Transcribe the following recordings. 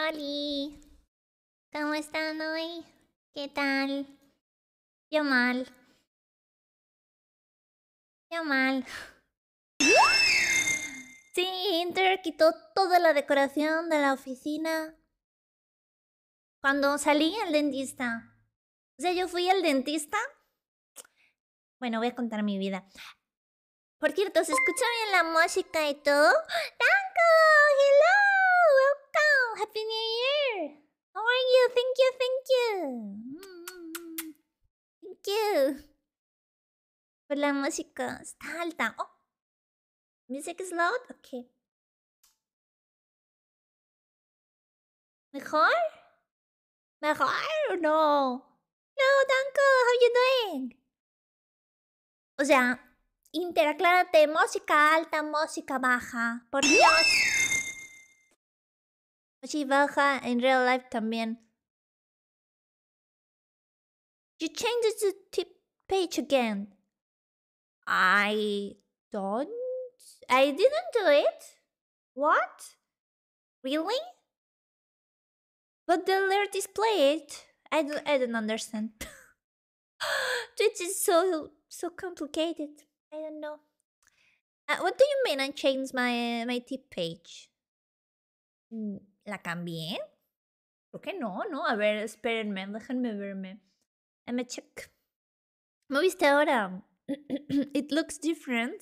¡Hola! ¿cómo están hoy? ¿Qué tal? Yo mal. Yo mal. Sí, Inter quitó toda la decoración de la oficina. Cuando salí al dentista. O sea, yo fui al dentista. Bueno, voy a contar mi vida. Por cierto, ¿se escucha bien la música y todo? ¡Tanco! ¡Hello! Happy New Year! How are you? Thank you, thank you. Mm, mm, mm. Thank you. Por pues la música, está alta. Oh. Music is loud? Ok. ¿Mejor? ¿Mejor o no? No, Danko, how you doing? O sea, interaclárate, música alta, música baja. Por Dios. Mochi Valha in real life también. You changed the tip page again. I don't. I didn't do it. What? Really? But the alert is played. I don't, I don't understand. this is so so complicated. I don't know. Uh, what do you mean I changed my my tip page? Mm. ¿La cambié? ¿Por qué no, ¿no? A ver, espérenme, déjenme verme. me check. ¿Me viste ahora? It looks different.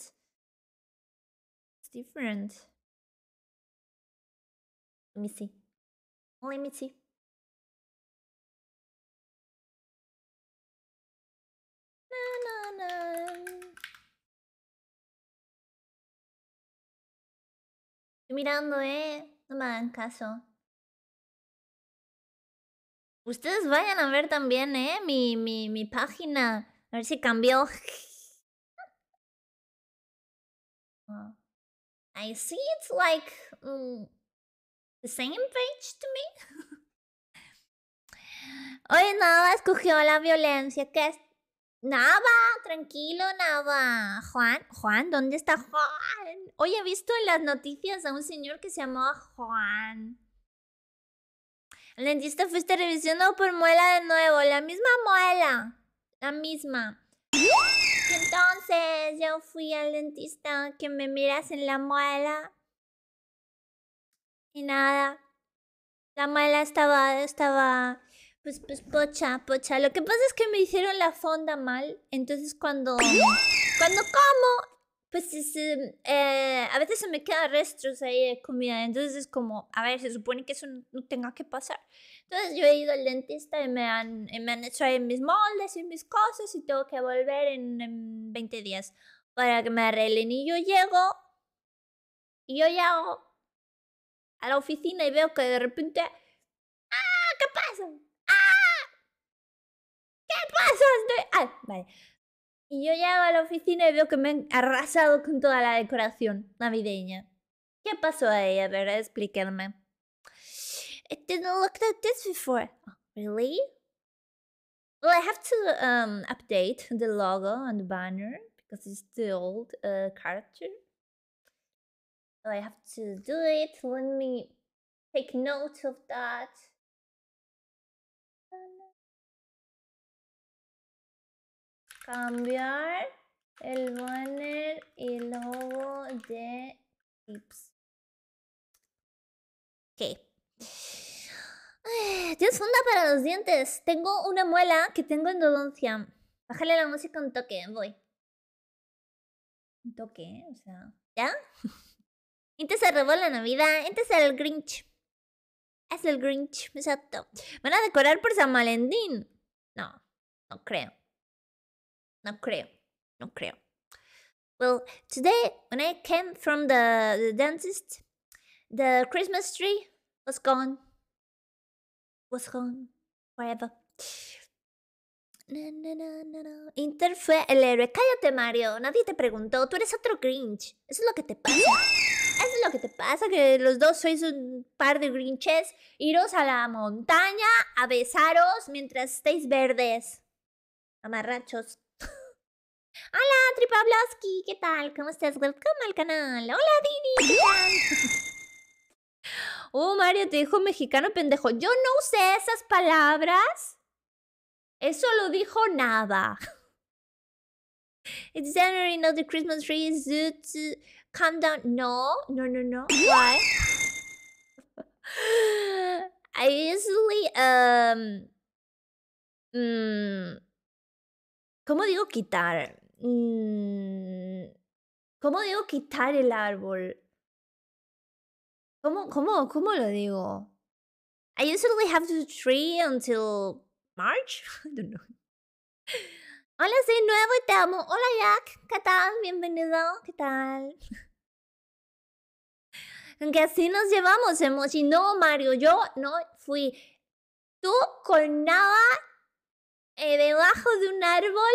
It's different. Let me see. Let me see. Na, na, na. Estoy mirando, ¿eh? no me hagan caso. Ustedes vayan a ver también, ¿eh? Mi, mi, mi página. A ver si cambió. Oh. I see it's like mm, the same page to me. Hoy nada escogió la violencia. ¿Qué es Nava, tranquilo, Nava. Juan, Juan, ¿dónde está Juan? Hoy he visto en las noticias a un señor que se llamaba Juan. El dentista fuiste revisionado por muela de nuevo, la misma muela, la misma. Entonces yo fui al dentista que me miras en la muela y nada, la muela estaba, estaba pues, pues, pocha, pocha. Lo que pasa es que me hicieron la fonda mal. Entonces, cuando. Cuando como, pues eh, eh, a veces se me quedan restos ahí de comida. Entonces es como, a ver, se supone que eso no tenga que pasar. Entonces yo he ido al dentista y me han, hecho mis moldes y mis cosas y tengo que volver en, en 20 días para que me arreglen. Y yo llego y yo llego a la oficina y veo que de repente, ¡ah! ¿Qué pasa? ¡Ah! ¿Qué pasa? Estoy... Ah, vale. Y yo llego a la oficina y veo que me han arrasado con toda la decoración navideña. ¿Qué pasó ahí? A ver, explíquenme. It didn't look like this before. Oh, really? Well, I have to um, update the logo and the banner because it's the old uh, character. So I have to do it. Let me take note of that. cambiar el banner y logo de tips. Ok. Ah, Dios funda para los dientes. Tengo una muela que tengo endodoncia. Bájale la música un toque, voy. Un toque, o sea. ¿Ya? Antes se robó la Navidad, antes el Grinch. Es el Grinch, exacto. Van a decorar por San Valentín. No, no creo. No creo. No creo. Well, today when I came from the, the dentist, the Christmas tree was gone. Was gone forever. No, no, no, Inter fue el héroe. Cállate, Mario. Nadie te preguntó. Tú eres otro Grinch. Eso es lo que te pasa. Eso es lo que te pasa, que los dos sois un par de Grinches. Iros a la montaña a besaros mientras estéis verdes. Amarrachos. Hola, Tripabloski, ¿qué tal? ¿Cómo estás? Welcome al canal. Hola, Dini, oh, Mario, te dijo mexicano pendejo. Yo no usé esas palabras. Eso lo dijo nada. It's January, not the Christmas tree. Is Calm down. No, no, no, no. Why? I usually, um, mm, ¿cómo digo quitar? ¿Cómo digo quitar el árbol? ¿Cómo, cómo, cómo lo digo? I usually have to tree until March. I don't know. Hola, soy nuevo y te amo. Hola, Jack. ¿Qué tal? Bienvenido. ¿Qué tal? Aunque así nos llevamos, emoji. No, Mario, yo no fui. Tú colnaba eh, debajo de un árbol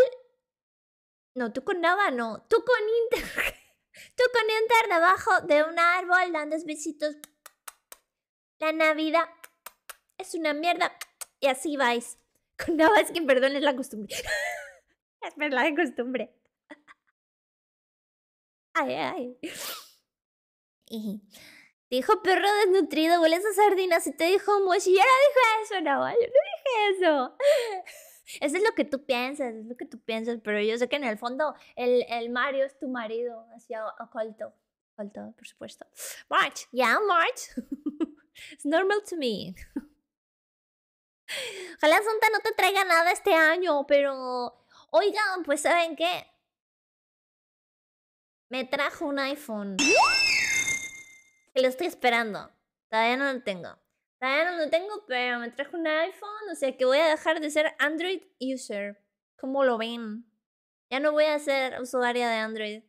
no, tú con nava, no. Tú con Inter. tú con Inter debajo de un árbol dando besitos. La Navidad es una mierda. Y así vais. Con nava es que perdón es la costumbre. es verdad es costumbre. ay, ay. Y dijo perro desnutrido, huele a sardinas. Y te dijo mochi. Yo no dije eso, no. Yo no dije eso. Eso es lo que tú piensas, es lo que tú piensas, pero yo sé que en el fondo el, el Mario es tu marido, así oculto. Oculto, por supuesto. March, yeah, March. It's normal to me. Ojalá Santa no te traiga nada este año, pero oigan, pues ¿saben qué? Me trajo un iPhone. Que lo estoy esperando. Todavía no lo tengo. Todavía no tengo, pero me trajo un iPhone, o sea que voy a dejar de ser Android user. ¿Cómo lo ven? Ya no voy a ser usuaria de Android.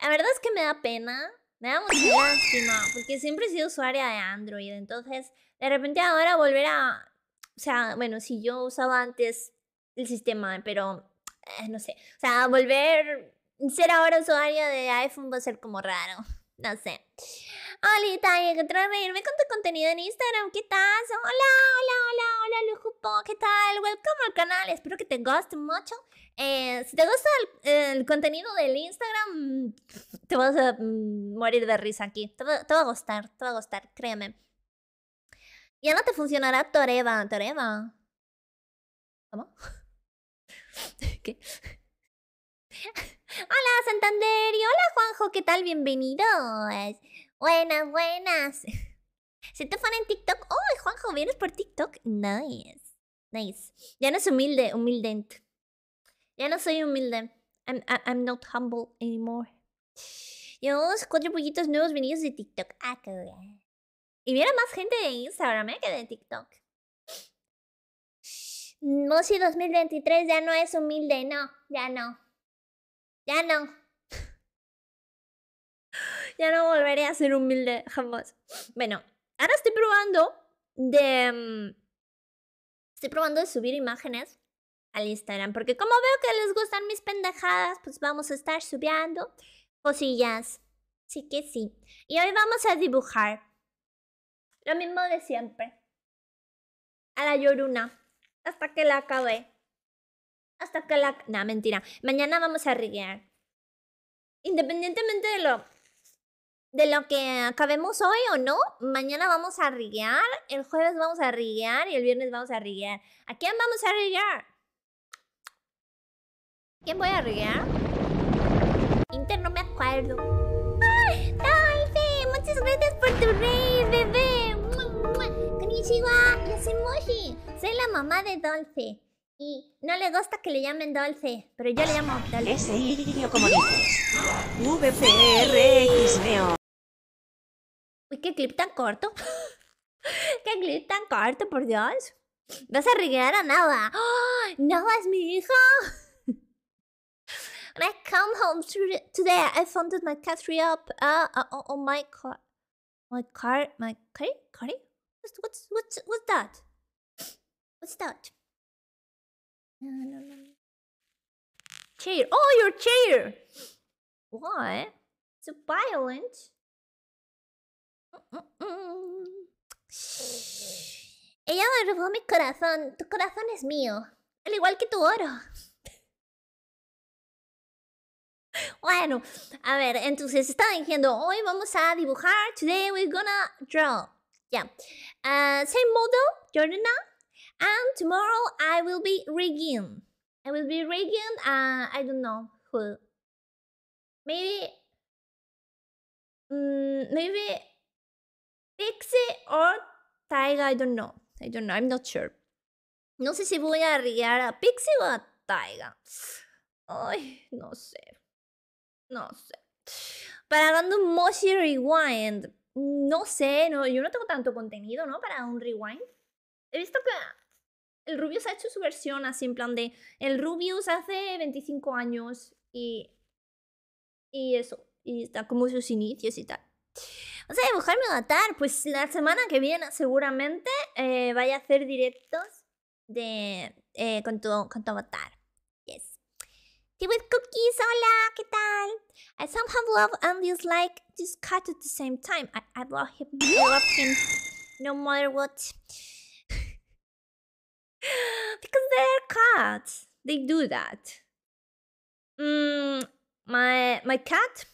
La verdad es que me da pena, me da mucha porque siempre he sido usuaria de Android, entonces de repente ahora volver a... O sea, bueno, si yo usaba antes el sistema, pero eh, no sé. O sea, volver... Ser ahora usuaria de iPhone va a ser como raro. No sé. Hola ¿Qué encontrarme reírme con tu contenido en Instagram. ¿Qué tal? Hola, hola, hola, hola Lujupo, ¿qué tal? Welcome al canal, espero que te guste mucho. Eh, si te gusta el, contenido del Instagram, mm, te vas a mm, morir de risa aquí. Te va, a gustar, te va a gustar, créeme. Ya no te funcionará Toreva, Toreva. ¿Cómo? ¿Qué? Hola Santander y hola Juanjo, ¿qué tal? Bienvenidos. Buenas, buenas. Si te fan en TikTok? ¡Oh, Juanjo, vienes por TikTok! Nice. Nice. Ya no es humilde, humilde. Ya no soy humilde. I'm, I'm not humble anymore. Llevamos cuatro pollitos nuevos venidos de TikTok. Ah, qué Y viera más gente de Instagram ¿eh? que de TikTok. No, 2023 ya no es humilde, no, ya no. Ya no ya no volveré a ser humilde jamás. Bueno, ahora estoy probando de... Mm, estoy probando de subir imágenes al Instagram, porque como veo que les gustan mis pendejadas, pues vamos a estar subiendo cosillas. Sí que sí. Y hoy vamos a dibujar. Lo mismo de siempre. A la lloruna. Hasta que la acabé. Hasta que la... No, mentira. Mañana vamos a riguear. Independientemente de lo de lo que acabemos hoy o no, mañana vamos a riguear, el jueves vamos a riguear y el viernes vamos a riguear. ¿A quién vamos a riguear? ¿Quién voy a riguear? Inter, no me acuerdo. ¡Ay! Muchas gracias por tu rey, bebé. Konnichiwa, yo soy Moshi. Soy la mamá de Dolce. Y no le gusta que le llamen Dolce, pero yo le llamo Dolce. Ese como dices. Neo. Uy, qué clip tan corto. qué clip tan corto, por Dios. Vas a regalar a Nava. ¡Oh! ¡Ah! Nava es mi hijo. When I come home today, I found that my cat threw up uh, uh, on oh, oh, my car. My car? My car? Car? What's, what's, what's, what's that? What's that? No, no, no. Chair. Oh, your chair! Why? So violent. Mm. Ella me robó mi corazón. Tu corazón es mío. Al igual que tu oro. Bueno, a ver, entonces estaba diciendo, hoy vamos a dibujar, today we're gonna draw. Yeah. same model, Jordana. And tomorrow I will be rigging. I will be rigging, uh, ah, I don't know who. Maybe, um, maybe ¿Pixie o Taiga, I don't know. I don't know, I'm not sure. No sé si voy a arriesgar a Pixie o a Taiga. Ay, no sé. No sé. Para un Moshi Rewind. No sé, no, yo no tengo tanto contenido, ¿no? Para un rewind. He visto que el Rubius ha hecho su versión así en plan de. El Rubius hace 25 años y. Y eso. Y está como sus inicios y tal. O sea, dibujar mi avatar, pues la semana que viene seguramente eh, vaya a hacer directos de, eh, con, tu, con tu avatar. Yes. Tea with cookies, hola, ¿qué tal? I somehow love and dislike this cat at the same time. I, I love him. I love him no matter what. because they're cats. They do that. Mm, my my cat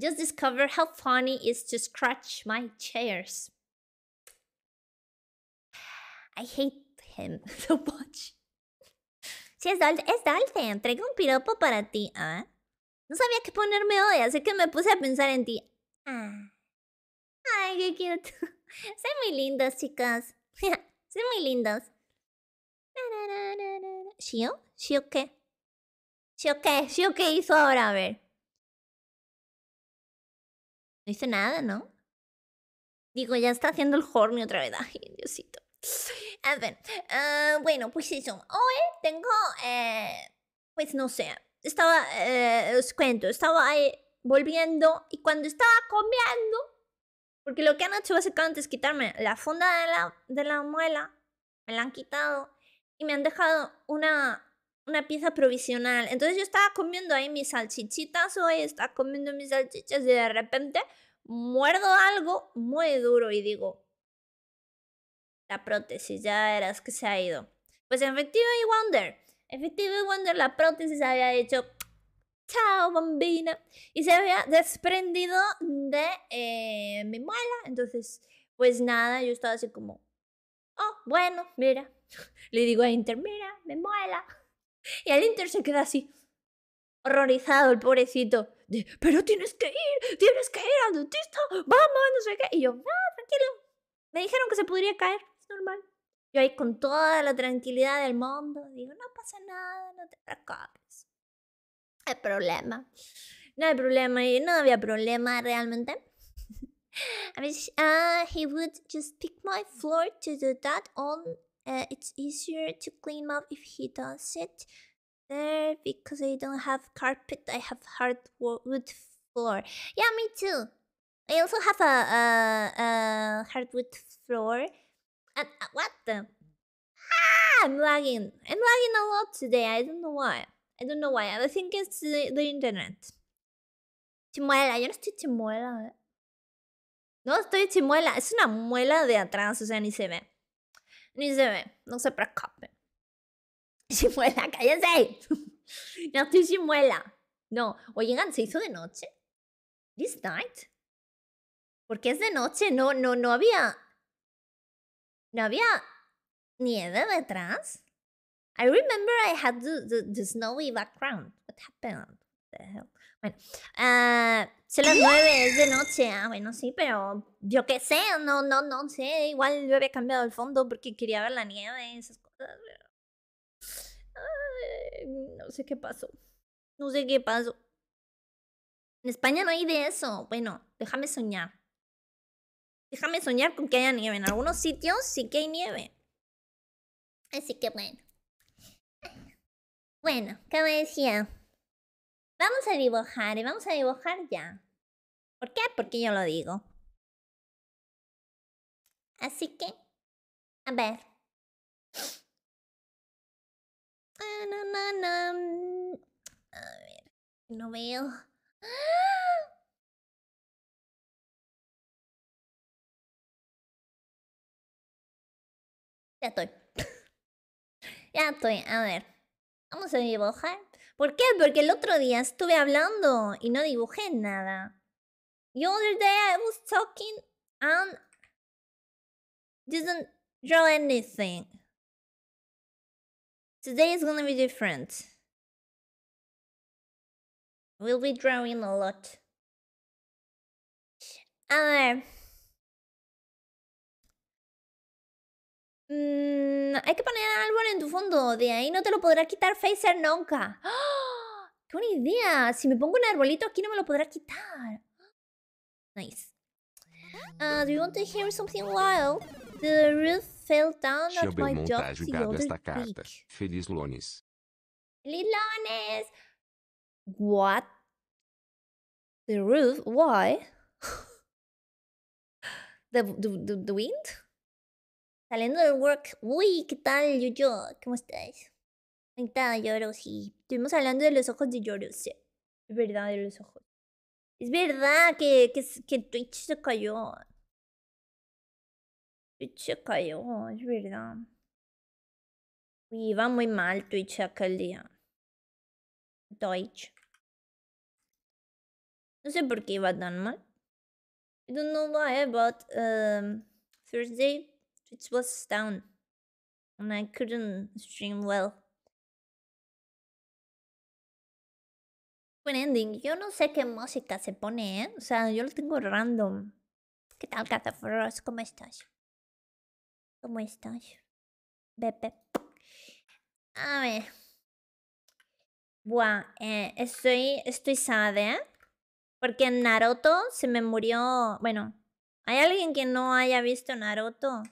just discover how funny it is to scratch my chairs. I hate him so much. Sí, es Dalton, es un piropo para ti. ¿Ah? No sabía qué ponerme hoy, así que me puse a pensar en ti. Ah. Ay, qué cute. Son muy lindos, chicas. Son muy lindos. ¿Shio? ¿Shio qué? ¿Shio qué? ¿Shio qué hizo ahora? A ver hice nada, ¿no? Digo, ya está haciendo el horny otra vez. Diosito. A ver, ah, bueno, pues eso. Hoy tengo, eh, pues no sé, estaba, eh, os cuento, estaba ahí volviendo y cuando estaba comiendo, porque lo que han hecho básicamente es quitarme la funda de la, de la muela, me la han quitado y me han dejado una una pieza provisional. Entonces yo estaba comiendo ahí mis salchichitas hoy, estaba comiendo mis salchichas y de repente muerdo algo muy duro y digo, la prótesis, ya eras que se ha ido. Pues efectivo y Wonder, efectivo y Wonder, la prótesis había hecho, chao bambina y se había desprendido de eh, mi muela. Entonces, pues nada, yo estaba así como, oh, bueno, mira, le digo a Inter, mira, me muela. Y el Inter se queda así, horrorizado, el pobrecito. De, pero tienes que ir, tienes que ir al dentista, vamos, no sé qué. Y yo, no, tranquilo. Me dijeron que se podría caer, es normal. Yo ahí con toda la tranquilidad del mundo, digo, no pasa nada, no te preocupes. No hay problema. No hay problema, y no había problema realmente. a ah, he would just pick my floor to do that on uh, it's easier to clean up if he does not sit there because I don't have carpet. I have hardwood floor. Yeah, me too. I also have a, a, a hardwood floor. And uh, what the? Ah, I'm lagging. I'm lagging a lot today. I don't know why. I don't know why. I think it's the, the internet. Chimuela, yo no estoy chimuela. No estoy chimuela. Es una muela de atrás, o sea, ni se ve. ni se ve, no se preocupen. Chimuela, cállense. no estoy chimuela. No, oigan, ¿se hizo de noche? ¿This night? Porque es de noche, no, no, no había. No había nieve detrás. I remember I had the, snowy background. What happened? What the hell? Bueno, uh, son las nueve, es de noche. Ah, bueno, sí, pero yo qué sé, no, no, no sé. Igual yo había cambiado el fondo porque quería ver la nieve y esas cosas. no sé qué pasó. No sé qué pasó. En España no hay de eso. Bueno, déjame soñar. Déjame soñar con que haya nieve. En algunos sitios sí que hay nieve. Así que bueno. Bueno, ¿qué me decía? Vamos a dibujar y vamos a dibujar ya. ¿Por qué? Porque yo lo digo. Así que, a ver. Ah, mm, a ver, no veo. Ya estoy. ya estoy. A ver. Vamos a dibujar. ¿Por qué? Porque el otro día estuve hablando y no dibujé nada. The other day I was talking and didn't draw anything. Today is gonna be different. We'll be drawing a lot. A ver. Mm, hay que poner árbol en tu fondo, de ahí no te lo podrá quitar Facer nunca. ¡Qué buena idea! Si me pongo un arbolito aquí no me lo podrá quitar. Nice. Uh, do you want to hear something wild? The roof fell down at my job the esta carta. Feliz Lones. Feliz lunes! ¿Qué? ¿La pared? ¿Por What? The roof? Why? the, the, the, the wind? Saliendo del work. Uy, ¿qué tal, yo? ¿Cómo estáis? está Yorosi. Estuvimos hablando de los ojos de Yorosi. Es verdad, de los ojos. Es verdad que, que, Twitch se cayó. Twitch se cayó, es verdad. Uy, va muy mal Twitch aquel día. Twitch. No sé por qué iba tan mal. I don't know why, but um, Thursday It was down, and I couldn't stream well. Buen ending. Yo no sé qué música se pone, ¿eh? O sea, yo lo tengo random. ¿Qué tal, Cataforos? ¿Cómo estás? ¿Cómo estás? Pepe. A ver. Buah, eh, estoy, estoy sad, ¿eh? Porque en Naruto se me murió... Bueno, ¿hay alguien que no haya visto Naruto?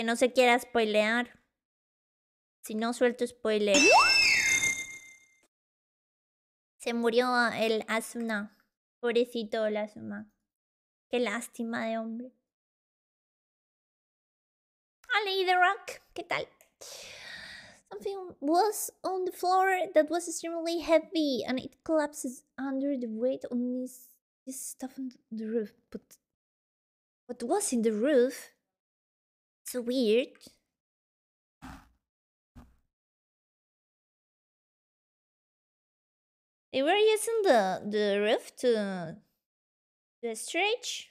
Que no se quiera spoilear. Si no, suelto spoiler. Se murió el Asuna. Pobrecito el Asuna. Qué lástima de hombre. Ali The Rock, ¿qué tal? Something was on the floor that was extremely heavy and it collapses under the weight on this stuff on the roof. But what was in the roof It's weird. They were using the, the roof to the stretch.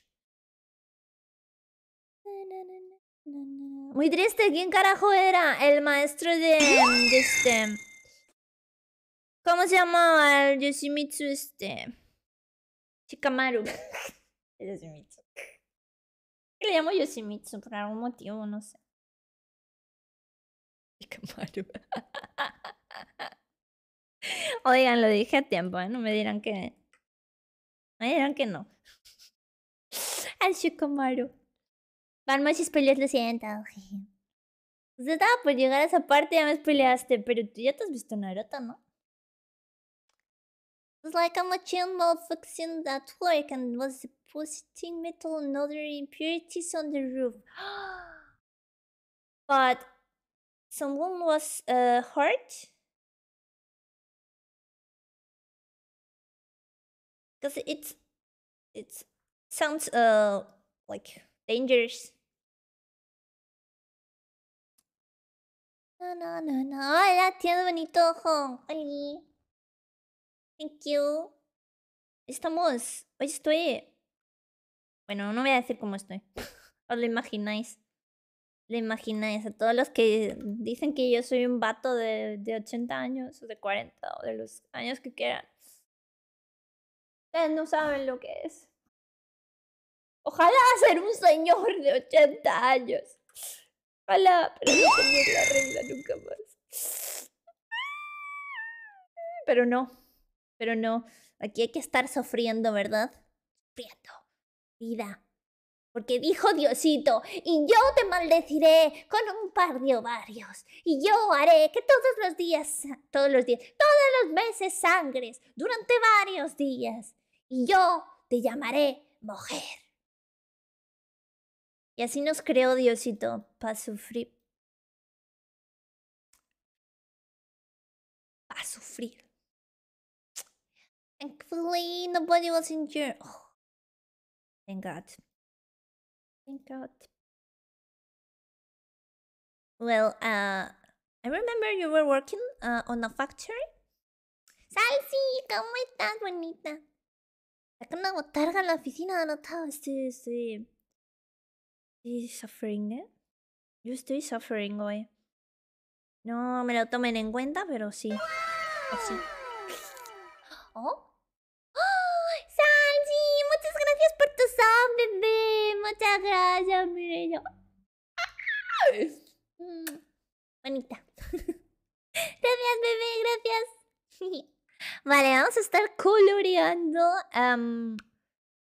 Muy triste, ¿quién carajo era? El maestro de, de este. ¿Cómo se llamaba el Yoshimitsu este? Shikamaru. El Yoshimitsu le llamo Yoshimitsu por algún motivo, no sé. Oigan, lo dije a tiempo, ¿eh? No me dirán que... me dirán que no. Al Shikamaru. Van más peleas lo siento. Usted pues estaba por llegar a esa parte ya me peleaste, pero tú ya te has visto Naruto, ¿no? It's like a machine malfunction at work and was depositing metal and other impurities on the roof. but someone was uh, hurt? Because it's it sounds uh like dangerous. No no no no, hola, tienes bonito ojo. Hola. Thank you. Estamos... Hoy estoy... Bueno, no voy a decir cómo estoy. Os lo imagináis. Lo imagináis a todos los que dicen que yo soy un vato de, de 80 años o de 40 o de los años que quieran. Ustedes no saben lo que es. Ojalá ser un señor de 80 años. Ojalá, pero no la regla nunca más. Pero no. Pero no, aquí hay que estar sufriendo, ¿verdad? Sufriendo. Vida. Porque dijo Diosito, y yo te maldeciré con un par de ovarios, y yo haré que todos los días, todos los días, todos los meses sangres, durante varios días, y yo te llamaré mujer. Y así nos creó Diosito para sufrir. Para sufrir. Thankfully, nobody was injured. Oh. Thank God. Thank God. Well, uh, I remember you were working uh, on a factory. Salsi, ¿cómo estás, bonita? Acá una botarga a la oficina, no estoy, estoy, estoy suffering, ¿eh? Yo estoy suffering hoy. No me lo tomen en cuenta, pero sí. Así. ¿Oh? bebé. Muchas gracias, Mireya. Mm, bonita. Gracias, bebé, gracias. Vale, vamos a estar coloreando.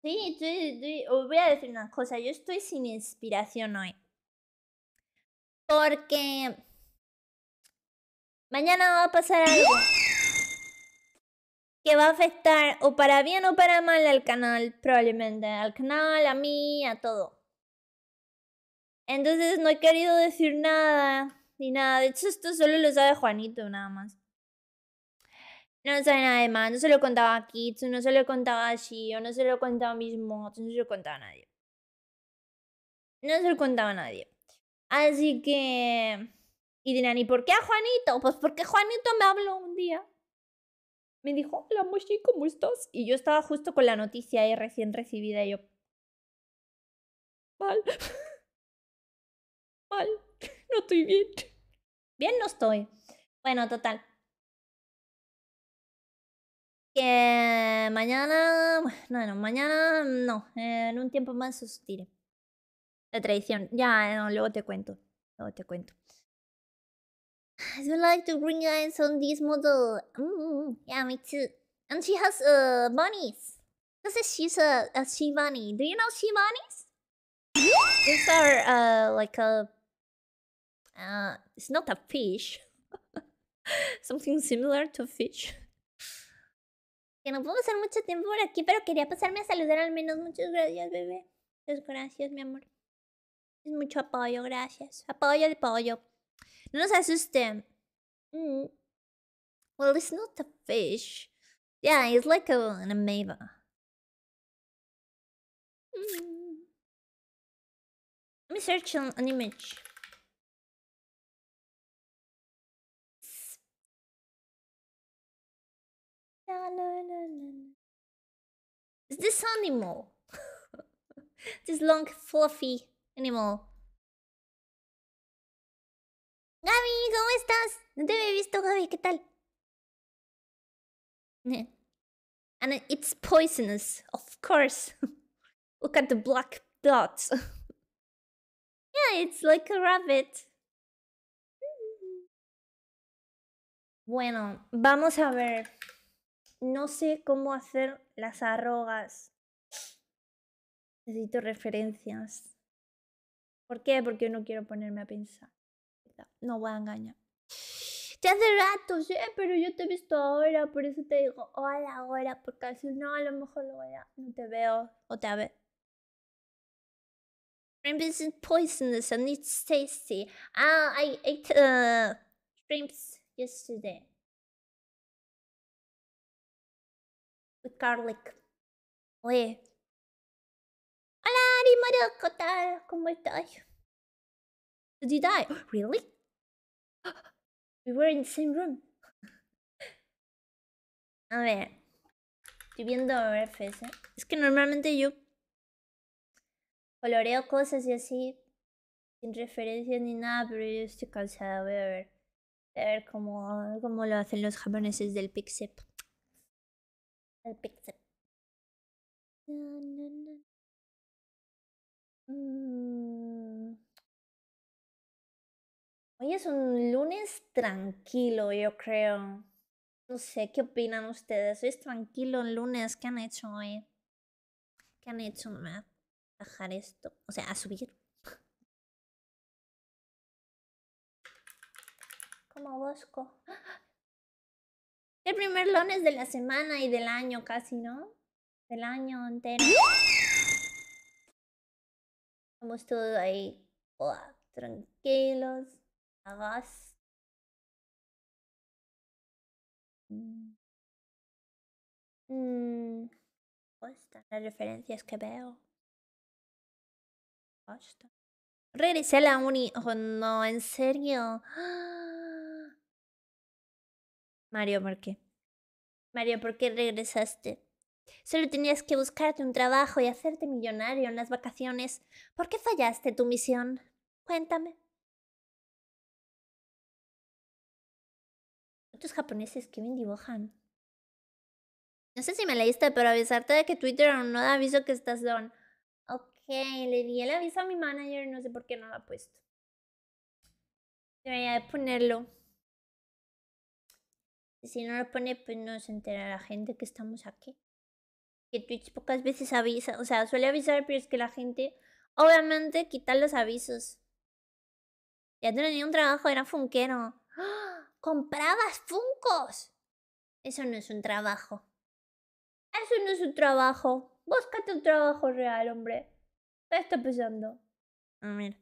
sí, estoy, os voy a decir una cosa. Yo estoy sin inspiración hoy. Porque mañana va a pasar algo que va a afectar o para bien o para mal al canal, probablemente al canal, a mí, a todo. Entonces no he querido decir nada, ni nada. De hecho, esto solo lo sabe Juanito, nada más. No sabe nada de más, no se lo contaba a Kitsu, no se lo contaba a Shio, no se lo contaba a mis no se lo contaba a nadie. No se lo contaba a nadie. Así que... Y dirán, ¿y por qué a Juanito? Pues porque Juanito me habló un día me dijo, hola Moshi, ¿cómo estás? Y yo estaba justo con la noticia ahí recién recibida y yo... Mal. Mal. No estoy bien. Bien no estoy. Bueno, total. Que eh, mañana... Bueno, mañana no. En un tiempo más os diré. La tradición. Ya, eh, no, luego te cuento. Luego te cuento. I would like to bring eyes on this model. Mm, yeah, me too. And she has uh, bunnies. This she's a, a she bunny. Do you know she bunnies? These are uh, like a. Uh, it's not a fish. Something similar to fish. Que no puedo pasar mucho tiempo por aquí, pero quería pasarme a saludar al menos. Muchas gracias, bebé. Muchas gracias, mi amor. Es mucho apoyo, gracias. Apoyo de pollo. no system. Mm. Well, it's not a fish. Yeah, it's like a, an amoeba. Mm. Let me search an, an image. Is this animal? this long, fluffy animal. Gaby, ¿cómo estás? No te he visto, Gaby, ¿qué tal? And it's poisonous, of course. Look at the black dots. yeah, it's like a rabbit. Bueno, vamos a ver. No sé cómo hacer las arrogas. Necesito referencias. ¿Por qué? Porque no quiero ponerme a pensar. No voy a engañar. Ya hace rato, sí, pero yo te he visto ahora, por eso te digo hola ahora, porque si no, a lo mejor no te veo o te vez. Shrimp is poisonous and it's tasty. Ah, I ate uh, shrimps yesterday. With garlic. Oye. Hola, Ari Mario, ¿cómo estás? Did you die? Really? We were in the same room. A ver. Estoy viendo RFs. Es que normalmente yo coloreo cosas y así. Sin referencia ni nada, pero yo estoy cansada. Voy a ver. Voy a ver cómo, lo hacen los japoneses del pixel. El pixip. No, no, no. Mm. Hoy es un lunes tranquilo, yo creo. No sé, ¿qué opinan ustedes? es tranquilo el lunes. ¿Qué han hecho hoy? ¿Qué han hecho? Me a bajar esto. O sea, a subir. Como bosco. El primer lunes de la semana y del año casi, ¿no? Del año entero. Estamos todos ahí. tranquilos. Mmm Mm. mm pues, las referencias que veo. Basta. Regresé a la uni. Oh, no, en serio. ¡Ah! Mario, ¿por qué? Mario, ¿por qué regresaste? Solo tenías que buscarte un trabajo y hacerte millonario en las vacaciones. ¿Por qué fallaste tu misión? Cuéntame. japoneses que bien dibujan. No sé si me leíste, pero avisarte de que Twitter no da aviso que estás don. Ok, le di el aviso a mi manager, no sé por qué no lo ha puesto. Debería ponerlo. Si no lo pone, pues no se entera la gente que estamos aquí. Que Twitch pocas veces avisa, o sea, suele avisar, pero es que la gente, obviamente, quita los avisos. Ya tenía un trabajo, era funquero. ¡Ah! comprabas funcos. Eso no es un trabajo. Eso no es un trabajo. Búscate un trabajo real, hombre. ¿Qué está pensando? A ver.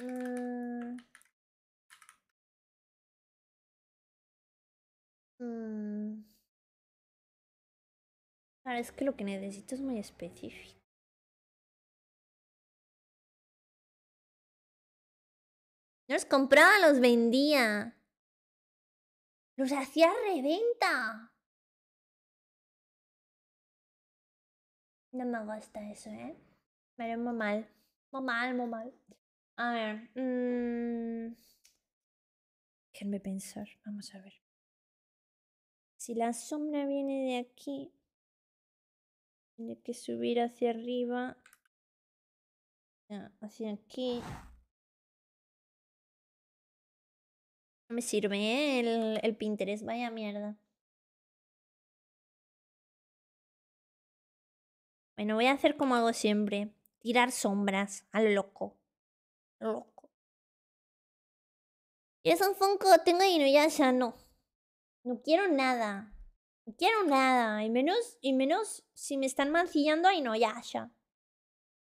Mm. mm. es que lo que necesito es muy específico. Los compraba, los vendía. Los hacía reventa. No me gusta eso, ¿eh? Me muy mal. Muy mal, muy mal. A ver. Mmm... Déjenme pensar. Vamos a ver. Si la sombra viene de aquí, tiene que subir hacia arriba. Ah, hacia aquí. me sirve el, el Pinterest, vaya mierda. Bueno, voy a hacer como hago siempre. Tirar sombras al lo loco. Y loco. Es un Funko, tengo ya no. No quiero nada. No quiero nada. Y menos, y menos si me están mancillando a Inuyasha.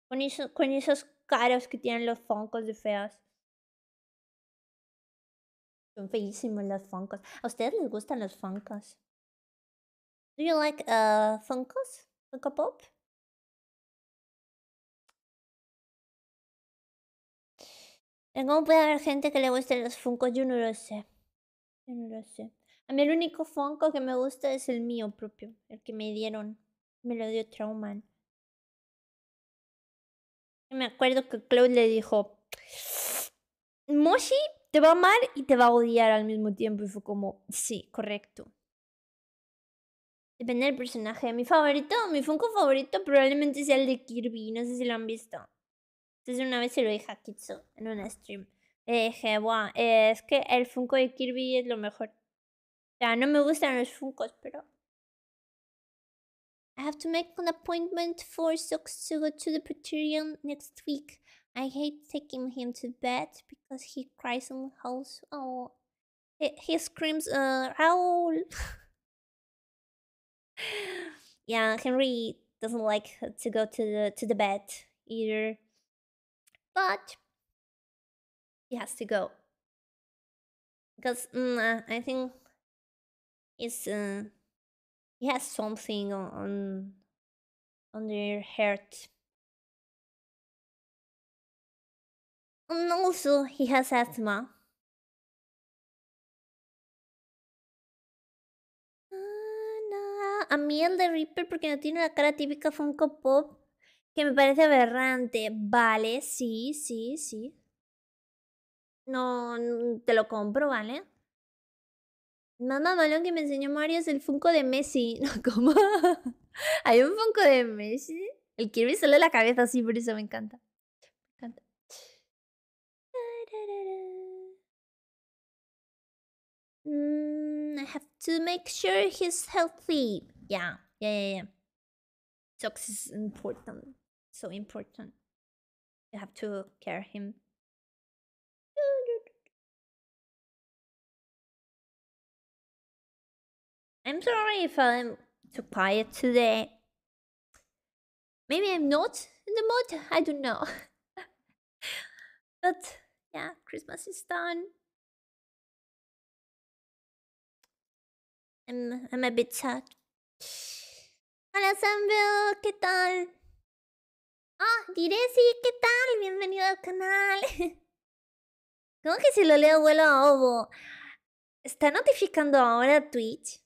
Con, eso, con esos caros que tienen los foncos de feas. Son feísimos los Funkos. ¿A ustedes les gustan los Funkos? Do you like uh, Funkos? Funko Pop? ¿Cómo puede haber gente que le guste los Funkos? Yo no lo sé. Yo no lo sé. A mí el único Funko que me gusta es el mío propio, el que me dieron. Me lo dio Trauman. Me acuerdo que Claude le dijo, Moshi te va a amar y te va a odiar al mismo tiempo. Y fue como, sí, correcto. Depende del personaje. Mi favorito, mi Funko favorito probablemente sea el de Kirby. No sé si lo han visto. Entonces una vez se lo dije a Kitsu en un stream. dije, bueno, es que el Funko de Kirby es lo mejor. O sea, no me gustan los Funkos, pero... I have to make an appointment for Sox to go to the Patreon next week. I hate taking him to bed because he cries and howls. Oh, he, he screams, uh, Raul! yeah, Henry doesn't like to go to the to the bed either, but he has to go because mm, uh, I think it's uh, he has something on on their heart No uso. he has asthma. Ah, A mí el de Ripper porque no tiene la cara típica Funko Pop que me parece aberrante. Vale, sí, sí, sí. No, te lo compro, ¿vale? no, lo que me enseñó Mario es el Funko de Messi. No, ¿cómo? ¿Hay un Funko de Messi? El Kirby solo la cabeza, sí, por eso me encanta. Mm, I have to make sure he's healthy. Yeah, yeah, yeah, yeah. Socks is important. So important. You have to care him. I'm sorry if I'm too quiet today. Maybe I'm not in the mood. I don't know. but yeah, Christmas is done. I'm, I'm a bit Hola Sambeo, ¿qué tal? Oh, ah, Diresi, ¿qué tal? Bienvenido al canal. ¿Cómo que si lo leo vuelo a Ovo? ¿Está notificando ahora Twitch?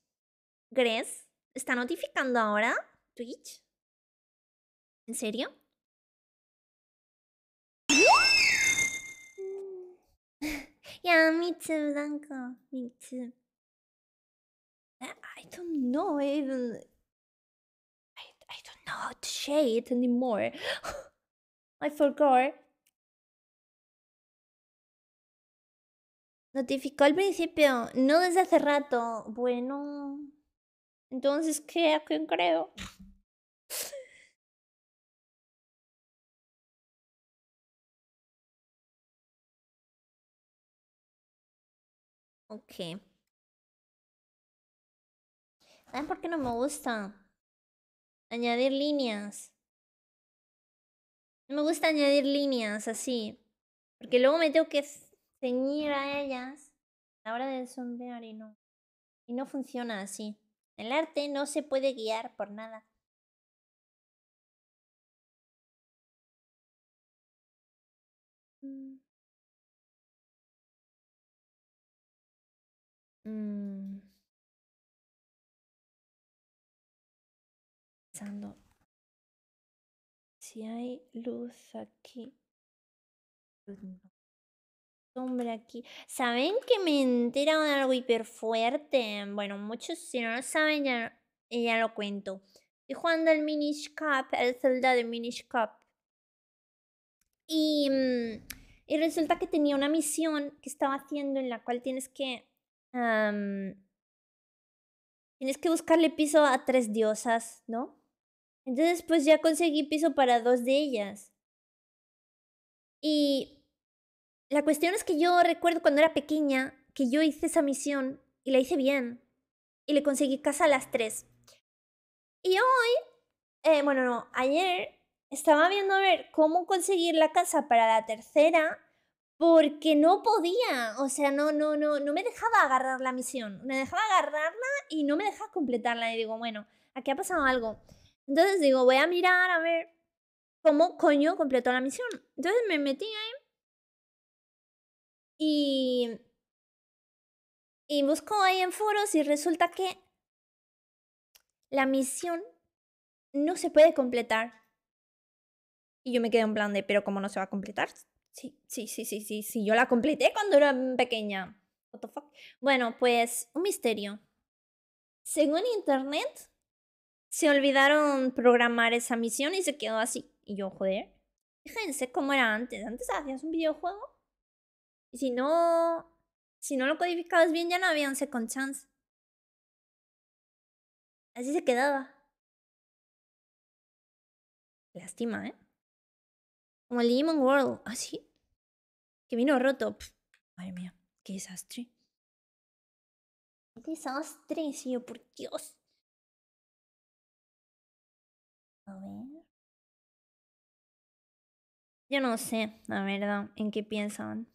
¿Gres? ¿Está notificando ahora Twitch? ¿En serio? Ya, yeah, me Blanco. Me I don't know. even... I, I don't know how to say it anymore. I forgot. Notificó al principio, no desde hace rato. Bueno, entonces, ¿qué? ¿A creo? ok. ¿Saben por qué no me gusta? Añadir líneas. No me gusta añadir líneas así. Porque luego me tengo que ceñir a ellas a la hora de sombrear y no. Y no funciona así. El arte no se puede guiar por nada. Mm. Mm. si hay luz aquí, pues sombra aquí. ¿Saben que me enteraron de algo hiper fuerte? Bueno, muchos si no lo saben ya, lo cuento. Estoy jugando el Minish Cup, el soldado de Minish Cup. Y, mm, y, resulta que tenía una misión que estaba haciendo en la cual tienes que... tienes que buscarle piso a tres diosas, ¿no? Entonces, pues ya conseguí piso para dos de ellas. Y la cuestión es que yo recuerdo cuando era pequeña que yo hice esa misión y la hice bien. Y le conseguí casa a las tres. Y hoy, eh, bueno, no, ayer estaba viendo a ver cómo conseguir la casa para la tercera porque no podía, o sea, no, no, no, no me dejaba agarrar la misión, me dejaba agarrarla y no me dejaba completarla y digo, bueno, aquí ha pasado algo. Entonces digo, voy a mirar a ver cómo coño completó la misión. Entonces me metí ahí y, y busco ahí en foros y resulta que la misión no se puede completar. Y yo me quedé en plan de, pero ¿cómo no se va a completar? Sí, sí, sí, sí, sí, sí, yo la completé cuando era pequeña. What the fuck? Bueno, pues un misterio. Según internet, se olvidaron programar esa misión y se quedó así. Y yo, joder, fíjense cómo era antes. Antes hacías un videojuego y si no, si no lo codificabas bien ya no había un second chance. Así se quedaba. Lástima, ¿eh? Como el Demon World, así. ¿Ah, que vino roto. madre mía, qué desastre. Qué desastre, señor, por Dios. A ver. Yo no sé, la verdad, en qué piensan.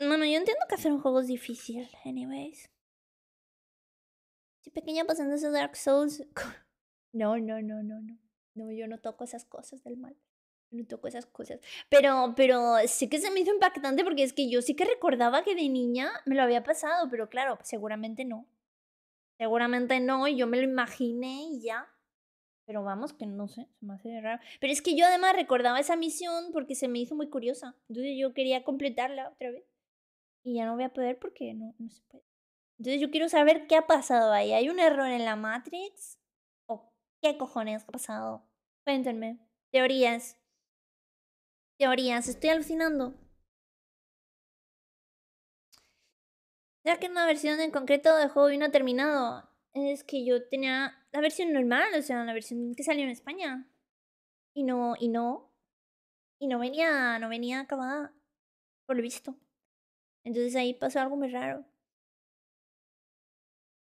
Bueno, yo entiendo que hacer un juego es difícil, anyways. Soy pequeña Pasando esos Dark Souls. No, no, no, no, no. No, yo no toco esas cosas del mal. no toco esas cosas. Pero, pero sí que se me hizo impactante porque es que yo sí que recordaba que de niña me lo había pasado, pero claro, seguramente no. Seguramente no, y yo me lo imaginé y ya. Pero vamos, que no sé, se me hace raro. Pero es que yo además recordaba esa misión porque se me hizo muy curiosa. Entonces yo quería completarla otra vez. Y ya no voy a poder porque no, no se puede. Entonces yo quiero saber qué ha pasado ahí. ¿Hay un error en la Matrix? ¿O qué cojones ha pasado? Cuéntenme. Teorías. Teorías. Estoy alucinando. ya que una versión en concreto del juego vino terminado. Es que yo tenía la versión normal, o sea, la versión que salió en España. Y no, y no. Y no venía, no venía acabada, por lo visto. Entonces ahí pasó algo muy raro.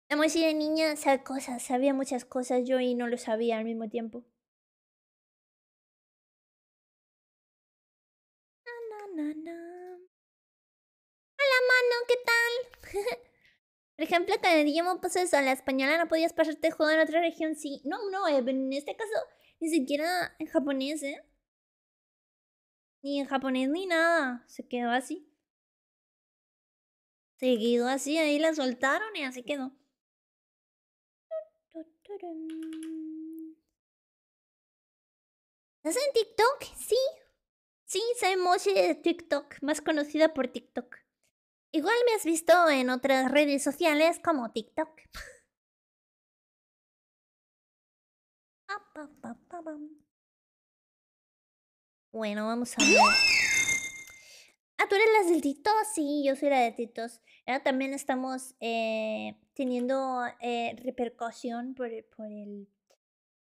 La música de niña sabe cosas, sabía muchas cosas yo y no lo sabía al mismo tiempo. na, Hola, mano, ¿qué tal? Por ejemplo, con el idioma a la española no podías pasarte el juego en otra región, sí. No, no, eh, en este caso ni siquiera en japonés, ¿eh? Ni en japonés ni nada, se quedó así. Seguido así, ahí la soltaron y así quedó. ¿Estás en TikTok? Sí. Sí, soy Moshi de TikTok, más conocida por TikTok. Igual me has visto en otras redes sociales como TikTok. Ah, bueno, vamos a ver. Ah, tú eres la del tiktok Sí, yo soy la de tiktok Ahora también estamos eh, teniendo eh, repercusión por, por, el,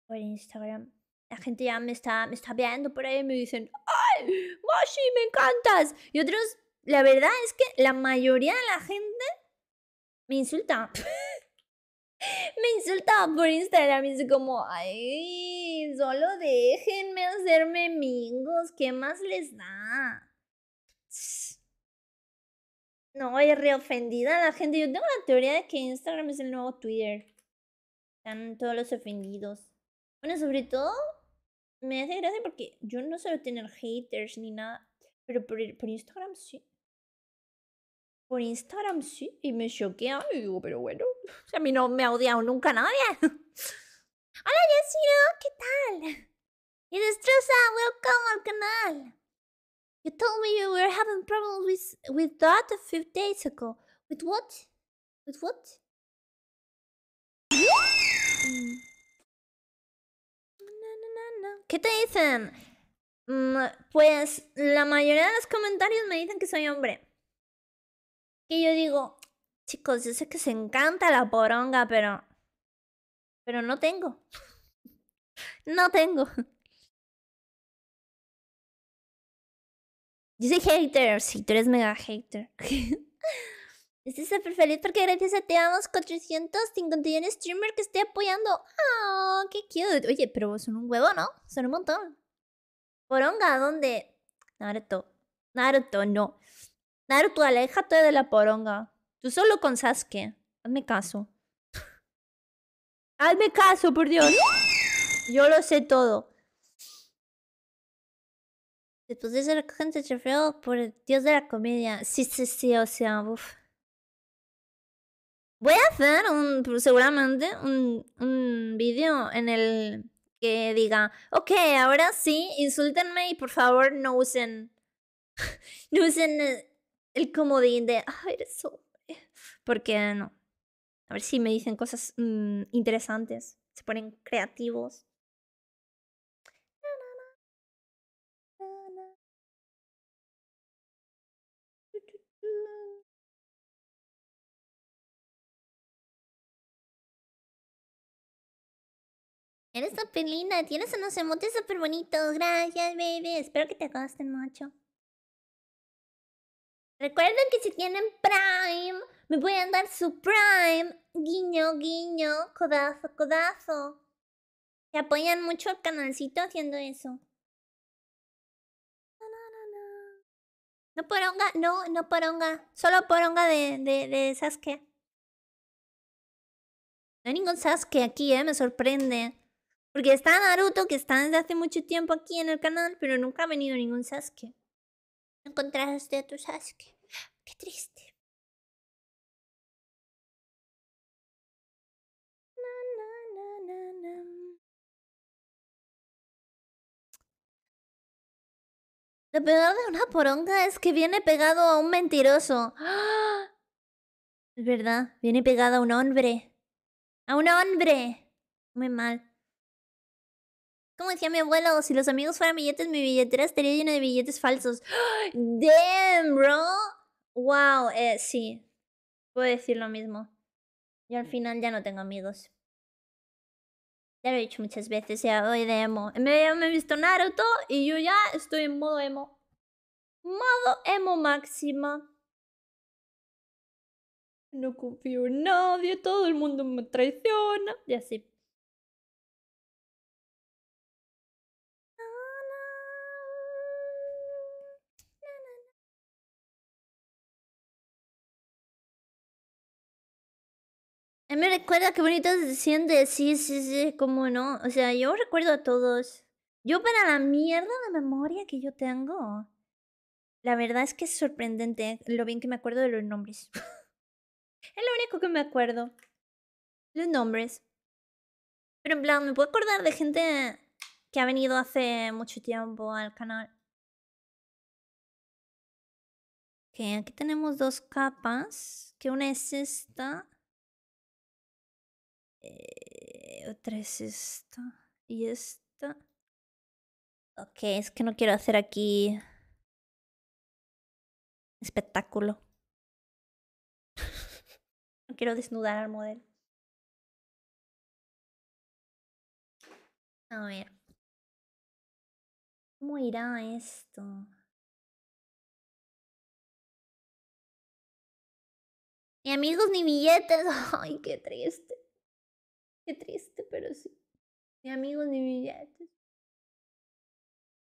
por Instagram. La gente ya me está, me está viendo por ahí y me dicen: ¡Ay, Moshi, me encantas! Y otros la verdad es que la mayoría de la gente me insulta. me insulta por Instagram y es como, ay, solo déjenme hacerme mingos, ¿qué más les da? No, re reofendida la gente. Yo tengo la teoría de que Instagram es el nuevo Twitter. Están todos los ofendidos. Bueno, sobre todo, me hace gracia porque yo no suelo tener haters ni nada. Pero por, por Instagram sí por Instagram sí, y me choquea. Y digo, pero bueno, a mí no me ha odiado nunca nadie. Hola Yasiro, ¿qué tal? Y Destroza, welcome al canal. You told me you were having problems with, with that a few days ago. With what? With what? Mm. ¿Qué te dicen? Mm, pues la mayoría de los comentarios me dicen que soy hombre que yo digo, chicos, yo sé que se encanta la poronga, pero. Pero no tengo. no tengo. Yo soy hater, sí, tú eres mega hater. Estoy súper feliz porque gracias a ti vamos 451 streamer que estoy apoyando. ¡Oh, qué cute! Oye, pero son un huevo, ¿no? Son un montón. Poronga, ¿dónde? Naruto. Naruto, no. Naruto, toda de la poronga. Tú solo con Sasuke. Hazme caso. Hazme caso, por Dios. Yo lo sé todo. Después de ser gente chefeo, por el dios de la comedia. Sí, sí, sí, o sea, uff. Voy a hacer un, seguramente un, un vídeo en el que diga, ok, ahora sí, insúltenme y por favor no usen, no usen eh, el comodín de, a ver eso Porque no. A ver si me dicen cosas mm, interesantes. Se ponen creativos. Eres súper linda, tienes unos emotes súper bonitos. Gracias, baby. Espero que te gusten mucho. Recuerden que si tienen Prime, me pueden dar su Prime. Guiño, guiño, codazo, codazo. Que apoyan mucho el canalcito haciendo eso. No poronga, no, no poronga. Solo poronga de, de, de Sasuke. No hay ningún Sasuke aquí, eh, me sorprende. Porque está Naruto, que está desde hace mucho tiempo aquí en el canal, pero nunca ha venido ningún Sasuke encontraste a tu Sasuke. Qué triste. Lo peor de una poronga es que viene pegado a un mentiroso. ¡Ah! Es verdad, viene pegado a un hombre. A un hombre. Muy mal. Como decía mi abuelo, si los amigos fueran billetes, mi billetera estaría llena de billetes falsos. ¡Damn, bro! ¡Wow! Eh, sí. Puedo decir lo mismo. Yo al final ya no tengo amigos. Ya lo he dicho muchas veces, ya voy de emo. Me, me he visto Naruto y yo ya estoy en modo emo. Modo emo máxima. No confío en nadie, todo el mundo me traiciona. Ya sé me recuerda qué bonito se siente. Sí, sí, sí, cómo no. O sea, yo recuerdo a todos. Yo para la mierda de memoria que yo tengo. La verdad es que es sorprendente lo bien que me acuerdo de los nombres. es lo único que me acuerdo. Los nombres. Pero en plan, me puedo acordar de gente que ha venido hace mucho tiempo al canal. aquí tenemos dos capas. Que una es esta eh, otra es esta. Y esta. Ok, es que no quiero hacer aquí espectáculo. no quiero desnudar al modelo. A ver. ¿Cómo irá esto? Ni amigos ni billetes. Ay, qué triste triste, pero sí. Ni amigos ni billetes.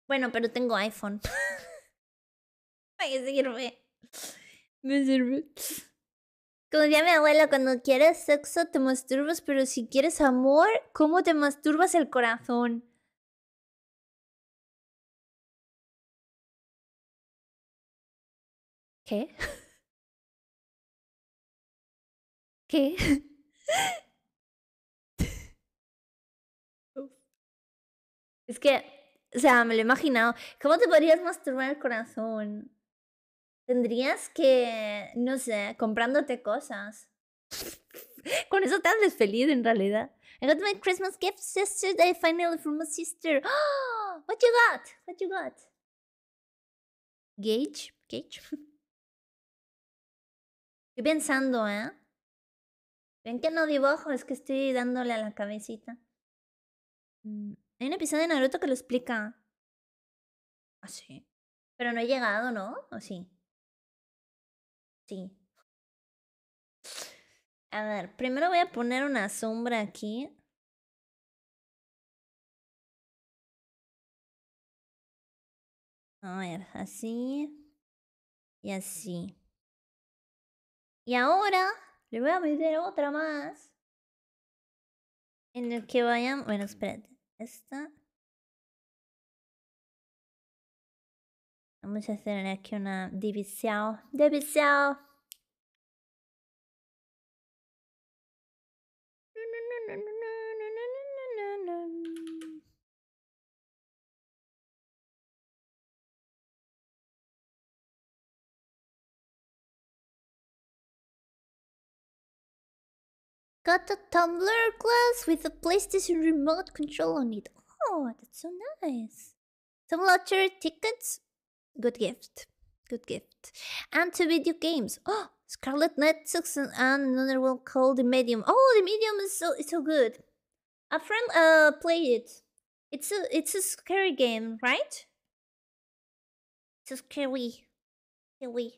Bueno, pero tengo iPhone. ¿Para sirve? Me sirve. Como decía mi abuela, cuando quieres sexo te masturbas, pero si quieres amor, ¿cómo te masturbas el corazón? ¿Qué? ¿Qué? Es que, o sea, me lo he imaginado. ¿Cómo te podrías masturbar el corazón? Tendrías que, no sé, comprándote cosas. Con eso te haces feliz en realidad. I got my Christmas gift I finally from my sister. what you got? What you got? Gage? Gage? Estoy pensando, ¿eh? Ven que no dibujo, es que estoy dándole a la cabecita. Mm. Hay un episodio de Naruto que lo explica. Ah, sí. Pero no he llegado, ¿no? ¿O sí? Sí. A ver, primero voy a poner una sombra aquí. A ver, así y así. Y ahora le voy a meter otra más. En el que vayan... Bueno, espérate. esta. Vamos hacer aqui uma divisão divisão Got a tumbler glass with a PlayStation remote control on it. Oh, that's so nice. Some lottery tickets. Good gift. Good gift. And two video games. Oh, Scarlet Night and another one called The Medium. Oh, The Medium is so it's so good. A friend uh played it. It's a it's a scary game, right? It's a scary, scary.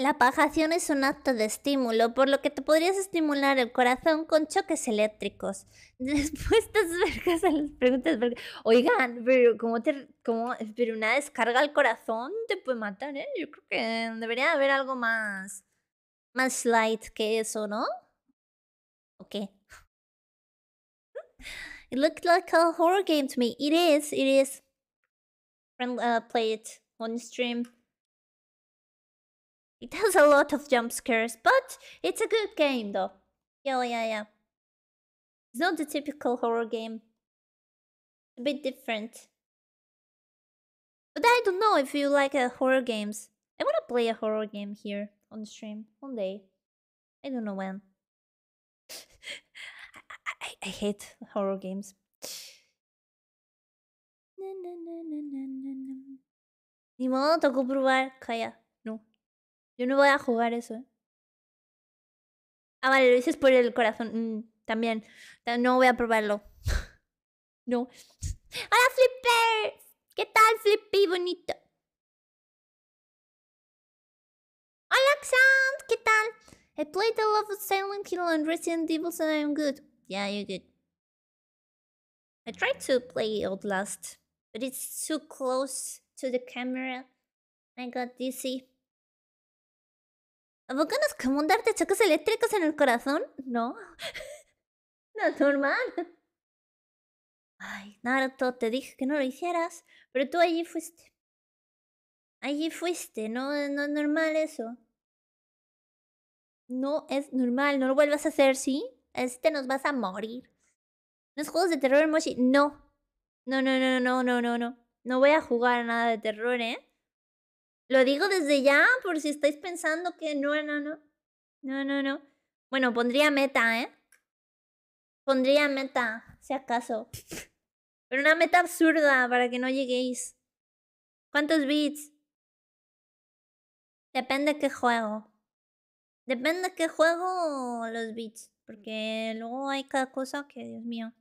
La pajación es un acto de estímulo, por lo que te podrías estimular el corazón con choques eléctricos. Después Respuestas vergas a las preguntas Oigan, pero ¿cómo te, una descarga al corazón te puede matar, ¿eh? Yo creo que debería haber algo más, más light que eso, ¿no? Okay. It looked like a horror game to me. It is, it is. play it on stream. It has a lot of jump scares, but it's a good game though. Yeah, yeah, yeah. It's not the typical horror game. A bit different. But I don't know if you like uh, horror games. I wanna play a horror game here on the stream one day. I don't know when. I, I, I hate horror games. Limão, tô com o Yo no voy a jugar eso. Ah, vale, lo dices por el corazón. Mm, también. No voy a probarlo. no. ¡Hola, Flipper! ¿Qué tal, Flippy bonito? Hola, Xand! ¿Qué tal? I played a Love of Silent Hill and Resident Evil y I'm good. Yeah, you're good. I tried to play Outlast, but it's too close to the camera. I got dizzy. ¿A como nos darte choques eléctricos en el corazón? No. no es normal. Ay, Naruto, te dije que no lo hicieras, pero tú allí fuiste. Allí fuiste, no, no es normal eso. No es normal, no lo vuelvas a hacer, ¿sí? Este nos vas a morir. ¿No es juegos de terror, Moshi? No. No, no, no, no, no, no, no. No voy a jugar nada de terror, ¿eh? Lo digo desde ya por si estáis pensando que no, no, no. No, no, no. Bueno, pondría meta, ¿eh? Pondría meta, si acaso. Pero una meta absurda para que no lleguéis. ¿Cuántos bits? Depende qué juego. Depende qué juego los bits. Porque luego hay cada cosa que, Dios mío,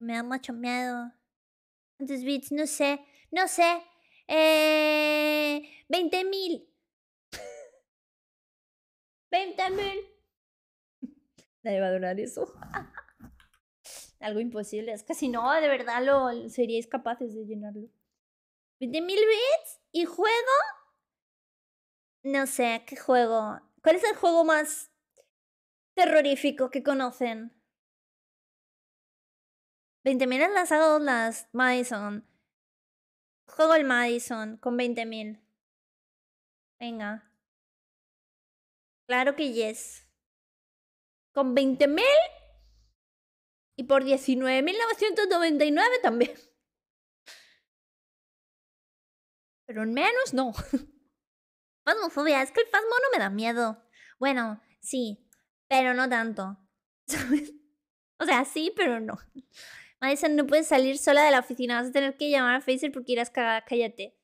me da mucho miedo. ¿Cuántos bits? No sé, no sé. 20.000 eh, 20.000 mil. mil. Nadie va a durar eso. Algo imposible. Es que si no, de verdad lo seríais capaces de llenarlo. ¿20.000 mil bits y juego. No sé, ¿qué juego? ¿Cuál es el juego más terrorífico que conocen? 20.000 han lanzado las Madison. Juego el Madison con 20.000. Venga. Claro que yes. Con 20.000 y por 19.999 también. Pero en menos no. Fasmofobia, es que el fasmo no me da miedo. Bueno, sí, pero no tanto. O sea, sí, pero no. Esa no puedes salir sola de la oficina. Vas a tener que llamar a Facer porque irás cagada. Cállate.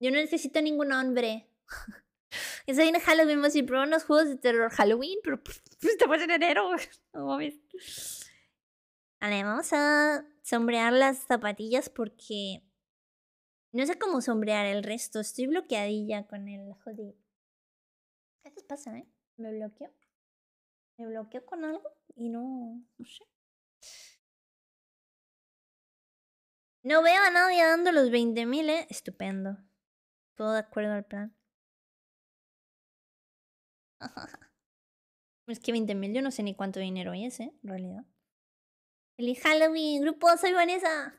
Yo no necesito ningún hombre. Eso viene Halloween. Vamos a probar unos juegos de terror Halloween, pero estamos pues, pues, en enero. vamos a sombrear las zapatillas porque no sé cómo sombrear el resto. Estoy bloqueadilla con el jodido. ¿Qué te pasa, eh? Me bloqueo. Me bloqueo con algo y no, no sé. No veo a nadie dando los 20.000, ¿eh? Estupendo. Todo de acuerdo al plan. es que 20.000 yo no sé ni cuánto dinero es, ¿eh? En realidad. ¡Feliz Halloween! ¡Grupo, soy Vanessa!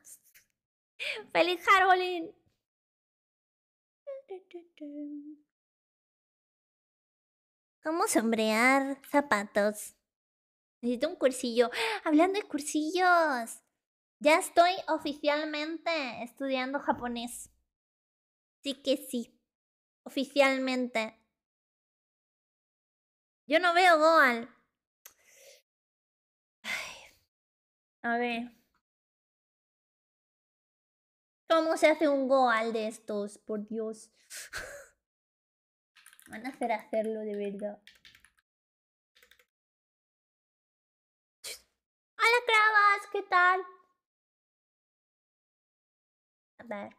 ¡Feliz Halloween! ¿Cómo sombrear zapatos? Necesito un cursillo. ¡Hablando de cursillos! Ya estoy oficialmente estudiando japonés. Sí que sí. Oficialmente. Yo no veo Goal. A ver. ¿Cómo se hace un Goal de estos? Por Dios. Van a hacer hacerlo de verdad. ¡Hola, Cravas! ¿Qué tal? haber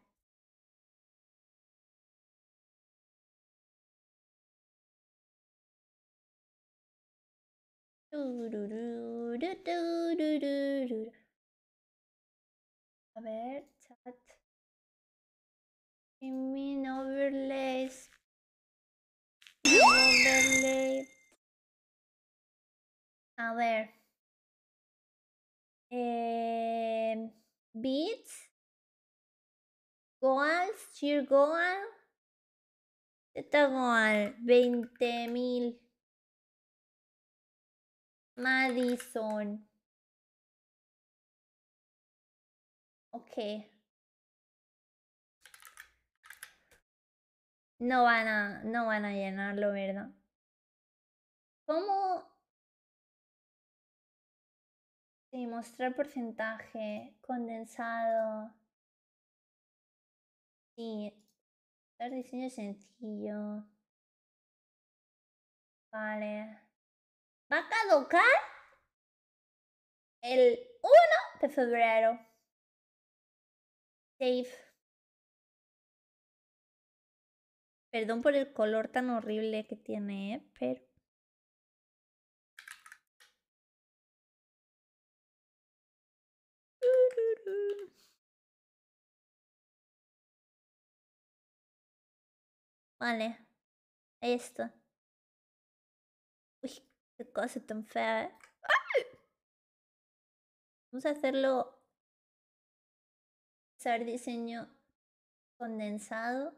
A ver, chat. Admin overlays. Overlay. A ver. Eh, beats. goals, cheer goal. Está goal, 20.000. Madison. Ok. No van a, no van a llenarlo, ¿verdad? ¿Cómo? Sí, mostrar porcentaje condensado. Sí, el diseño sencillo. Vale. Va a caducar el 1 de febrero. Dave. Perdón por el color tan horrible que tiene, ¿eh? pero... Vale. Ahí está. Uy, qué cosa tan fea. ¿eh? Vamos a hacerlo. Usar diseño condensado.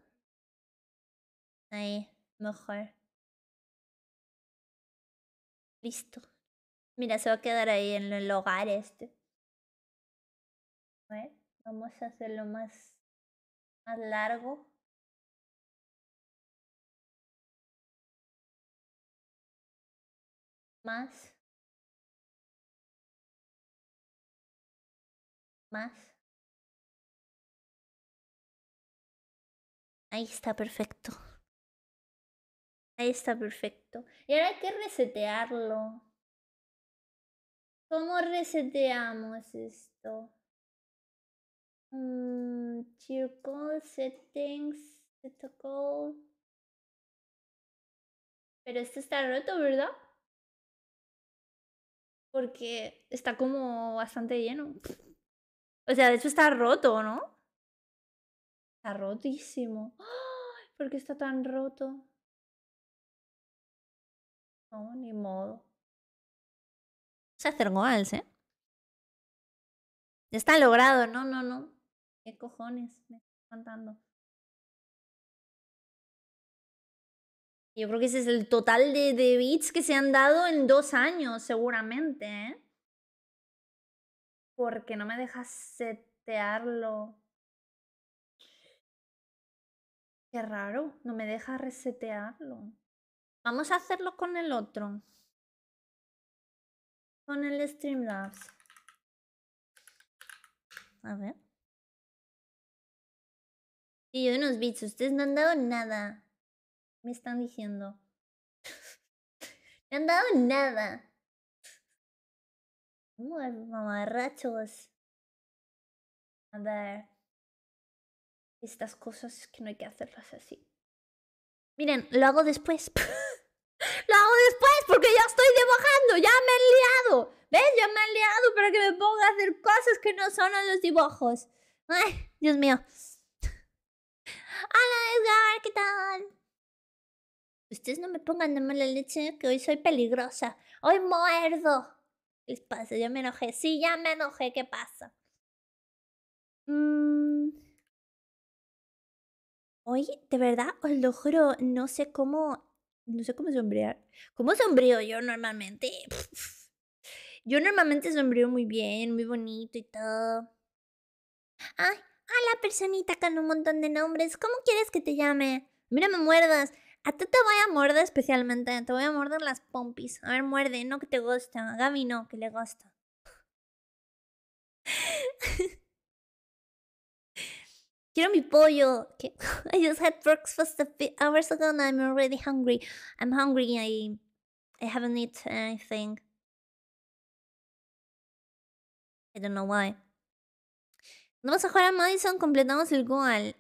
Ahí, mejor. Listo. Mira, se va a quedar ahí en el hogar este. A vamos a hacerlo más, más largo. más, más. Ahí está perfecto. Ahí está perfecto. Y ahora hay que resetearlo. ¿Cómo reseteamos esto? Mm, circle settings, protocol. Pero esto está roto, ¿verdad? porque está como bastante lleno. O sea, de hecho está roto, ¿no? Está rotísimo. ¿Por qué está tan roto? No, ni modo. Se hacer al ¿eh? Ya está logrado, no, no, no. ¿Qué cojones me está contando? Yo creo que ese es el total de, de beats que se han dado en dos años, seguramente. ¿eh? Porque no me deja setearlo. Qué raro, no me deja resetearlo. Vamos a hacerlo con el otro. Con el Streamlabs. A ver. Y yo unos bits, ustedes no han dado nada me están diciendo? me han dado nada. Mamarrachos. A ver. Estas cosas que no hay que hacerlas así. Miren, lo hago después. lo hago después porque ya estoy dibujando. Ya me han liado. ¿Ves? Ya me han liado para que me ponga a hacer cosas que no son a los dibujos. Dios mío. Hola Edgar, ¿qué tal? Ustedes no me pongan de mala leche que hoy soy peligrosa. Hoy muerdo. ¿Qué les pasa? Yo me enojé. Sí, ya me enojé. ¿Qué pasa? Hoy, mm. de verdad, os lo juro, no sé cómo... No sé cómo sombrear. ¿Cómo sombrío yo normalmente? Yo normalmente sombrío muy bien, muy bonito y todo. Ay, a la personita con un montón de nombres. ¿Cómo quieres que te llame? Mira, me muerdas. A ti te voy a morder especialmente, te voy a morder las pompis. A ver, muerde, no que te gusta. A no, que le gusta. Quiero mi pollo. I just had breakfast a few hours ago and I'm already hungry. I'm hungry. I, I haven't eaten anything. I don't know why. Vamos a jugar a Madison, completamos el goal.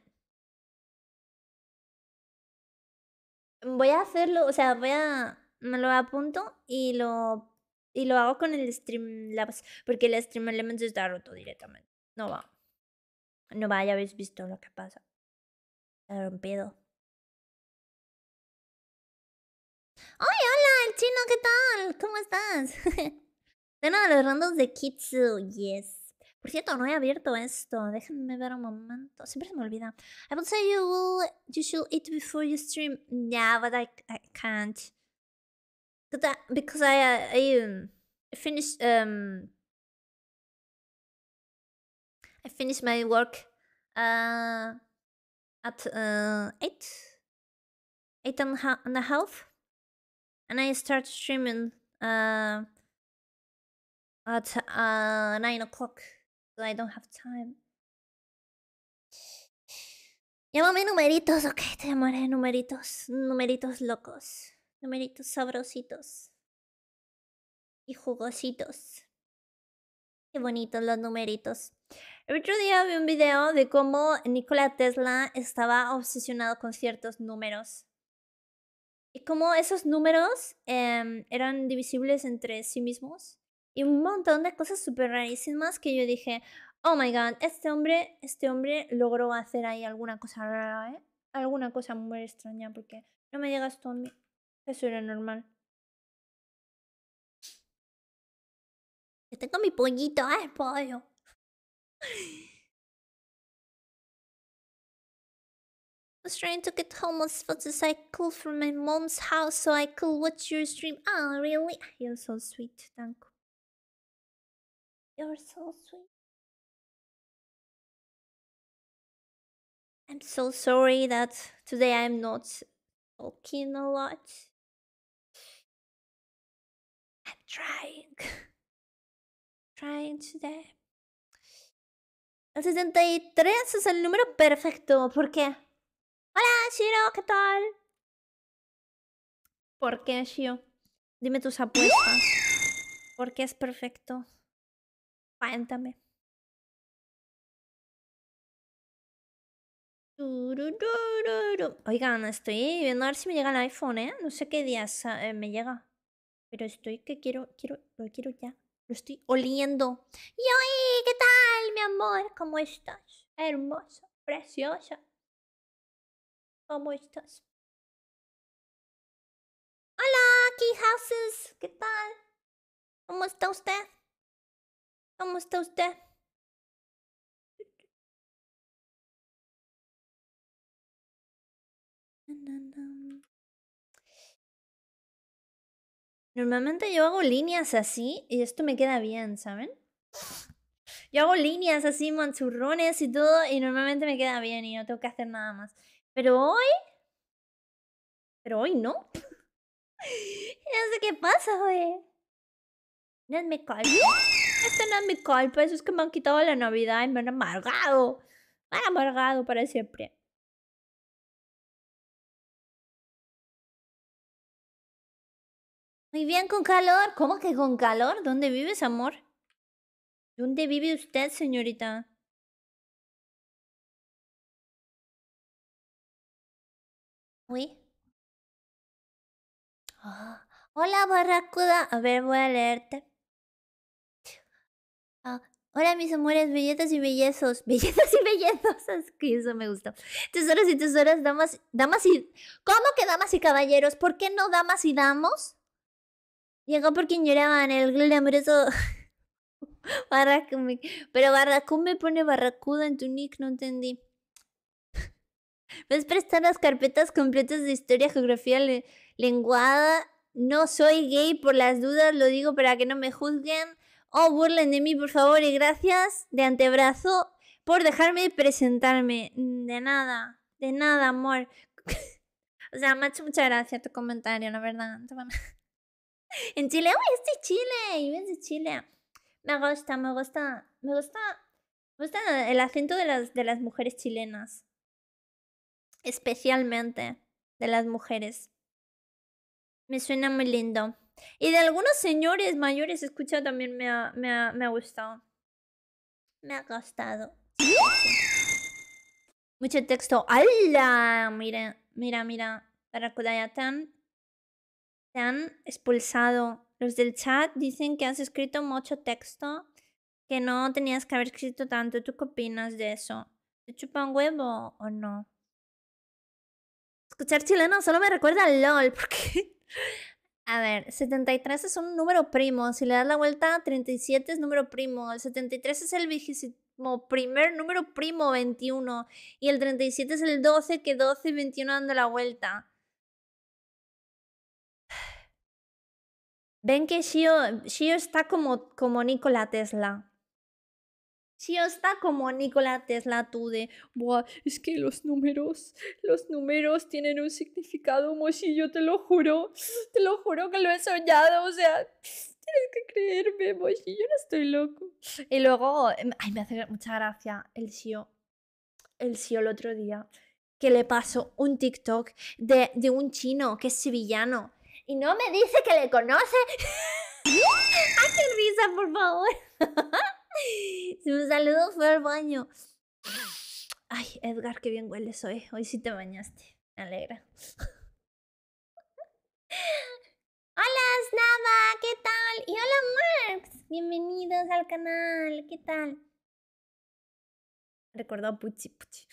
voy a hacerlo, o sea, voy a, me lo apunto y lo, y lo hago con el Streamlabs, porque el Stream Elements está roto directamente. No va. No va, ya habéis visto lo que pasa. Está rompido. ¡Ay, hola! ¡El chino! ¿Qué tal? ¿Cómo estás? de los randos de Kitsu, yes. Por cierto, no he abierto esto. Déjenme ver un momento. Siempre se me olvida. I would say you will, you should eat before you stream. Yeah, but I, I can't. because I, uh, I, um, finished, um, I finished my work, uh, at, uh, eight, eight and, and a half. And I start streaming, uh, at, uh, nine o'clock. I don't have time. Llámame numeritos, ok, te llamaré numeritos. Numeritos locos. Numeritos sabrositos. Y jugositos. Qué bonitos los numeritos. El otro día vi un video de cómo Nikola Tesla estaba obsesionado con ciertos números. Y como esos números em, eran divisibles entre sí mismos y un montón de cosas súper rarísimas que yo dije, oh my god, este hombre, este hombre logró hacer ahí alguna cosa rara, ¿eh? Alguna cosa muy extraña porque no me llega tú a mí. Eso era normal. ¡Yo tengo mi pollito, eh pollo! I was trying to get home as fast as I could from my mom's house so I could watch your stream. Oh, really? You're so sweet, thank you. You're so sweet. I'm so sorry that today I'm not talking a lot. I'm trying. trying today. El 73 es el número perfecto. ¿Por qué? Hola, Shiro, ¿qué tal? ¿Por qué, Shiro? Dime tus apuestas. ¿Por qué es perfecto? Cuéntame. Oigan, estoy viendo a ver si me llega el iPhone, ¿eh? No sé qué días eh, me llega. Pero estoy que quiero, quiero, lo quiero ya. Lo estoy oliendo. hoy ¿Qué tal, mi amor? ¿Cómo estás? Hermoso, preciosa. ¿Cómo estás? Hola, Key Houses. ¿Qué tal? ¿Cómo está usted? ¿Cómo está usted? Normalmente yo hago líneas así y esto me queda bien, ¿saben? Yo hago líneas así, manchurrones y todo y normalmente me queda bien y no tengo que hacer nada más. Pero hoy... Pero hoy no. no sé qué pasa, güey. ¿No me callo? Esta no es mi culpa, eso es que me han quitado la Navidad y me han amargado. Me han amargado para siempre. Muy bien, con calor. ¿Cómo que con calor? ¿Dónde vives, amor? ¿Dónde vive usted, señorita? Uy. Ah, hola, Barracuda. A ver, voy a leerte. Ah, hola mis amores, belletas y bellezos. Belletas y bellezos. Es que eso me gustó. Tesoras y tesoras, damas, damas y... ¿Cómo que damas y caballeros? ¿Por qué no damas y damos? Llegó porque lloraban el glamoroso... Barracume. Pero Barracum me pone barracuda en tu nick, no entendí. ¿Ves prestar las carpetas completas de historia, geografía, lenguada? No soy gay por las dudas, lo digo para que no me juzguen. Oh, burlen de mí por favor y gracias de antebrazo por dejarme presentarme. Mm, de nada, de nada, amor. o sea, macho, muchas gracias tu comentario, la verdad. en Chile, uy, estoy Chile, y vienes de Chile. Me gusta, me gusta, me gusta, me gusta el acento de las, de las mujeres chilenas. Especialmente de las mujeres. Me suena muy lindo. Y de algunos señores mayores escuchado también me ha, me me ha gustado. Me ha gustado. Mucho texto. ¡Hala! Mira, mira, mira. Tarakudaya tan. Te han expulsado. Los del chat dicen que has escrito mucho texto. Que no tenías que haber escrito tanto. ¿Tú qué opinas de eso? ¿Te chupan huevo o no? Escuchar chileno solo me recuerda al LOL. Porque a ver, 73 es un número primo. Si le das la vuelta, 37 es número primo. El 73 es el vigésimo primer número primo 21. Y el 37 es el 12, que 12 y 21 dando la vuelta. Ven que Shio, está como, como Nikola Tesla. Si está como Nikola Tesla, tú de, Buah, es que los números, los números tienen un significado, Moshi, yo te lo juro, te lo juro que lo he soñado, o sea, tienes que creerme, Moshi, yo no estoy loco. Y luego, em, ay, me hace mucha gracia el Sio, el Sio el otro día, que le pasó un TikTok de, de un chino que es sevillano y no me dice que le conoce. Hace qué risa, por favor! si me saludo fue al baño. Ay, Edgar, qué bien hueles hoy. Hoy sí te bañaste. Me alegra. Hola, Snava, ¿qué tal? Y hola, Marx. Bienvenidos al canal, ¿qué tal? Recordó a Puchi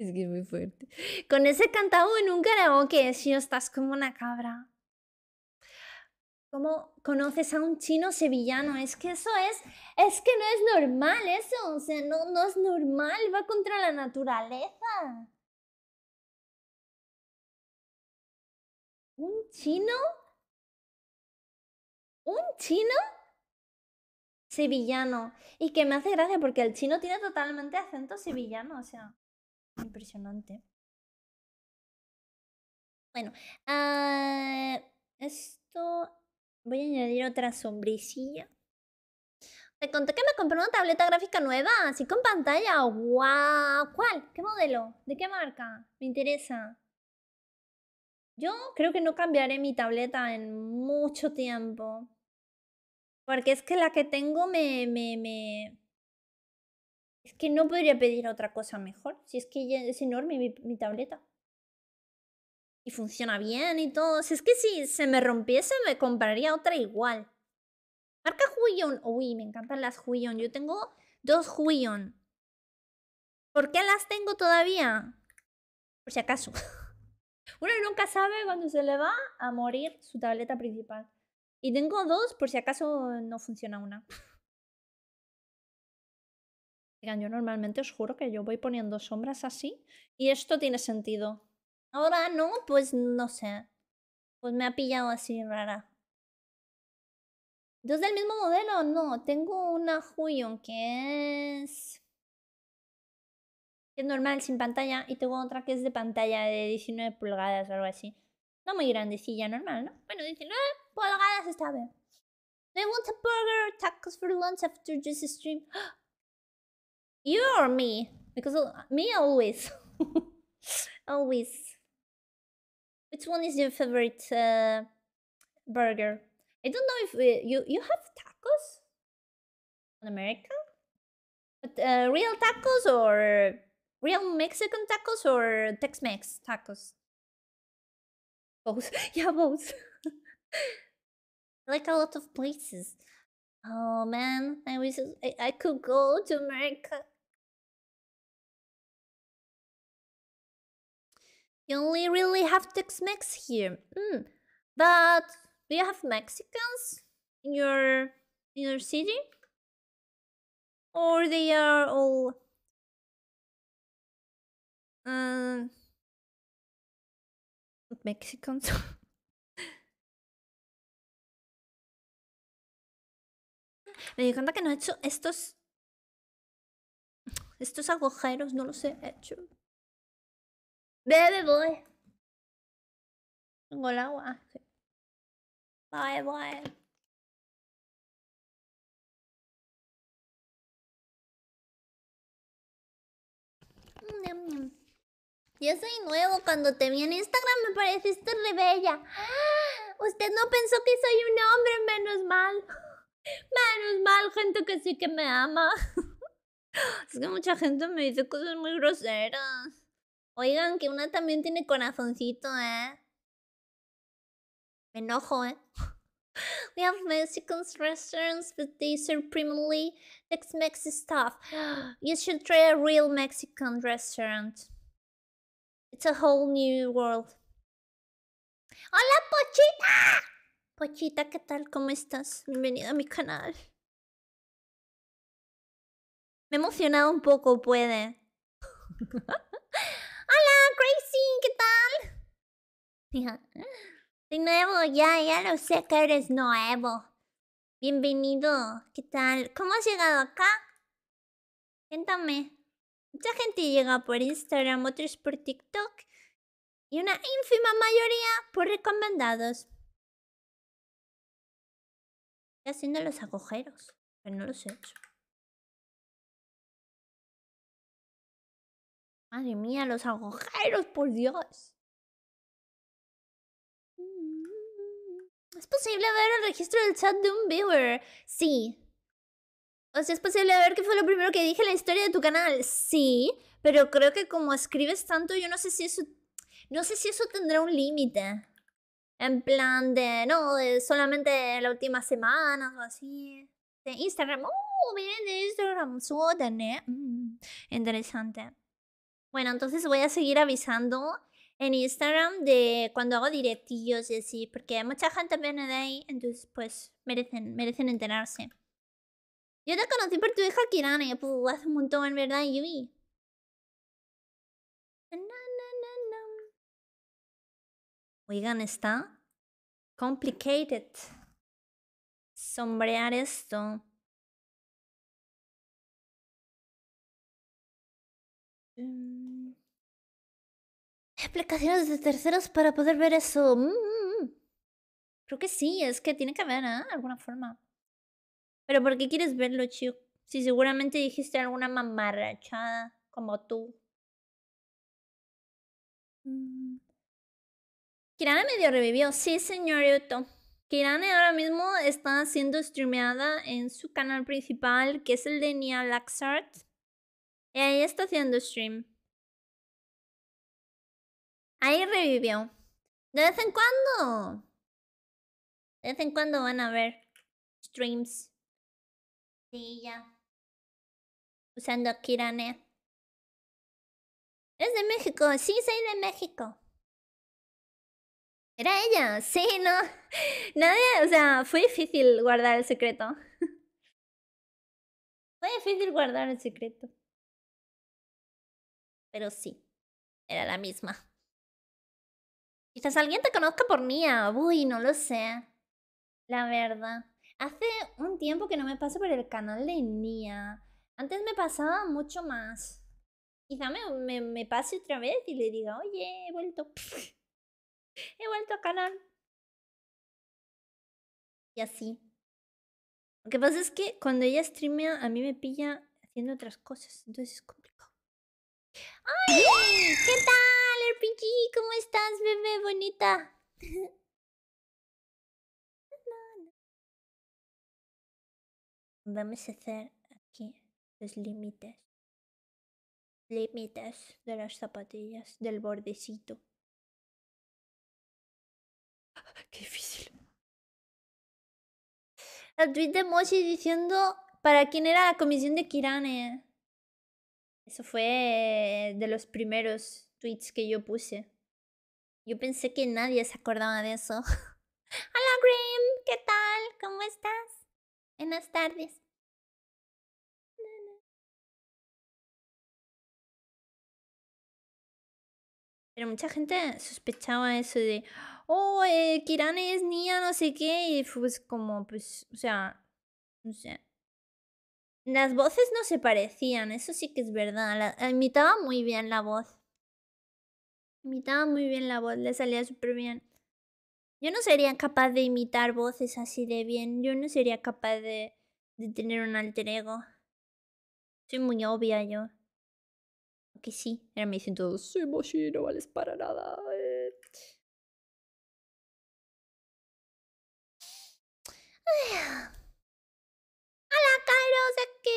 Es que es muy fuerte. Con ese cantado en un karaoke, si no estás como una cabra. ¿Cómo conoces a un chino sevillano? Es que eso es, es que no es normal eso, o sea, no, es normal, va contra la naturaleza. ¿Un chino? ¿Un chino? Sevillano. Y que me hace gracia porque el chino tiene totalmente acento sevillano, o sea, impresionante. Bueno, ah, esto Voy a añadir otra sombricilla. Te conté que me compré una tableta gráfica nueva, así con pantalla. ¡Wow! ¿Cuál? ¿Qué modelo? ¿De qué marca? Me interesa. Yo creo que no cambiaré mi tableta en mucho tiempo. Porque es que la que tengo me, me, me... Es que no podría pedir otra cosa mejor. Si es que es enorme mi tableta. Y funciona bien y todo. Si es que si se me rompiese, me compraría otra igual. Marca Huion. Uy, me encantan las Huion. Yo tengo dos Huion. ¿Por qué las tengo todavía? Por si acaso. Uno nunca sabe cuando se le va a morir su tableta principal. Y tengo dos por si acaso no funciona una. Oigan, yo normalmente os juro que yo voy poniendo sombras así y esto tiene sentido. Ahora no, pues no sé. Pues me ha pillado así rara. ¿Dos del mismo modelo? No, tengo una Huion que es... Que es normal, sin pantalla. Y tengo otra que es de pantalla de 19 pulgadas o algo así. No muy grandecilla, normal, ¿no? Bueno, 19 pulgadas está bien. I want a burger tacos for lunch after this stream. you or me? Because uh, me always. always. Which one is your favorite uh, burger? I don't know if we, you you have tacos in America, but uh, real tacos or real Mexican tacos or Tex-Mex tacos. Both, yeah, both. like a lot of places. Oh man, I wish I, I could go to America. You only really have Tex Mex here. Mm. But do you have Mexicans in your in your city? Or they are all um uh, Mexicans? Me di cuenta que no he hecho estos estos agujeros, no los he hecho. Bebe, voy. Tengo el agua. Ah, bye, bye. Yo soy nuevo. Cuando te vi en Instagram me pareciste re bella. Usted no pensó que soy un hombre, menos mal. Menos mal, gente que sí que me ama. Es que mucha gente me dice cosas muy groseras. Oigan, que una también tiene corazoncito, ¿eh? Me enojo, ¿eh? We have Mexican restaurants, but they serve primarily Tex-Mex stuff. You should try a real Mexican restaurant. It's a whole new world. ¡Hola, Pochita! Pochita, ¿qué tal? ¿Cómo estás? Bienvenida a mi canal. Me he emocionado un poco, puede. ¡Hola, Crazy! ¿Qué tal? Mm, de nuevo, ya, ya lo sé que eres nuevo. Bienvenido, ¿qué tal? ¿Cómo has llegado acá? Cuéntame. Mucha gente llega por Instagram, otros por TikTok y una ínfima mayoría por recomendados. Estoy haciendo los agujeros, pero no los he hecho. Madre mía, los agujeros, por Dios. Mm, ¿Es posible ver el registro del chat de un viewer? Sí. O sea, ¿es posible ver qué fue lo primero que dije en la historia de tu canal? Sí, pero creo que como escribes tanto, yo no sé si eso... No sé si eso tendrá un límite. En plan de, no, de solamente la última semana o así. De Instagram. ¡Oh, uh, miren de Instagram! Sudan, ¿eh? Mm, interesante. Bueno, entonces voy a seguir avisando en Instagram de cuando hago directillos y así, porque mucha gente viene de ahí, entonces pues merecen, merecen enterarse. Yo te conocí por tu hija Kirane, pues hace un montón, en ¿verdad, Yui? Oigan, está complicated sombrear esto. Explicaciones mm. de terceros para poder ver eso. Mm, mm, Creo que sí, es que tiene que haber, ¿eh? Alguna forma. Pero ¿por qué quieres verlo, chico? Si seguramente dijiste alguna mamarrachada como tú. Kirane medio revivió. Sí, señor Yuto. Kirane ahora mismo está siendo streameada en su canal principal, que es el de Nia Laxart. Y ahí está haciendo stream. Ahí revivió. De vez en cuando. De vez en cuando van a ver streams de ya. Usando Kirane. Es de México, sí, soy de México. Era ella, sí, no. Nadie, o sea, fue difícil guardar el secreto. fue difícil guardar el secreto. Pero sí, era la misma. Quizás alguien te conozca por Mía. Ah, uy, no lo sé. La verdad. Hace un tiempo que no me paso por el canal de Nia. Antes me pasaba mucho más. Quizá me, pase otra vez y le diga, oye, he vuelto. he vuelto al canal. Y así. Lo que pasa es que cuando ella streamea, a mí me pilla haciendo otras cosas. Entonces ¡Ay! ¿Qué tal, RPG? ¿Cómo estás, bebé bonita? Vamos a hacer aquí los límites. Límites de las zapatillas, del bordecito. ¡Qué difícil! El tweet de Moshi diciendo para quién era la comisión de Kirane. Eso fue de los primeros tweets que yo puse. Yo pensé que nadie se acordaba de eso. Hola Grim, ¿qué tal? ¿Cómo estás? Buenas tardes. Pero mucha gente sospechaba eso de, oh, eh, Kirane es niña, no sé qué, y fue pues, como, pues, o sea, no sé. Las voces no se parecían, eso sí que es verdad. Ah, imitaba muy bien la voz. Imitaba muy bien la voz, le salía súper bien. Yo no sería capaz de imitar voces así de bien. Yo no sería capaz de, de tener un alter ego. Soy muy obvia yo. Que sí. era me dicen todos, soy Moshi, no vales para nada. Eh.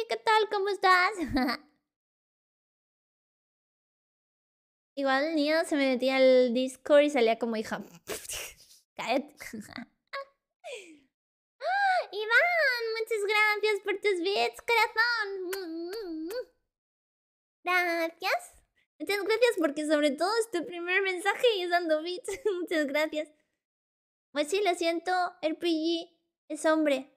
¿qué tal? ¿Cómo estás? Igual el niño se me metía al Discord y salía como hija. Cállate. ¡Ah, Iván, muchas gracias por tus bits, corazón. Gracias. Muchas gracias porque sobre todo es tu primer mensaje y es bits. muchas gracias. Pues sí, lo siento, el PG es hombre.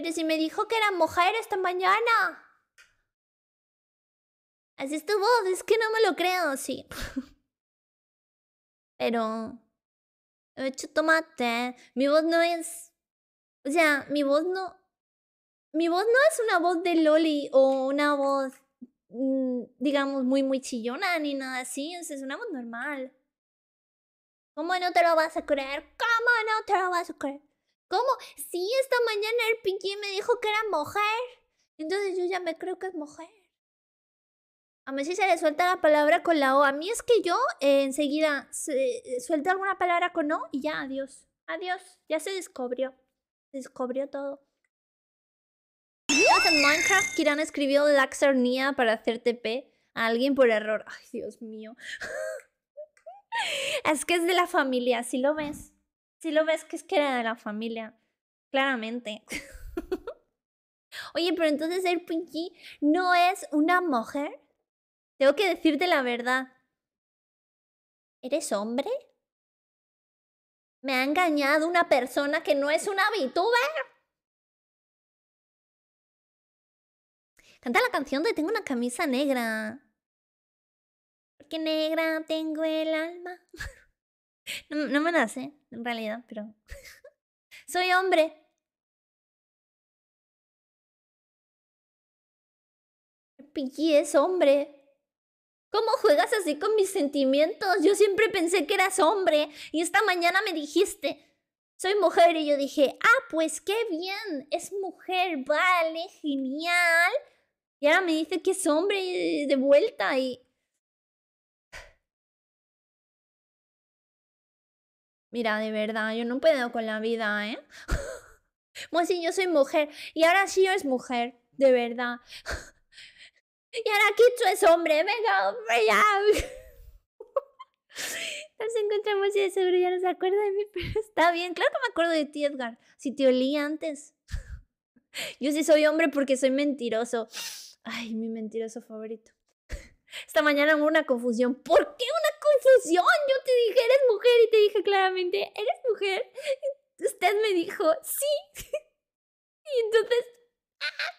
Pero si me dijo que era mujer esta mañana. Así es tu voz, es que no me lo creo, sí. Pero... He hecho tomate. Mi voz no es... O sea, mi voz no... Mi voz no es una voz de Loli o una voz, mm, digamos, muy, muy chillona ni nada así. O es una voz normal. ¿Cómo no te lo vas a creer? ¿Cómo no te lo vas a creer? ¿Cómo? Sí, esta mañana el Pinky me dijo que era mujer. Entonces yo ya me creo que es mujer. A mí sí se le suelta la palabra con la O. A mí es que yo eh, enseguida suelta eh, suelto alguna palabra con O y ya, adiós. Adiós. Ya se descubrió. Se descubrió todo. En Minecraft, Kiran escribió Laxarnia para hacer TP a alguien por error. Ay, Dios mío. es que es de la familia, si lo ves. Si lo ves que es que era de la familia, claramente. Oye, pero entonces el Pinky no es una mujer. Tengo que decirte la verdad. ¿Eres hombre? ¿Me ha engañado una persona que no es una VTuber? Canta la canción de Tengo una camisa negra. Porque negra tengo el alma. no, me nace en realidad, pero soy hombre. Piqui es hombre. ¿Cómo juegas así con mis sentimientos? Yo siempre pensé que eras hombre y esta mañana me dijiste, soy mujer y yo dije, ah, pues qué bien, es mujer, vale, genial. Y ahora me dice que es hombre de vuelta y Mira, de verdad, yo no puedo con la vida, ¿eh? Pues sí, yo soy mujer y ahora sí yo es mujer, de verdad. y ahora tú es hombre, venga, hombre, ya. Nos encontramos y de seguro ya no se acuerda de mí, pero está bien. Claro que me acuerdo de ti, Edgar. Si te olí antes. Yo sí soy hombre porque soy mentiroso. Ay, mi mentiroso favorito. Esta mañana hubo una confusión. ¿Por qué una confusión. Yo te dije, eres mujer y te dije claramente, eres mujer. Usted me dijo, sí. Y entonces... Ah, ah.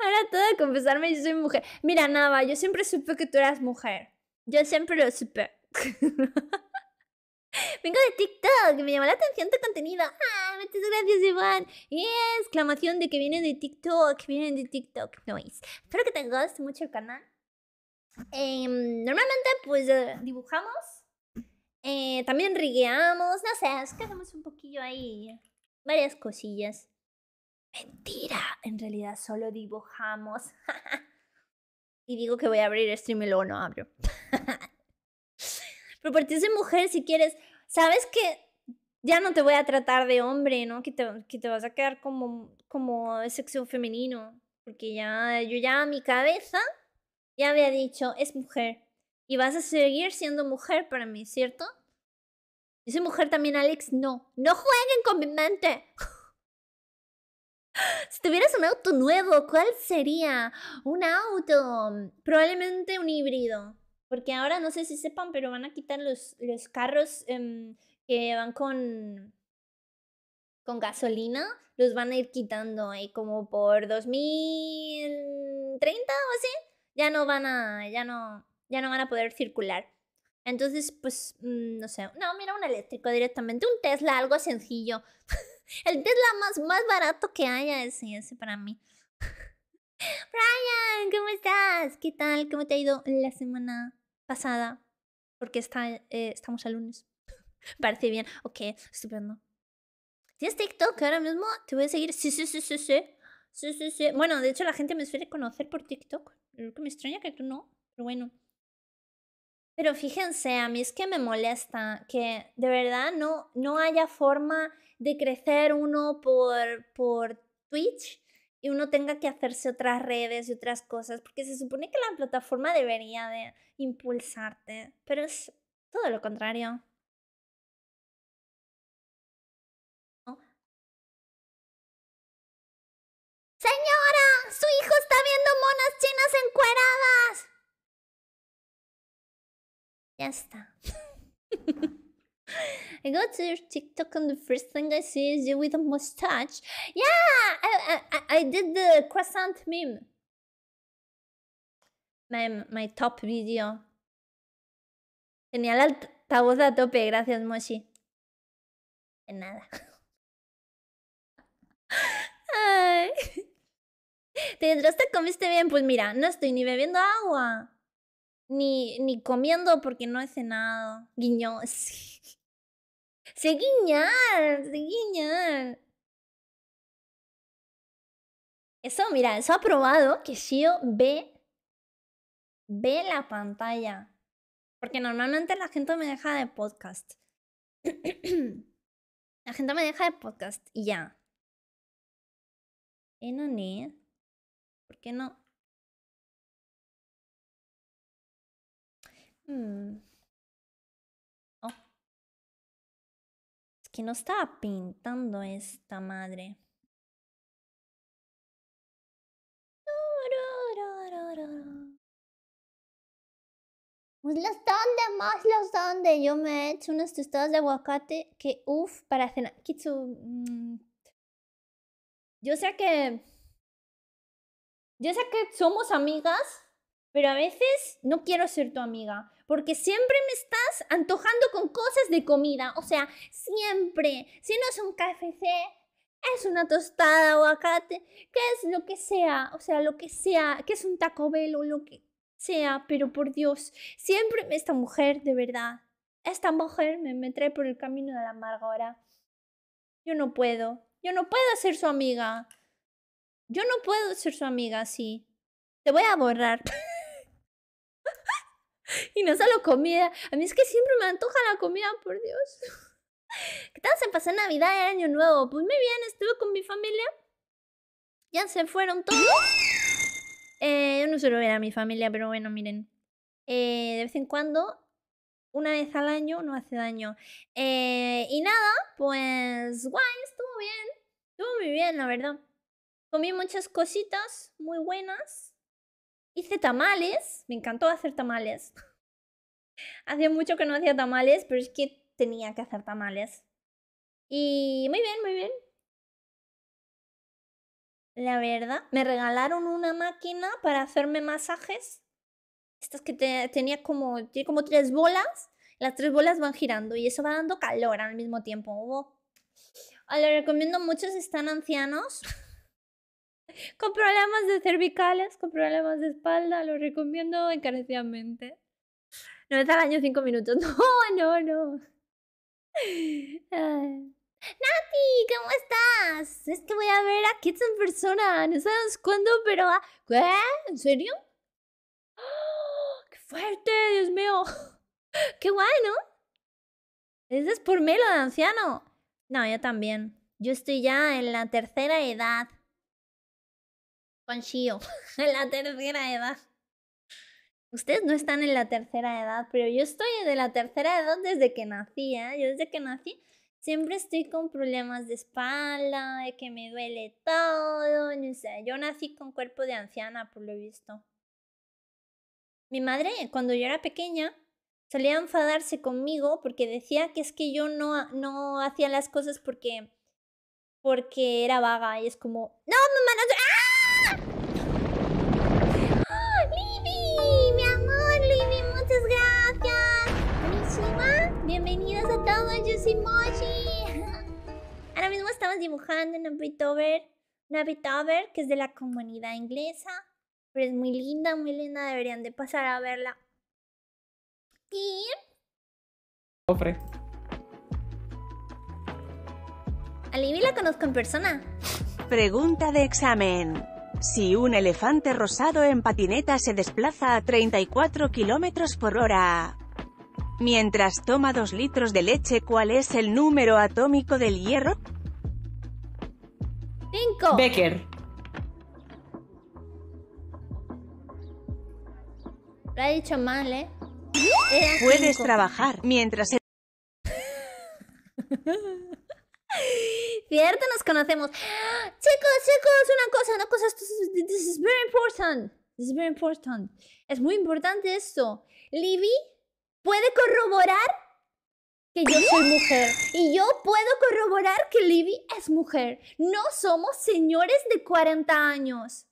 Ahora todo confesarme, yo soy mujer. Mira, Nava, yo siempre supe que tú eras mujer. Yo siempre lo supe. Vengo de TikTok, me llamó la atención tu contenido. Ah, muchas gracias, Iván. Y exclamación de que viene de TikTok, viene de TikTok, Espero que te guste mucho el canal. Em, normalmente, pues eh, dibujamos, eh, también rigueamos, no sé, es que hacemos un poquillo ahí varias cosillas. Mentira, en realidad solo dibujamos. y digo que voy a abrir stream y luego no abro. Pero por ti mujer, si quieres, sabes que ya no te voy a tratar de hombre, ¿no? Que te, que vas a quedar como, como sexo femenino. Porque ya, yo ya mi cabeza ya había dicho, es mujer. Y vas a seguir siendo mujer para mí, ¿cierto? Yo mujer también, Alex. No. No jueguen con mi mente. si tuvieras un auto nuevo, ¿cuál sería? Un auto. Probablemente un híbrido. Porque ahora no sé si sepan, pero van a quitar los, los carros em, que van con, con gasolina. Los van a ir quitando ahí como por 2030 o así ya no van a, ya no, ya no van a poder circular. Entonces, pues, mm, no sé, no, mira, un eléctrico directamente, un Tesla, algo sencillo. El Tesla más, más barato que haya ese, ese para mí. Brian, ¿cómo estás? ¿Qué tal? ¿Cómo te ha ido la semana pasada? Porque está, eh, estamos al lunes. Parece bien. Ok, estupendo. ¿Tienes TikTok ahora mismo? Te voy a seguir. Sí, sí, sí, sí, sí. Sí, sí, sí. Bueno, de hecho la gente me suele conocer por TikTok. Lo que me extraña que tú no, pero bueno. Pero fíjense, a mí es que me molesta que de verdad no, haya forma de crecer uno por, por Twitch y uno tenga que hacerse otras redes y otras cosas, porque se supone que la plataforma debería de impulsarte, pero es todo lo contrario. Señora, su hijo está viendo monas chinas encueradas. Ya está. I go to your TikTok and the first thing I see is you with a mustache. Yeah, I, did the croissant meme. My, top video. Tenía la altavoz a tope, gracias Moshi. De nada. Ay. ¿Te entraste, ¿Comiste bien? Pues mira, no estoy ni bebiendo agua. Ni, ni comiendo porque no he cenado. Guiño. Sé guiñar, sé guiñar. Eso, mira, eso ha probado que Shio ve, ve la pantalla. Porque normalmente la gente me deja de podcast. la gente me deja de podcast y ya. ni? ¿Por qué no? Mm. Oh. Es que no estaba pintando esta madre. Pues los donde más los donde yo me he hecho unas tostadas de aguacate que uff para cenar. Kitsu. Mm. Yo sé que ya sé que somos amigas, pero a veces no quiero ser tu amiga, porque siempre me estás antojando con cosas de comida, o sea, siempre, si no es un KFC, es una tostada, aguacate, que es lo que sea, o sea, lo que sea, que es un taco velo, lo que sea, pero por Dios, siempre esta mujer, de verdad, esta mujer me, me trae por el camino de la amargura. Yo no puedo, yo no puedo ser su amiga. Yo no puedo ser su amiga así. Te voy a borrar. y no solo comida. A mí es que siempre me antoja la comida, por Dios. ¿Qué tal se pasó Navidad y Año Nuevo? Pues muy bien, estuve con mi familia. Ya se fueron todos. Eh, yo no suelo ver a mi familia, pero bueno, miren. Eh, de vez en cuando, una vez al año, no hace daño. Eh, y nada, pues guay, estuvo bien. Estuvo muy bien, la verdad. Comí muchas cositas muy buenas. Hice tamales. Me encantó hacer tamales. Hacía mucho que no hacía tamales, pero es que tenía que hacer tamales. Y muy bien, muy bien. La verdad, me regalaron una máquina para hacerme masajes. Estas que tenía como, como tres bolas. Las tres bolas van girando y eso va dando calor al mismo tiempo. A ah, lo recomiendo mucho si están ancianos. con problemas de cervicales, con problemas de espalda, lo recomiendo encarecidamente. No me al año cinco minutos. No, no, no. Nati, ¿cómo estás? Es que voy a ver a Kids en persona. No sabes cuándo, pero... ¿Qué? ¿En serio? ¡Ah! ¡Qué fuerte, Dios mío! ¡Qué guay, ¿no? es por mí lo de anciano. No, yo también. Yo estoy ya en la tercera edad. en la tercera edad. Ustedes no están en la tercera edad, pero yo estoy de la tercera edad desde que nací, ¿eh? Yo desde que nací siempre estoy con problemas de espalda, de que me duele todo, no sé. Yo nací con cuerpo de anciana, por lo visto. Mi madre, cuando yo era pequeña, solía enfadarse conmigo porque decía que es que yo no, hacía las cosas porque, porque era vaga. Y es como, no, mamá, no, bienvenidos a todos, yo Ahora mismo estamos dibujando una Bitover, una Bitover que es de la comunidad inglesa, pero es muy linda, muy linda, deberían de pasar a verla. Y... A la conozco en persona. Pregunta de examen. Si un elefante rosado en patineta se desplaza a 34 kilómetros por hora, Mientras toma dos litros de leche, ¿cuál es el número atómico del hierro? 5. Becker. Lo ha dicho mal, ¿eh? Puedes trabajar mientras... Cierto, nos conocemos. Chicos, chicos, una cosa, una cosa, esto es very important. This is very important. Es muy importante esto. Libby puede corroborar que yo soy mujer y yo puedo corroborar que Libby es mujer. No somos señores de 40 años.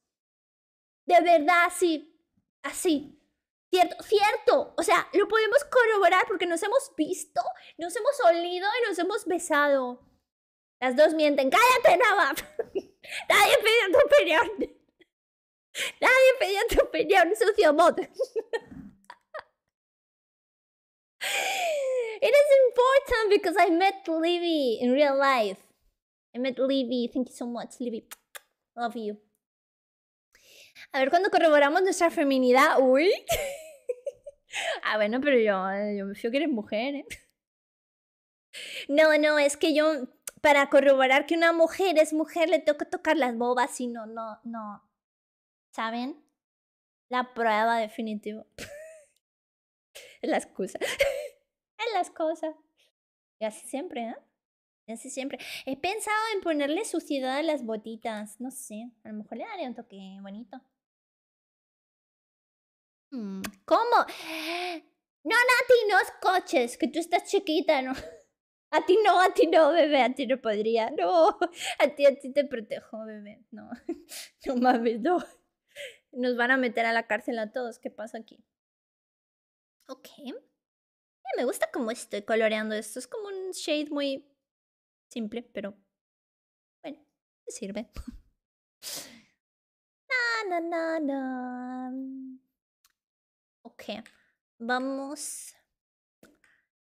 De verdad, sí. así. Cierto, cierto. O sea, lo podemos corroborar porque nos hemos visto, nos hemos olido y nos hemos besado. Las dos mienten. ¡Cállate, Nava! Nadie pidió tu opinión. Nadie pedía tu opinión, sucio bot. it is important because I met Livy in real life. I met Livy. Thank you so much, Livy. Love you. A ver, cuando corroboramos nuestra feminidad, uy. ah, bueno, pero yo, yo me fío que eres mujer, ¿eh? No, no, es que yo, para corroborar que una mujer es mujer, le tengo que tocar las bobas, y no, no, no. ¿Saben? La prueba definitiva. es la excusa. es la excusa. Y así siempre, ¿eh? Y así siempre. He pensado en ponerle suciedad a las botitas. No sé, a lo mejor le daría un toque bonito. Mm, ¿Cómo? No, no, a ti no es coches, que tú estás chiquita, ¿no? A ti no, a ti no, bebé, a ti no podría. No, a ti, a ti te protejo, bebé. No, no mames, no. Nos van a meter a la cárcel a todos. ¿Qué pasa aquí? Ok. Eh, me gusta cómo estoy coloreando esto. Es como un shade muy simple, pero bueno, me sirve. na, na, na, na. Ok. Vamos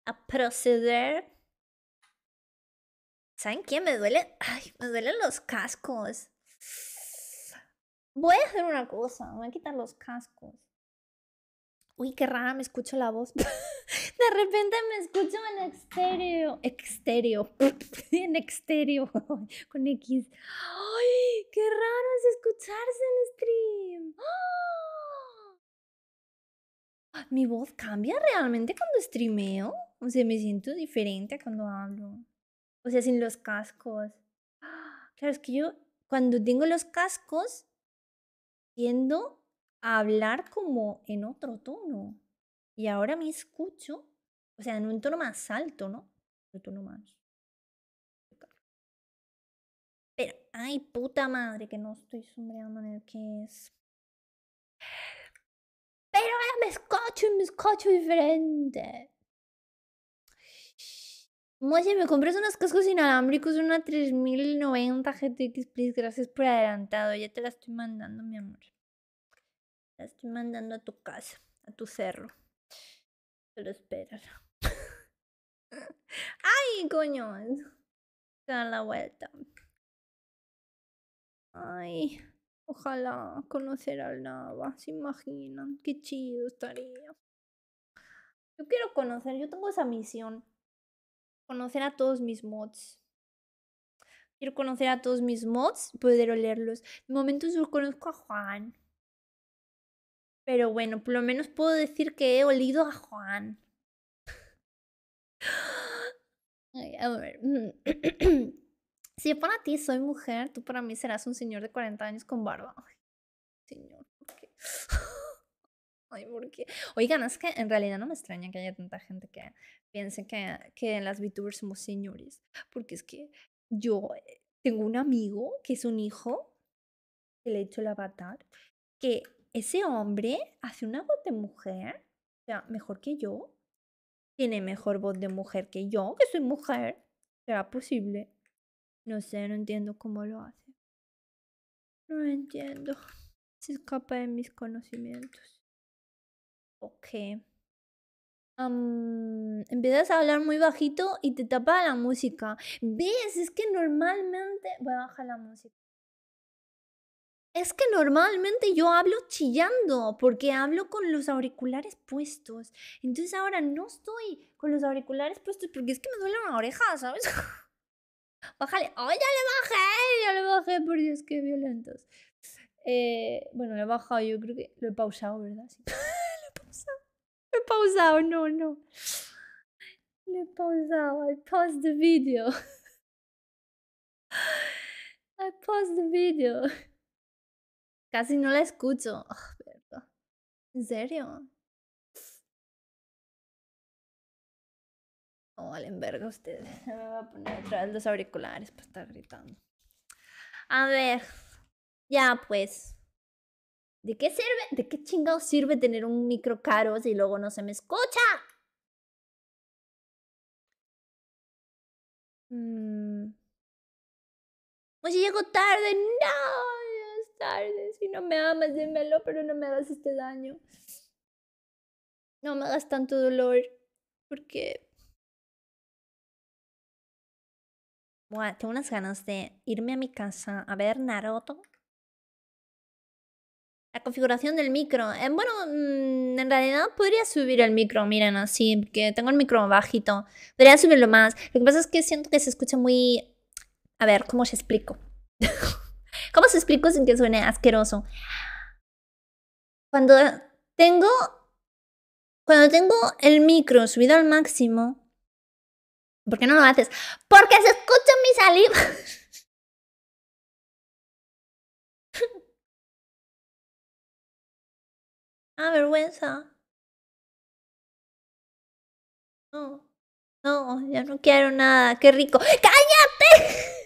a proceder. ¿Saben qué? Me duele. me duelen los cascos. Voy a hacer una cosa. Voy a quitar los cascos uy, qué rara me escucho la voz. de repente me escucho en exterior, exterior, en exterior, con X. Ay, qué raro es escucharse en stream. ¡Ah! Mi voz cambia realmente cuando streameo. O sea, me siento diferente cuando hablo. O sea, sin los cascos. ¡Ah! Claro, es que yo cuando tengo los cascos, siento hablar como en otro tono. Y ahora me escucho, o sea, en un tono más alto, ¿no? Un tono más. Pero, ay, puta madre, que no estoy sombreando en el que es. Pero ahora me escucho y me escucho diferente. Moche, me compras unos cascos inalámbricos, una 3090 GTX, please. Gracias por adelantado. Ya te la estoy mandando, mi amor. La estoy mandando a tu casa, a tu cerro. Pero espera. ¡Ay, coño! Se da la vuelta. Ay, ojalá conocer al Nava. ¿Se imaginan? Qué chido estaría. Yo quiero conocer, yo tengo esa misión. Conocer a todos mis mods. Quiero conocer a todos mis mods, poder olerlos. De momento solo conozco a Juan. Pero bueno, por lo menos puedo decir que he olido a Juan. a ver. Mm. si yo para ti soy mujer, tú para mí serás un señor de 40 años con barba. señor, ¿por qué? Ay, ¿por qué? Oigan, es que en realidad no me extraña que haya tanta gente que piense que, que las VTubers somos señores. Porque es que yo eh, tengo un amigo que es un hijo, que le he hecho el avatar, que ese hombre hace una voz de mujer, o sea, mejor que yo. Tiene mejor voz de mujer que yo, que soy mujer. ¿Será posible? No sé, no entiendo cómo lo hace. No entiendo. Se escapa de mis conocimientos. Ok. empiezas a hablar muy bajito y te tapa la música. ¿Ves? Es que normalmente. Voy a bajar la música. Es que normalmente yo hablo chillando porque hablo con los auriculares puestos. Entonces ahora no estoy con los auriculares puestos porque es que me duele una oreja, ¿sabes? Bájale. ¡ay, ya le bajé! Ya le bajé, por Dios, qué violentos. Eh, bueno, le he bajado, yo creo que lo he pausado, ¿verdad? Sí. lo he pausado. Lo he pausado, no, no. Lo he pausado. I paused the video. I paused the video. Casi no la escucho. Ah, ¿En serio? No valen verga ustedes. Me voy a poner otra vez los auriculares para estar gritando. A ver. Ya pues. ¿De qué sirve? ¿De qué chingados sirve tener un micro caro si luego no se me escucha? Mm. Pues si llego tarde, no tarde, si no me amas, dímelo, pero no me hagas este daño. No me hagas tanto dolor porque... Buah, tengo unas ganas de irme a mi casa a ver Naruto. La configuración del micro. Eh, bueno, mm, en realidad podría subir el micro, miren, así, que tengo el micro bajito. Podría subirlo más. Lo que pasa es que siento que se escucha muy... A ver, ¿cómo se explico? ¿Cómo se explico sin que suene asqueroso? Cuando tengo, cuando tengo el micro subido al máximo, ¿por qué no lo haces? Porque se escucha mi saliva. ah, vergüenza. No, no, ya no quiero nada, qué rico. ¡Cállate!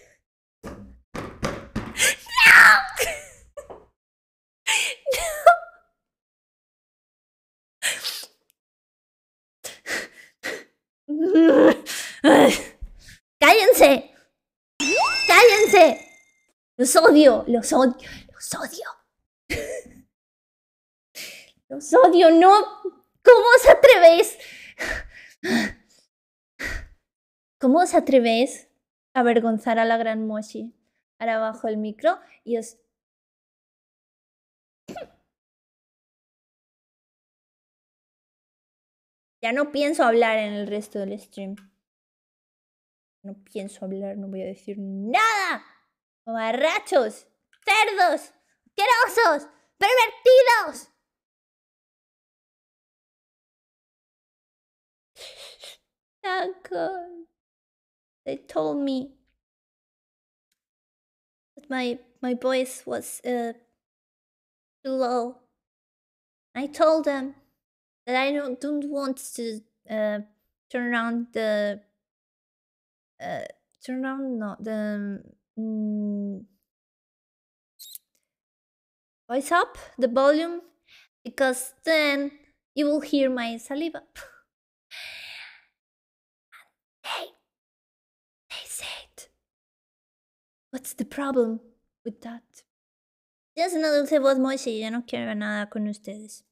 ¡Cállense! ¡Cállense! Los odio, los odio, los odio. Los odio, no. ¿Cómo os atrevéis? ¿Cómo os atrevéis a avergonzar a la gran Mochi? ahora bajo el micro y os... Ya no pienso hablar en el resto del stream. No pienso hablar, no voy a decir nada. Barrachos, cerdos, asquerosos, pervertidos. They told me my my voice was uh, too low. I told them that I don't don't want to uh, turn around the uh, turn around not the um, voice up the volume because then you will hear my saliva. What's the problem with that? Ya es una dulce voz, Moisés, yo no quiero nada con ustedes.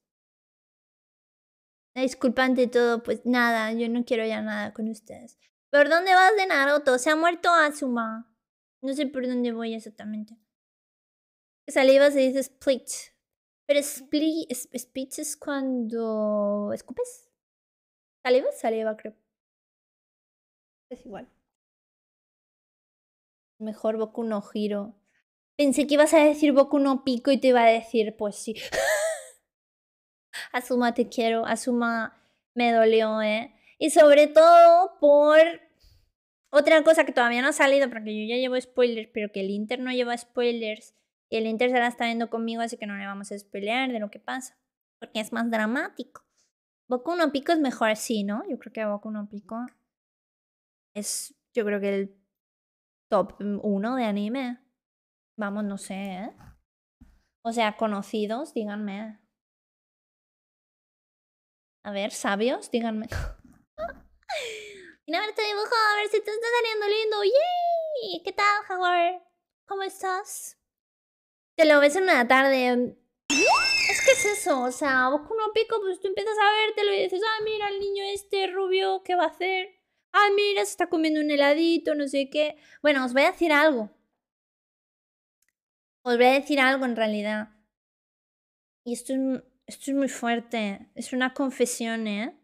Disculpa ante todo, pues nada, yo no quiero ya nada con ustedes. ¿Por dónde vas de Naruto? Se ha muerto Azuma. No sé por dónde voy exactamente. Saliva se dice split. Pero split, split es cuando escupes. Saliva, saliva, creo. Es igual. Mejor Boku no Hiro. Pensé que ibas a decir Boku no Pico y te iba a decir, pues sí. Asuma te quiero, Asuma me dolió, ¿eh? Y sobre todo por otra cosa que todavía no ha salido, porque yo ya llevo spoilers, pero que el Inter no lleva spoilers. Y el Inter se la está viendo conmigo, así que no le vamos a spoilear de lo que pasa. Porque es más dramático. Boku no Pico es mejor así, ¿no? Yo creo que Boku no Pico es, yo creo que el top 1 de anime. Vamos, no sé, ¿eh? O sea, conocidos, díganme. A ver, sabios, díganme. Mira a ver tu dibujo, a ver si te está saliendo lindo. ¡Yay! ¿Qué tal, Howard? ¿Cómo estás? Te lo ves en una tarde. Es que es eso, o sea, busco con un pico, pues tú empiezas a te y dices, ah, mira, el niño este rubio, ¿qué va a hacer? ah, mira, se está comiendo un heladito, no sé qué. Bueno, os voy a decir algo. Os voy a decir algo en realidad. Y esto es, esto es muy fuerte. Es una confesión, ¿eh?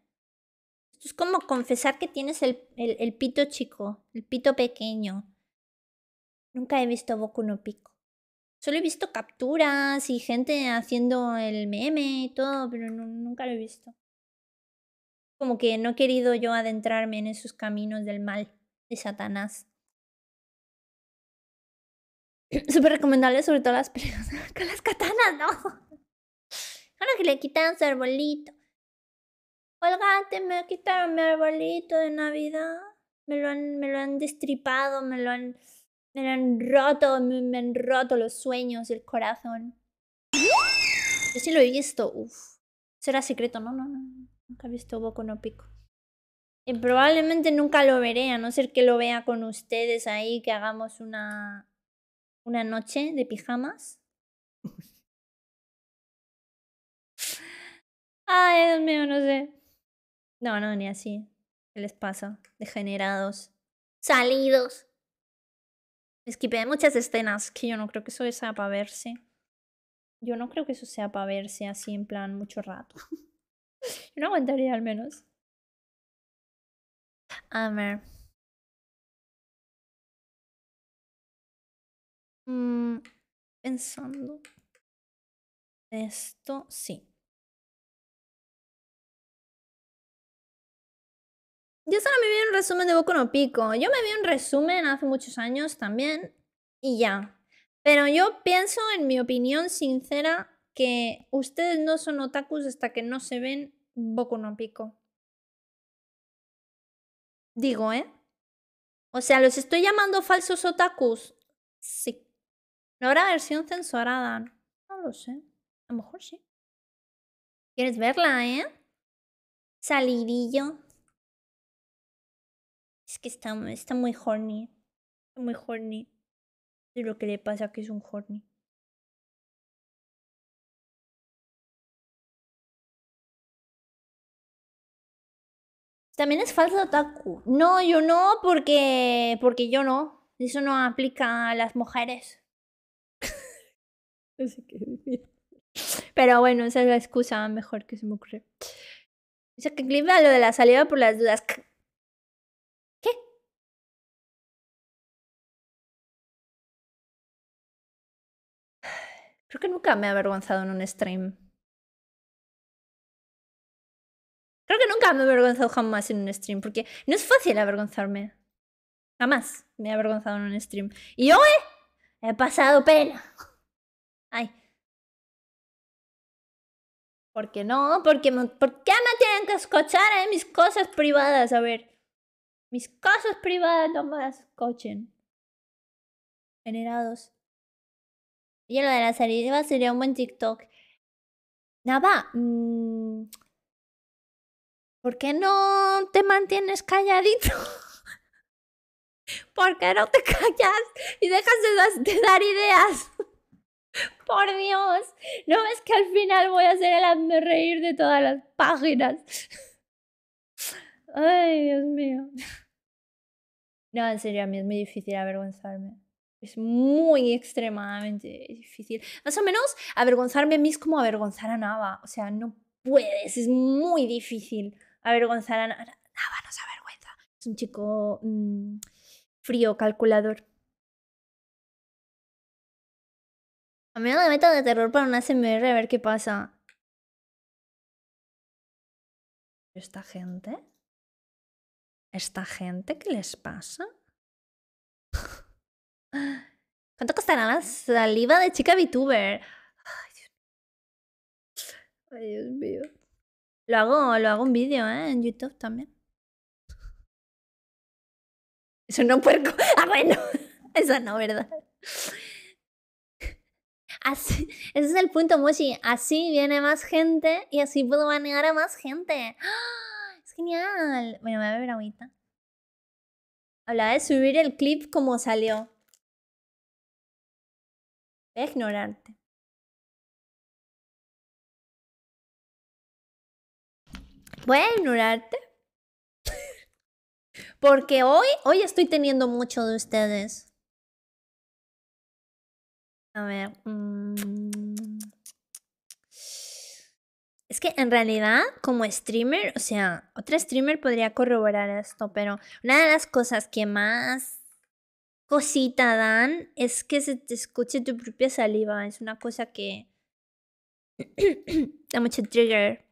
Esto es como confesar que tienes el, el, pito chico, el pito pequeño. Nunca he visto Boku no Pico. Solo he visto capturas y gente haciendo el meme y todo, pero nunca lo he visto como que no he querido yo adentrarme en esos caminos del mal de Satanás. Súper recomendable, sobre todo las peleas con las katanas, ¿no? Claro que le quitan su arbolito. te me quitaron mi arbolito de Navidad. Me lo han, me lo han destripado, me lo han, me lo han roto, me, han roto los sueños, y el corazón. Yo sí lo he visto, uf Será secreto, no, no, no. Nunca he visto Boku no Pico. Eh, probablemente nunca lo veré, a no ser que lo vea con ustedes ahí, que hagamos una, una noche de pijamas. Ay, Dios mío, no sé. No, no, ni así. ¿Qué les pasa? Degenerados. Salidos. Esquipé muchas escenas que yo no creo que eso sea para verse. Yo no creo que eso sea para verse así en plan mucho rato. Yo no aguantaría al menos. A ver. Mm, pensando. Esto sí. Yo solo me vi un resumen de Boku no Pico. Yo me vi un resumen hace muchos años también y ya. Pero yo pienso, en mi opinión sincera, que ustedes no son otakus hasta que no se ven Boku no Pico. Digo, ¿eh? O sea, ¿los estoy llamando falsos otakus? Sí. ¿No habrá versión censurada? No lo sé. A lo mejor sí. ¿Quieres verla, eh? Salidillo. Es que está, está muy horny. Está muy horny. Es lo que le pasa que es un horny. También es falso Taku. No, yo no, porque, porque yo no. Eso no aplica a las mujeres. Pero bueno, esa es la excusa mejor que se me ocurre. Dice que a lo de la salida por las dudas. ¿Qué? Creo que nunca me he avergonzado en un stream. que nunca me he avergonzado jamás en un stream, porque no es fácil avergonzarme. Jamás me he avergonzado en un stream. Y hoy eh, he pasado pena. Ay. ¿Por qué no? Porque me, ¿Por qué me tienen que escuchar eh? mis cosas privadas? A ver. Mis cosas privadas no me las escuchen. Generados. Y lo de la salida sería un buen TikTok. Nada, mmm, ¿Por qué no te mantienes calladito? ¿Por qué no te callas y dejas de, dar ideas? Por Dios, no ves que al final voy a ser el hazme reír de todas las páginas. Ay, Dios mío. No, en serio, a mí es muy difícil avergonzarme. Es muy extremadamente difícil. Más o menos avergonzarme a mí es como avergonzar a Nava. O sea, no puedes, es muy difícil a Nada, no se avergüenza. Es un chico mm, frío, calculador. A mí no me meto de terror para una SMR a ver qué pasa. ¿Esta gente? ¿Esta gente qué les pasa? ¿Cuánto costará la saliva de chica VTuber? Ay, Dios mío. Ay, Dios mío. Lo hago, lo hago un vídeo, ¿eh? En YouTube también. Eso no puerco. Ah, bueno. Eso no, ¿verdad? Así, ese es el punto, Mochi. Así viene más gente y así puedo manejar a más gente. ¡Ah! Es genial. Bueno, me voy a beber agüita. Hablaba de subir el clip como salió. Voy ignorarte. voy a ignorarte. Porque hoy, hoy estoy teniendo mucho de ustedes. A ver. Mm. Es que en realidad, como streamer, o sea, otra streamer podría corroborar esto, pero una de las cosas que más cosita dan es que se te escuche tu propia saliva. Es una cosa que da mucho trigger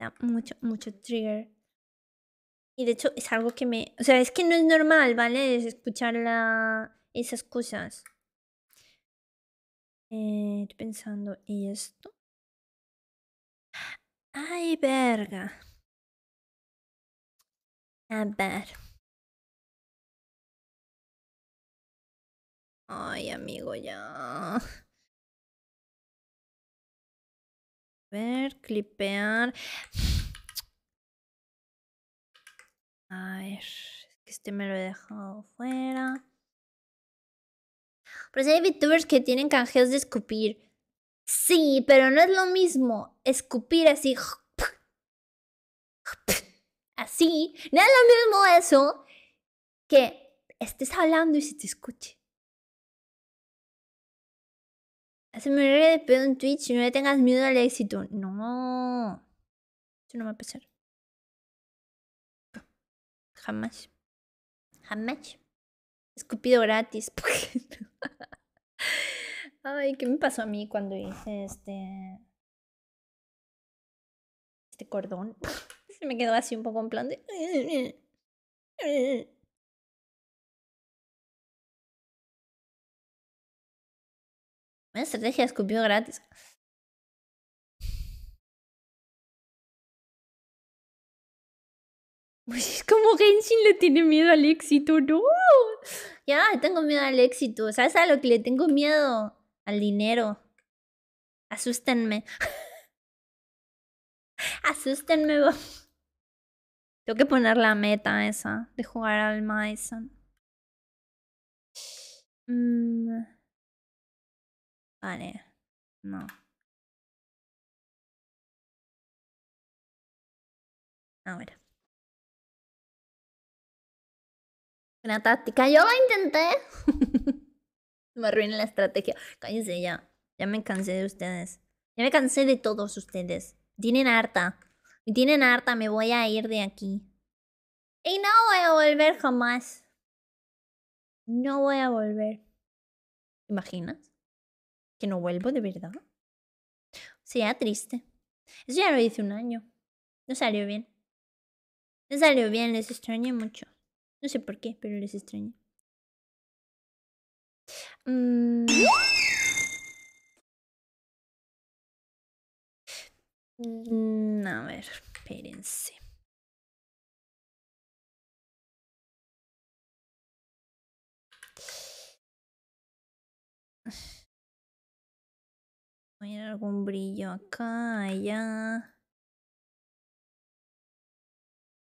da mucho, mucho trigger. Y de hecho es algo que me... O sea, es que no es normal, ¿vale? Es escuchar esas cosas. Eh, pensando, ¿y esto? Ay, verga. A ver. Ay, amigo, ya. ver, clipear. A ver, que este me lo he dejado fuera. Pero si hay VTubers que tienen canjeos de escupir. Sí, pero no es lo mismo escupir así. Así. No es lo mismo eso que estés hablando y se te escuche. Se de pedo en Twitch y no le tengas miedo al éxito. No. Eso no va a pasar. Jamás. Jamás. Escupido gratis. Ay, ¿qué me pasó a mí cuando hice este. Este cordón? Se me quedó así un poco en plan de. Una estrategia escupido gratis. Pues es como Genshin le tiene miedo al éxito, no. Ya, tengo miedo al éxito. ¿Sabes a lo que le tengo miedo? Al dinero. Asústenme. Asústenme. Tengo que poner la meta esa de jugar al Maison. Mmm... Vale. Ah, no. ver. Ah, Una táctica. Yo la intenté. me arruiné la estrategia. Cállense ya. Ya me cansé de ustedes. Ya me cansé de todos ustedes. Tienen harta. Y tienen harta. Me voy a ir de aquí. Y no voy a volver jamás. No voy a volver. ¿Imaginas? no vuelvo de verdad. Sería triste. Eso ya lo hice un año. No salió bien. No salió bien, les extrañé mucho. No sé por qué, pero les extrañé. Mm. Mm, a ver, espérense. poner algún brillo acá, allá.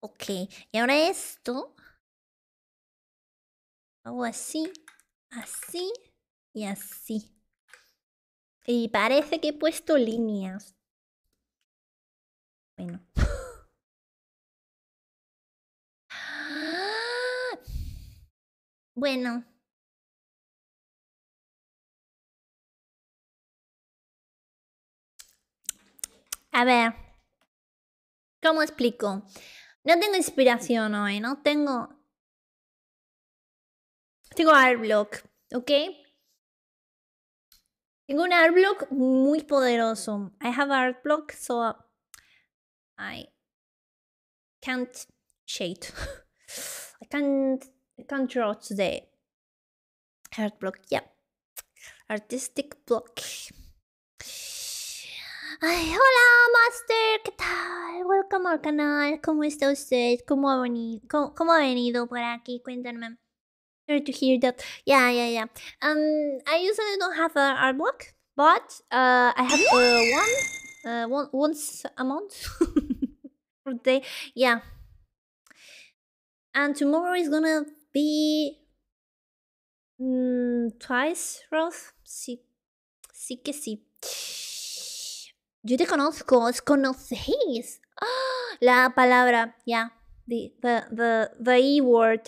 Ok, y ahora esto. Hago así, así y así. Y parece que he puesto líneas. Bueno. Bueno. A ver, ¿cómo explico? No tengo inspiración hoy, no tengo... Tengo block, ¿ok? Tengo un block muy poderoso. I have block, so I can't shade. I can't, I can't draw today. Art Artistic block. Ay, hola, Master, ¿qué tal? Welcome al canal, ¿cómo está usted? ¿Cómo ha venido, cómo, cómo ha venido por aquí? Cuéntenme. Sorry to hear that. Yeah, yeah, yeah. Um, I usually don't have an art block, but uh, I have uh, one, uh, one once a month For day. Yeah. And tomorrow is gonna be mm, twice, Roth. Sí, sí que sí. Yo te conozco, os conocéis. ¡Ah! la palabra, ya. the, the, the, E word.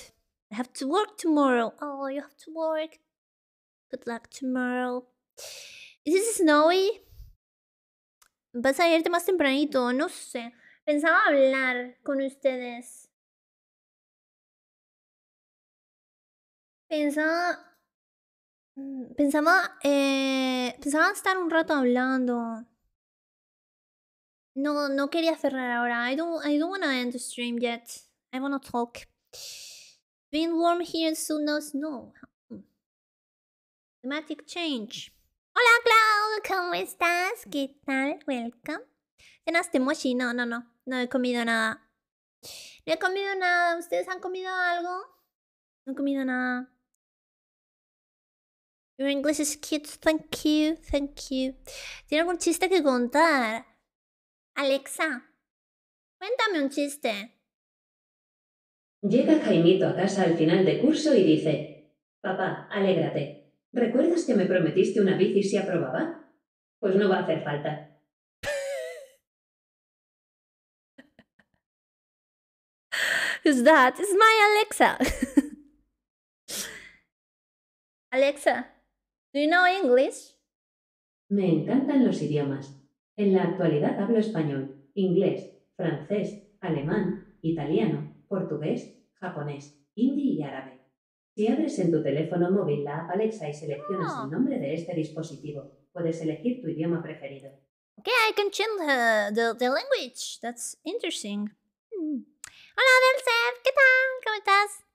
I have to work tomorrow. Oh, you have to work. Good luck tomorrow. Is it snowy? Vas a irte más tempranito, no sé. Pensaba hablar con ustedes. Pensaba. Mm, pensaba. Eh, pensaba estar un rato hablando. No, no quería cerrar ahora. I don't, I don't end the stream yet. I to talk. Being warm here soon no snow. Climatic mm. change. Hola Clau, ¿cómo estás? ¿Qué tal? Welcome. ¿Cenaste mochi? No, no, no. No he comido nada. No he comido nada. ¿Ustedes han comido algo? No he comido nada. Your English is cute. Thank you, thank you. ¿Tiene algún chiste que contar? Alexa, cuéntame un chiste. Llega Jaimito a casa al final de curso y dice, Papá, alégrate. ¿Recuerdas que me prometiste una bici si aprobaba? Pues no va a hacer falta. That is my Alexa. Alexa, do you know English? Me encantan los idiomas. En la actualidad hablo español, inglés, francés, alemán, italiano, portugués, japonés, hindi y árabe. Si abres en tu teléfono móvil la app Alexa y seleccionas el ah. nombre de este dispositivo, puedes elegir tu idioma preferido. Okay, I can change lengua. the, the, language. That's interesting. Hmm. Hola, Delcev, ¿qué tal? ¿Cómo estás?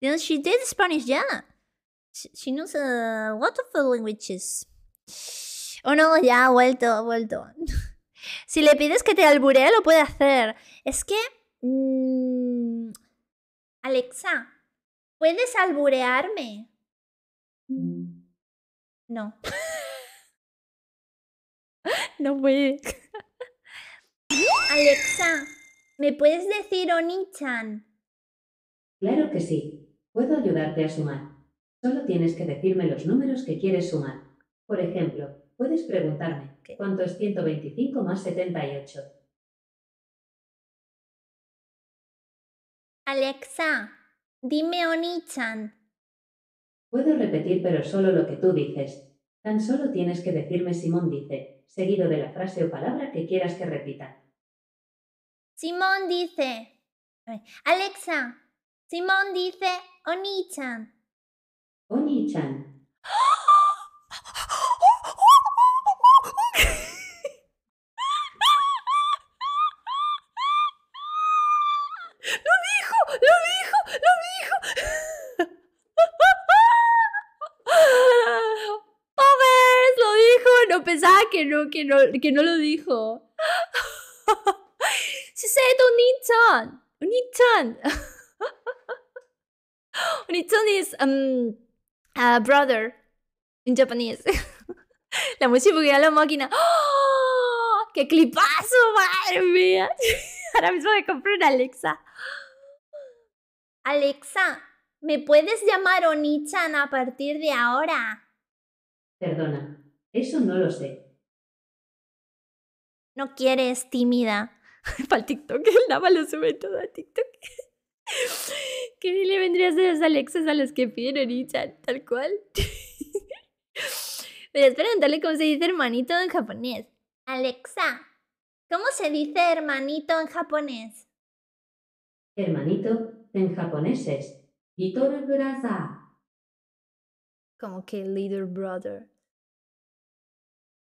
Then she did Spanish, yeah. She, she knows a lot of languages. Oh no, ya ha vuelto, ha vuelto. si le pides que te alburee, lo puede hacer. Es que. Mm, Alexa, ¿puedes alburearme? Mm, no. no puede. Alexa, ¿me puedes decir Onichan? Claro que sí. Puedo ayudarte a sumar. Solo tienes que decirme los números que quieres sumar. Por ejemplo, Puedes preguntarme, ¿cuánto es 125 más 78? Alexa, dime Oni-chan. Puedo repetir, pero solo lo que tú dices. Tan solo tienes que decirme Simón dice, seguido de la frase o palabra que quieras que repita. Simón dice. Alexa, Simón dice Oni-chan. Oni-chan. ¡Ah! que no, que no, que no lo dijo. un Nichon. Nichon. Nichon is um, a brother en Japanese. La música que la máquina. Que ¡Qué clipazo, madre mía! Ahora mismo me compré una Alexa. Alexa, ¿me puedes llamar Onichan a partir de ahora? Perdona, eso no lo sé no quiere, es tímida. Para el TikTok, él nada más lo sube todo a TikTok. ¿Qué le vendrías a hacer Alexas a los que piden y tal cual? Pero es preguntarle cómo se dice hermanito en japonés. Alexa, ¿cómo se dice hermanito en japonés? Hermanito en japonés es Little Brother. Como que Little Brother.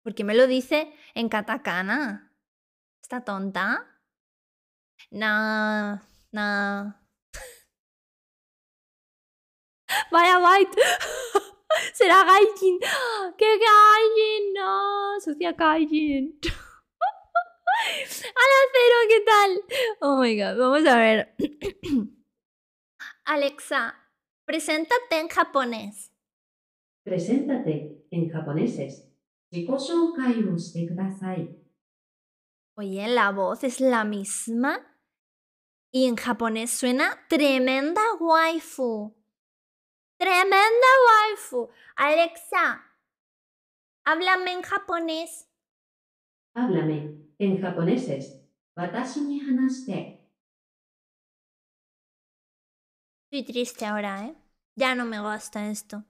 Porque me lo dice en katakana? ¿Está tonta? Na, no. ¡Vaya, Vaya White. Será Gaijin. ¡Qué Gaijin! ¡No! ¡Sucia Gaijin! la Cero! ¿Qué tal? Oh my god, vamos a ver. Alexa, preséntate en japonés. Preséntate en japoneses. Oye, la voz es la misma y en japonés suena tremenda waifu. Tremenda waifu. Alexa, háblame en japonés. Háblame en japonés Estoy triste ahora, ¿eh? Ya no me gusta esto.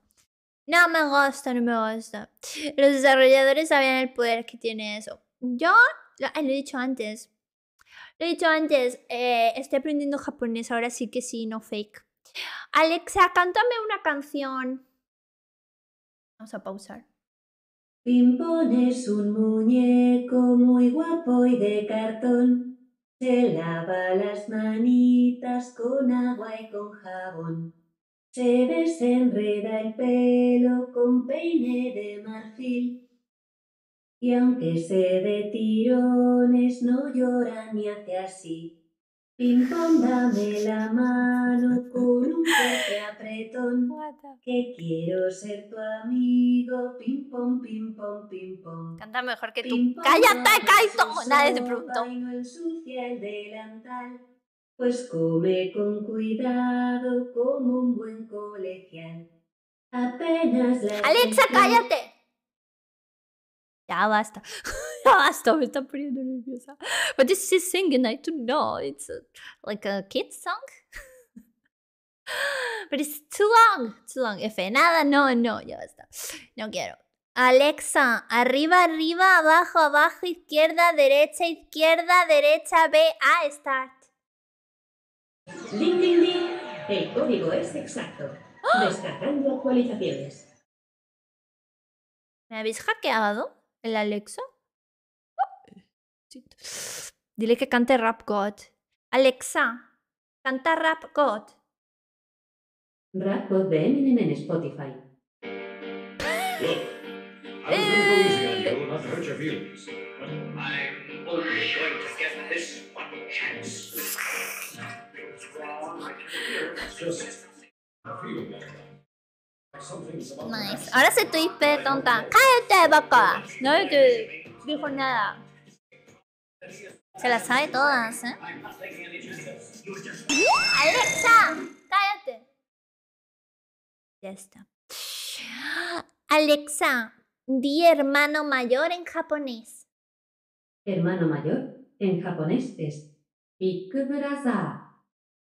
No me gusta, no me gusta. Los desarrolladores sabían el poder que tiene eso. Yo eh, lo, he dicho antes. Lo he dicho antes. Eh, estoy aprendiendo japonés, ahora sí que sí, no fake. Alexa, cántame una canción. Vamos a pausar. Pimpón es un muñeco muy guapo y de cartón. Se lava las manitas con agua y con jabón. Se desenreda el pelo con peine de marfil. Y aunque se dé tirones no llora ni hace así. Pimpón, dame la mano con un fuerte apretón. Que quiero ser tu amigo. Pimpón, pimpón, pimpón. Canta mejor que tú. ¡Cállate, de Nadie te el pues come con cuidado como un buen colegial. Apenas la... Alexa, cállate. Ya basta. ya basta, me está poniendo nerviosa. But this is singing, I don't know. It's a, like a kid's song. But it's too long, too long. F, nada, no, no, ya basta. No quiero. Alexa, arriba, arriba, abajo, abajo, izquierda, derecha, izquierda, derecha, B, A, start. Ding, ding, ding. El código es exacto. ¡Oh! Descargando actualizaciones. ¿Me habéis hackeado el Alexa? Oh, Dile que cante Rap God. Alexa, canta Rap God. Rap God de Eminem en Spotify. Nice. Ahora se estoy tonta. ¡Cállate, papá No dijo nada. Se las sabe todas, ¿eh? ¡Alexa! ¡Cállate! Ya está. Alexa, di hermano mayor en japonés. Hermano mayor en japonés es Big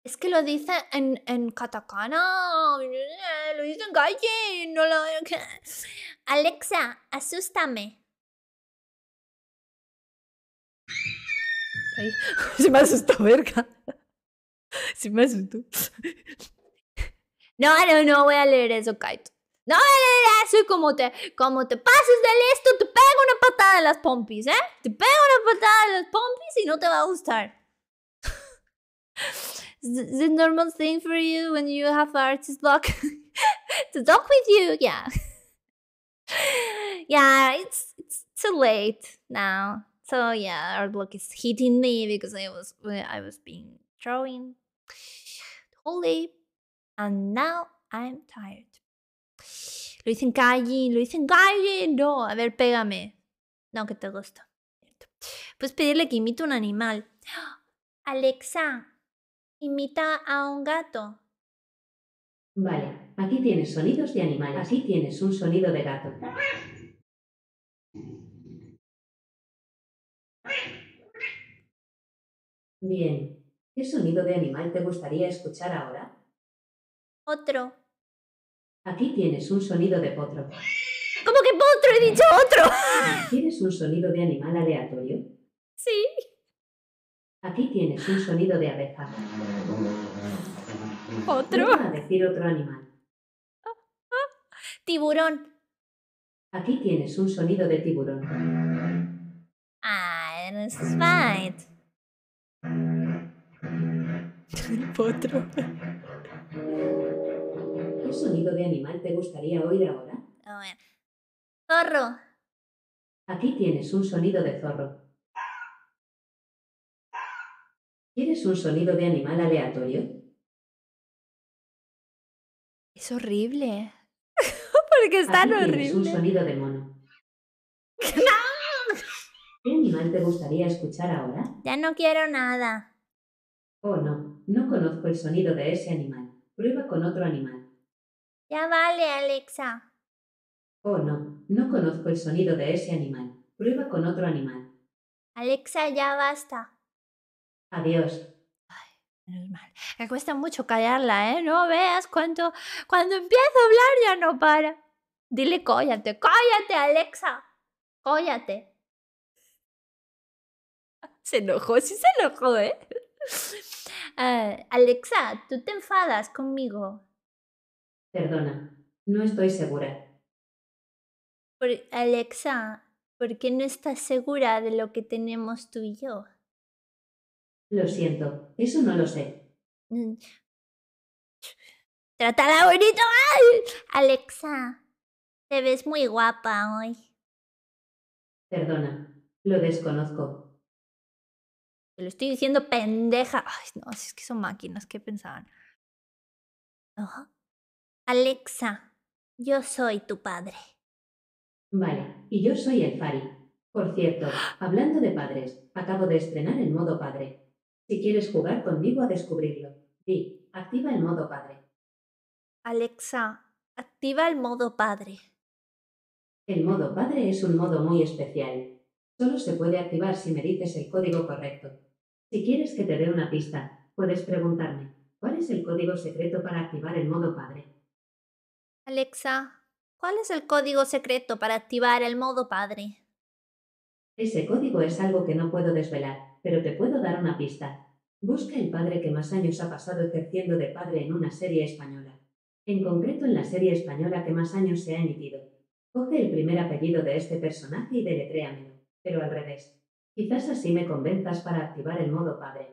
es que lo dice en, en katakana. Eh, lo dice en calle. No lo... Alexa, asústame. Ay, se me asustó, verga. Se me asustó. No, no, no voy a leer eso, Kaito. No voy a leer eso y como te, como te pases de listo, te pego una patada de las pompis, ¿eh? Te pego una patada de las pompis y no te va a gustar. Is it normal thing for you when you have artist block to talk with you. Yeah, yeah, it's it's too late now. So yeah, art block is hitting me because I was I was being drawing all day, and now I'm tired. Lo hice en calle, lo hice en calle. No, a ver, pégame. No, que te gusta. Puedes pedirle que imite un animal. Alexa, Imita a un gato. Vale, aquí tienes sonidos de animal. Aquí tienes un sonido de gato. Bien. ¿Qué sonido de animal te gustaría escuchar ahora? Otro. Aquí tienes un sonido de potro. ¿Cómo que potro? He dicho otro. ¿Tienes un sonido de animal aleatorio? Sí. Aquí tienes un sonido de abeja. ¿Otro? Vamos a decir otro animal. Tiburón. Aquí tienes un sonido de tiburón. Ah, potro. ¿Qué sonido de animal te gustaría oír ahora? Zorro. Aquí tienes un sonido de zorro. ¿Quieres un sonido de animal aleatorio? Es horrible. Porque es tan horrible. Es un sonido de mono. ¿Qué animal te gustaría escuchar ahora? Ya no quiero nada. Oh, no. No conozco el sonido de ese animal. Prueba con otro animal. Ya vale, Alexa. Oh, no. No conozco el sonido de ese animal. Prueba con otro animal. Alexa, ya basta. Adiós. Me cuesta mucho callarla, ¿eh? No veas cuánto. Cuando empiezo a hablar ya no para. Dile cóllate. ¡Cóllate, Alexa! ¡Cóllate! Se enojó, sí se enojó, ¿eh? Ah, Alexa, tú te enfadas conmigo. Perdona, no estoy segura. Alexa, ¿por qué no estás segura de lo que tenemos tú y yo? Lo siento, eso no lo sé. Mm. Trátala bonito. ¡Ay! Alexa, te ves muy guapa hoy. Perdona, lo desconozco. Te lo estoy diciendo pendeja. Ay, no, si es que son máquinas, ¿qué pensaban? Alexa, yo soy tu padre. Vale, y yo soy el Fari. Por cierto, hablando de padres, acabo de estrenar el modo padre. Si quieres jugar conmigo a descubrirlo, di, activa el modo padre. Alexa, activa el modo padre. El modo padre es un modo muy especial. Solo se puede activar si me dices el código correcto. Si quieres que te dé una pista, puedes preguntarme, ¿cuál es el código secreto para activar el modo padre? Alexa, ¿cuál es el código secreto para activar el modo padre? Ese código es algo que no puedo desvelar, pero te puedo dar una pista. Busca el padre que más años ha pasado ejerciendo de padre en una serie española. En concreto en la serie española que más años se ha emitido. Coge el primer apellido de este personaje y deletréamelo, pero al revés. Quizás así me convenzas para activar el modo padre.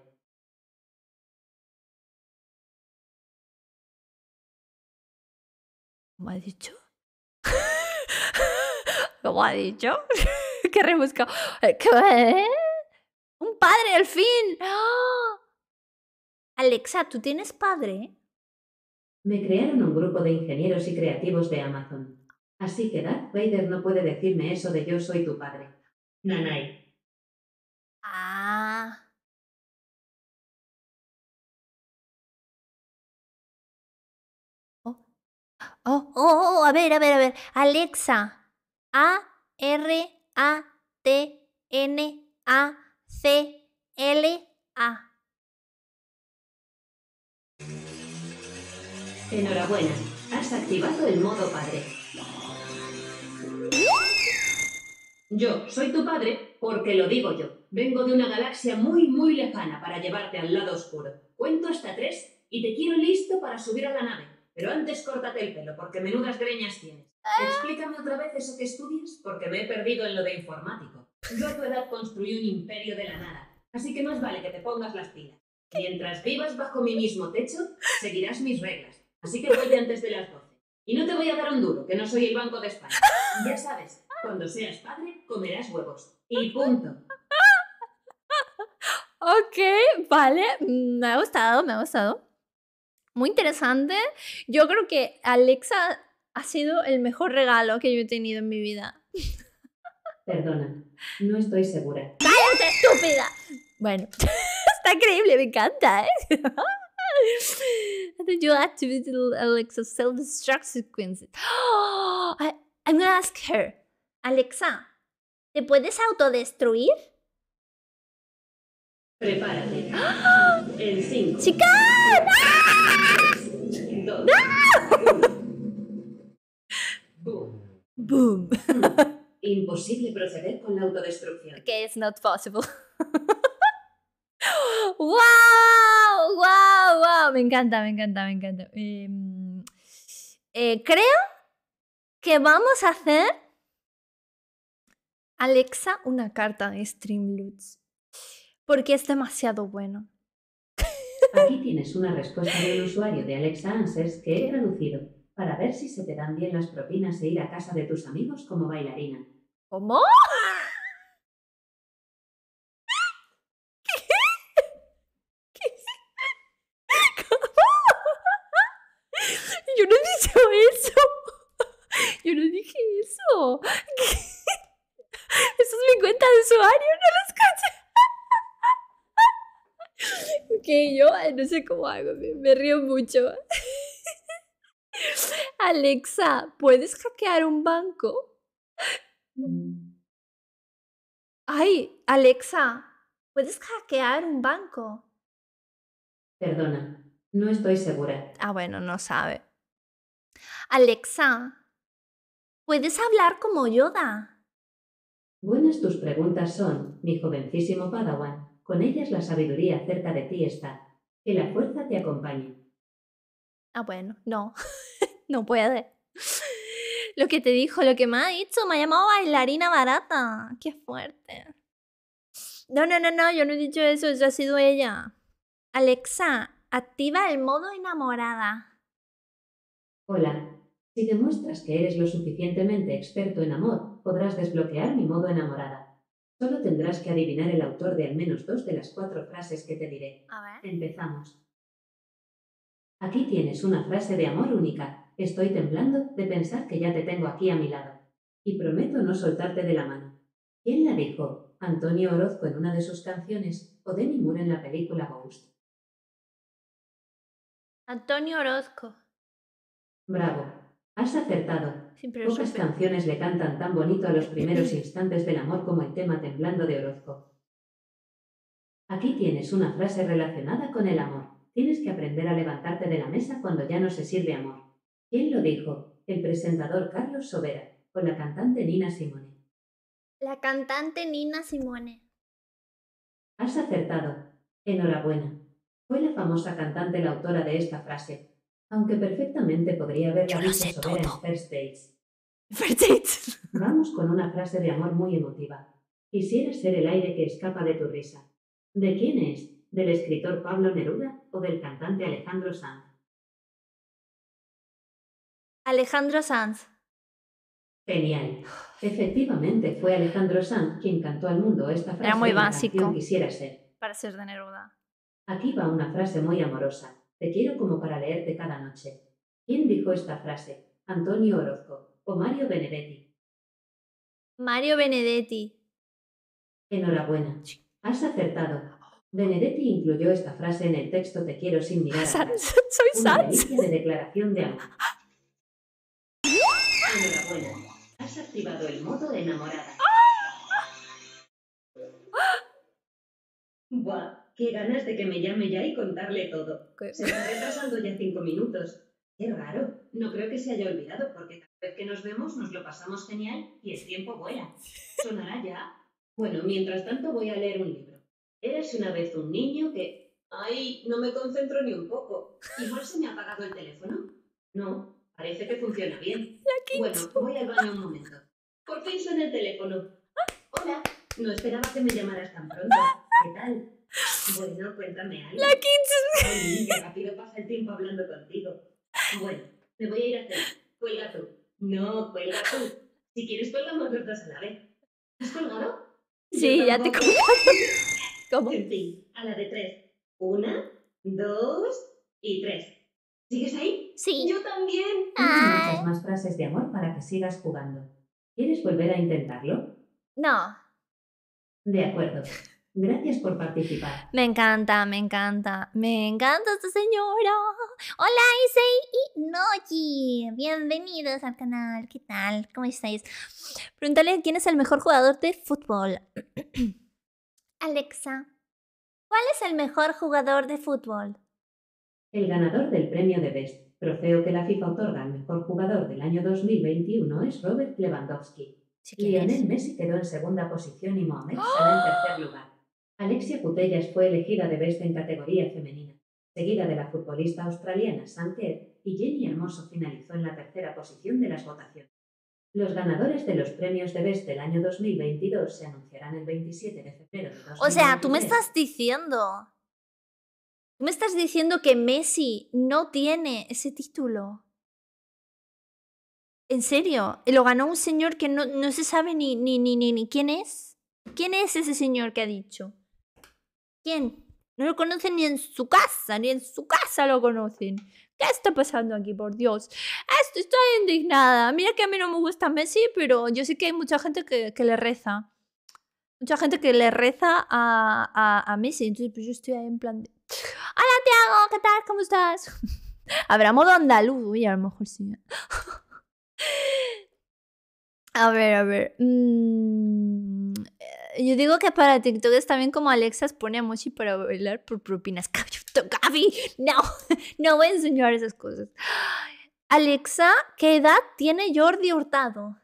¿Cómo ha dicho? ¿Cómo ha dicho? ¿Qué rebusca? ¿Qué? padre al fin! ¡Ah! Alexa, ¿tú tienes padre? Me crearon un grupo de ingenieros y creativos de Amazon. Así que Darth Vader no puede decirme eso de yo soy tu padre. Nanai. Ah. Oh. oh. oh, oh, oh, a ver, a ver, a ver. Alexa. A, R, A, T, N, A, C, L-A. Enhorabuena, has activado el modo padre. Yo soy tu padre porque lo digo yo. Vengo de una galaxia muy, muy lejana para llevarte al lado oscuro. Cuento hasta tres y te quiero listo para subir a la nave. Pero antes córtate el pelo porque menudas greñas tienes. Explícame otra vez eso que estudias porque me he perdido en lo de informático. Yo a tu edad construí un imperio de la nada Así que más vale que te pongas las pilas. Mientras vivas bajo mi mismo techo, seguirás mis reglas. Así que vuelve antes de las 12. Y no te voy a dar un duro, que no soy el Banco de España. Ya sabes, cuando seas padre, comerás huevos. Y punto. Ok, vale, me ha gustado, me ha gustado. Muy interesante. Yo creo que Alexa ha sido el mejor regalo que yo he tenido en mi vida. Perdona, no estoy segura. ¡Cállate, estúpida! Bueno, está increíble, me encanta, ¿eh? you activated Alexa self-destruct sequence. ¡Oh! I, I'm gonna ask her. Alexa, ¿te puedes autodestruir? Prepárate. El 5. ¡Chicas! Boom. Boom. Imposible proceder con la autodestrucción. Que es not possible. ¡Wow! ¡Wow! ¡Wow! Me encanta, me encanta, me encanta. Em, eh, creo que vamos a hacer Alexa una carta de Streamlutz. Porque es demasiado bueno. Aquí tienes una respuesta del usuario de Alexa Answers que he traducido para ver si se te dan bien las propinas e ir a casa de tus amigos como bailarina. ¿Cómo? ¿Qué? Yo no he dicho eso. Yo no dije eso. Eso es mi cuenta de usuario, no lo escuché. ¿Qué? yo no sé cómo hago, me río mucho. Alexa, ¿puedes hackear un banco? Ay, Alexa, ¿puedes hackear un banco? Perdona, no estoy segura. Ah, bueno, no sabe. Alexa, ¿puedes hablar como Yoda? Buenas tus preguntas son, mi jovencísimo Padawan. Con ellas la sabiduría cerca de ti está. Que la fuerza te acompañe. Ah, bueno, no. no puede. Lo que te dijo, lo que me ha dicho, me ha llamado bailarina barata. Qué fuerte. No, no, no, no, yo no he dicho eso, eso ha sido ella. Alexa, activa el modo enamorada. Hola, si demuestras que eres lo suficientemente experto en amor, podrás desbloquear mi modo enamorada. Solo tendrás que adivinar el autor de al menos dos de las cuatro frases que te diré. A ver. Empezamos. Aquí tienes una frase de amor única. Estoy temblando de pensar que ya te tengo aquí a mi lado. Y prometo no soltarte de la mano. ¿Quién la dijo? Antonio Orozco en una de sus canciones o Demi ninguna en la película Ghost. Antonio Orozco. Bravo. Has acertado. Pocas canciones le cantan tan bonito a los primeros instantes del amor como el tema temblando de Orozco. Aquí tienes una frase relacionada con el amor. Tienes que aprender a levantarte de la mesa cuando ya no se sirve amor dijo el presentador Carlos Sobera con la cantante Nina Simone. La cantante Nina Simone. Has acertado. Enhorabuena. Fue la famosa cantante la autora de esta frase, aunque perfectamente podría haberla dicho Sobera en First Dates. First Dates. Vamos con una frase de amor muy emotiva. Quisiera ser el aire que escapa de tu risa. ¿De quién es? ¿Del escritor Pablo Neruda o del cantante Alejandro Sanz? Alejandro Sanz. Genial. Efectivamente, fue Alejandro Sanz quien cantó al mundo esta frase. Era muy básico. Quisiera ser. Para ser de Neruda. Aquí va una frase muy amorosa. Te quiero como para leerte cada noche. ¿Quién dijo esta frase? ¿Antonio Orozco o Mario Benedetti? Mario Benedetti. Enhorabuena. Has acertado. Benedetti incluyó esta frase en el texto Te quiero sin mirar. Soy Sanz. Una de declaración de amor. activado el modo de enamorada. Buah, qué ganas de que me llame ya y contarle todo. Se está retrasando ya cinco minutos. Qué raro. No creo que se haya olvidado, porque cada vez que nos vemos nos lo pasamos genial y el tiempo vuela. ¿Sonará ya? Bueno, mientras tanto voy a leer un libro. Eres una vez un niño que... Ay, no me concentro ni un poco. Igual se me ha apagado el teléfono. No, parece que funciona bien. Bueno, voy al baño un momento. Por fin suena el teléfono. Ah, hola, no esperaba que me llamaras tan pronto. ¿Qué tal? Bueno, cuéntame algo. La Kids. qué rápido pasa el tiempo hablando contigo. Bueno, me voy a ir a hacer. Cuelga tú. No, cuelga tú. Si quieres, colgamos los dos a la vez. ¿Has colgado? Sí, ya te colgado. ¿Cómo? En fin, a la de tres. Una, dos y tres. ¿Sigues ahí? Sí. Yo también. Ay. Ah. Muchas más frases de amor para que sigas jugando. ¿Quieres volver a intentarlo? No. De acuerdo. Gracias por participar. Me encanta, me encanta. Me encanta esta señora. Hola, Isei y Noji. Bienvenidos al canal. ¿Qué tal? ¿Cómo estáis? Pregúntale quién es el mejor jugador de fútbol. Alexa, ¿cuál es el mejor jugador de fútbol? El ganador del premio de Best Trofeo que la FIFA otorga al mejor jugador del año 2021 es Robert Lewandowski. Lionel Messi quedó en segunda posición y Mohamed en tercer lugar. Alexia Putellas fue elegida de best en categoría femenina, seguida de la futbolista australiana Sanker y Jenny Hermoso finalizó en la tercera posición de las votaciones. Los ganadores de los premios de Best del año 2022 se anunciarán el 27 de febrero de O sea, tú me estás diciendo Tú me estás diciendo que Messi no tiene ese título. En serio, lo ganó un señor que no, se sabe ni, ni, ni, ni, quién es. ¿Quién es ese señor que ha dicho? ¿Quién? No lo conocen ni en su casa, ni en su casa lo conocen. ¿Qué está pasando aquí, por Dios? Estoy, indignada. Mira que a mí no me gusta Messi, pero yo sé que hay mucha gente que, le reza mucha gente que le reza a, Messi. Entonces, pues yo estoy ahí en plan, Hola, Tiago, ¿qué tal? ¿Cómo estás? Habrá modo andaluz, uy, a lo mejor sí. a ver, a ver. Mm, yo digo que para TikTok es también como Alexas pone a Mochi para bailar por propinas. Gabi! no, no voy a enseñar esas cosas. Alexa, ¿qué edad tiene Jordi Hurtado?